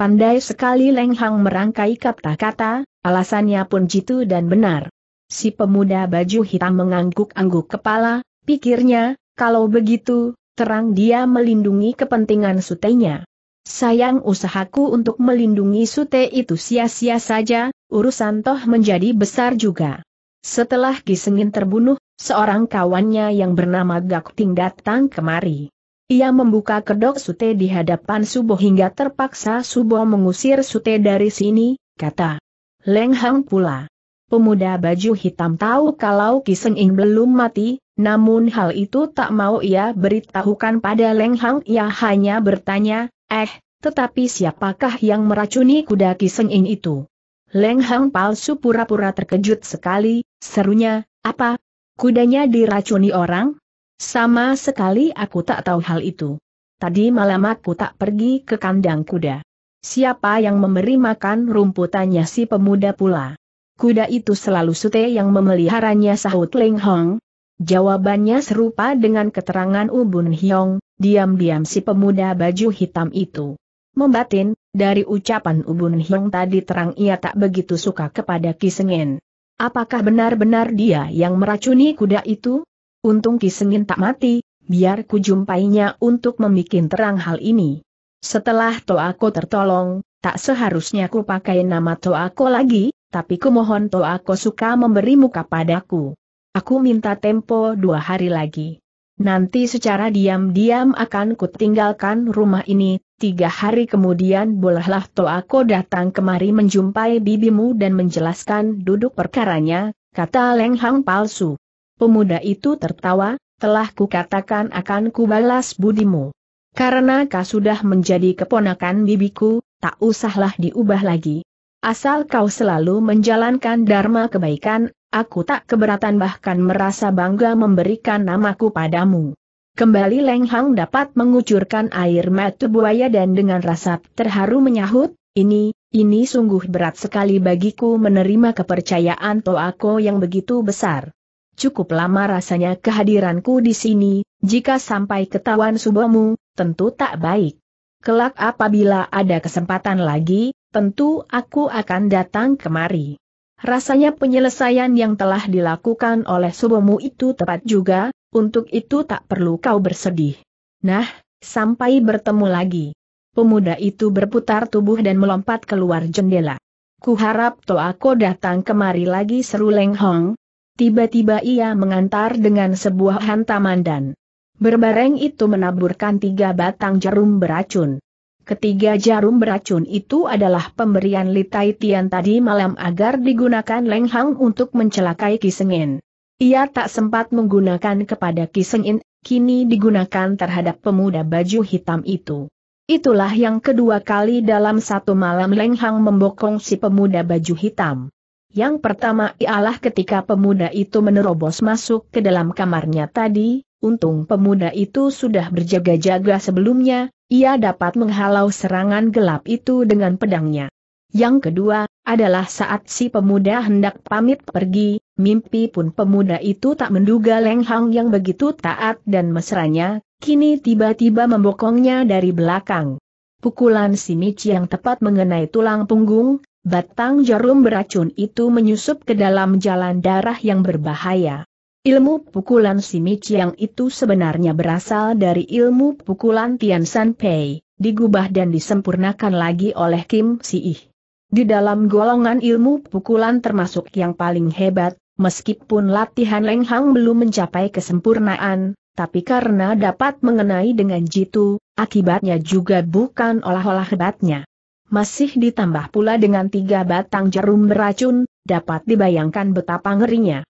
Pandai sekali Leng Hang merangkai kata-kata, alasannya pun jitu dan benar. Si pemuda baju hitam mengangguk-angguk kepala, pikirnya, kalau begitu, terang dia melindungi kepentingan sutenya. Sayang usahaku untuk melindungi sute itu sia-sia saja, urusan toh menjadi besar juga. Setelah Gisengin terbunuh, seorang kawannya yang bernama Gak Ting datang kemari. Ia membuka kedok sute di hadapan Subo hingga terpaksa Subo mengusir sute dari sini, kata Leng Hang pula. Pemuda baju hitam tahu kalau Kiseng Ing belum mati, namun hal itu tak mau ia beritahukan pada Leng Hang ia hanya bertanya, eh, tetapi siapakah yang meracuni kuda kisengin itu? Leng Hang palsu pura-pura terkejut sekali, serunya, apa? Kudanya diracuni orang? Sama sekali aku tak tahu hal itu. Tadi malam aku tak pergi ke kandang kuda. Siapa yang memberi makan rumputannya si pemuda pula? Kuda itu selalu sute yang memeliharanya sahut Leng Hong, Jawabannya serupa dengan keterangan Ubun Hyong, diam-diam si pemuda baju hitam itu. Membatin, dari ucapan Ubun Hyong tadi terang ia tak begitu suka kepada Kisengin. Apakah benar-benar dia yang meracuni kuda itu? Untung Kisengin tak mati, biar kujumpainya untuk membuat terang hal ini. Setelah Toako tertolong, tak seharusnya ku pakai nama Toako lagi, tapi kumohon Toako suka memberi muka padaku. Aku minta tempo dua hari lagi. Nanti secara diam-diam akan kutinggalkan rumah ini, tiga hari kemudian bolehlah Toako datang kemari menjumpai bibimu dan menjelaskan duduk perkaranya, kata Leng Hang palsu. Pemuda itu tertawa, telah kukatakan akan kubalas budimu. Karena kau sudah menjadi keponakan bibiku, tak usahlah diubah lagi. Asal kau selalu menjalankan dharma kebaikan, Aku tak keberatan bahkan merasa bangga memberikan namaku padamu. Kembali Leng Hang dapat mengucurkan air mata buaya dan dengan rasa terharu menyahut, ini, ini sungguh berat sekali bagiku menerima kepercayaan Toako yang begitu besar. Cukup lama rasanya kehadiranku di sini, jika sampai ketahuan subomu, tentu tak baik. Kelak apabila ada kesempatan lagi, tentu aku akan datang kemari. Rasanya penyelesaian yang telah dilakukan oleh subomu itu tepat juga, untuk itu tak perlu kau bersedih. Nah, sampai bertemu lagi. Pemuda itu berputar tubuh dan melompat keluar jendela. Kuharap Toako datang kemari lagi seru Leng Hong. Tiba-tiba ia mengantar dengan sebuah hantaman dan berbareng itu menaburkan tiga batang jarum beracun. Ketiga jarum beracun itu adalah pemberian litai Tian tadi malam agar digunakan Leng Hang untuk mencelakai Kisengin. Ia tak sempat menggunakan kepada Kisengin, kini digunakan terhadap pemuda baju hitam itu. Itulah yang kedua kali dalam satu malam Leng Hang membokong si pemuda baju hitam. Yang pertama ialah ketika pemuda itu menerobos masuk ke dalam kamarnya tadi, untung pemuda itu sudah berjaga-jaga sebelumnya, ia dapat menghalau serangan gelap itu dengan pedangnya. Yang kedua, adalah saat si pemuda hendak pamit pergi, mimpi pun pemuda itu tak menduga Leng Hang yang begitu taat dan mesranya, kini tiba-tiba membokongnya dari belakang. Pukulan si Michi yang tepat mengenai tulang punggung, batang jarum beracun itu menyusup ke dalam jalan darah yang berbahaya. Ilmu pukulan Si Simi Chiang itu sebenarnya berasal dari ilmu pukulan Tian San Pei, digubah dan disempurnakan lagi oleh Kim Si Ih. Di dalam golongan ilmu pukulan termasuk yang paling hebat, meskipun latihan Leng Hang belum mencapai kesempurnaan, tapi karena dapat mengenai dengan jitu, akibatnya juga bukan olah-olah hebatnya. Masih ditambah pula dengan tiga batang jarum beracun, dapat dibayangkan betapa ngerinya.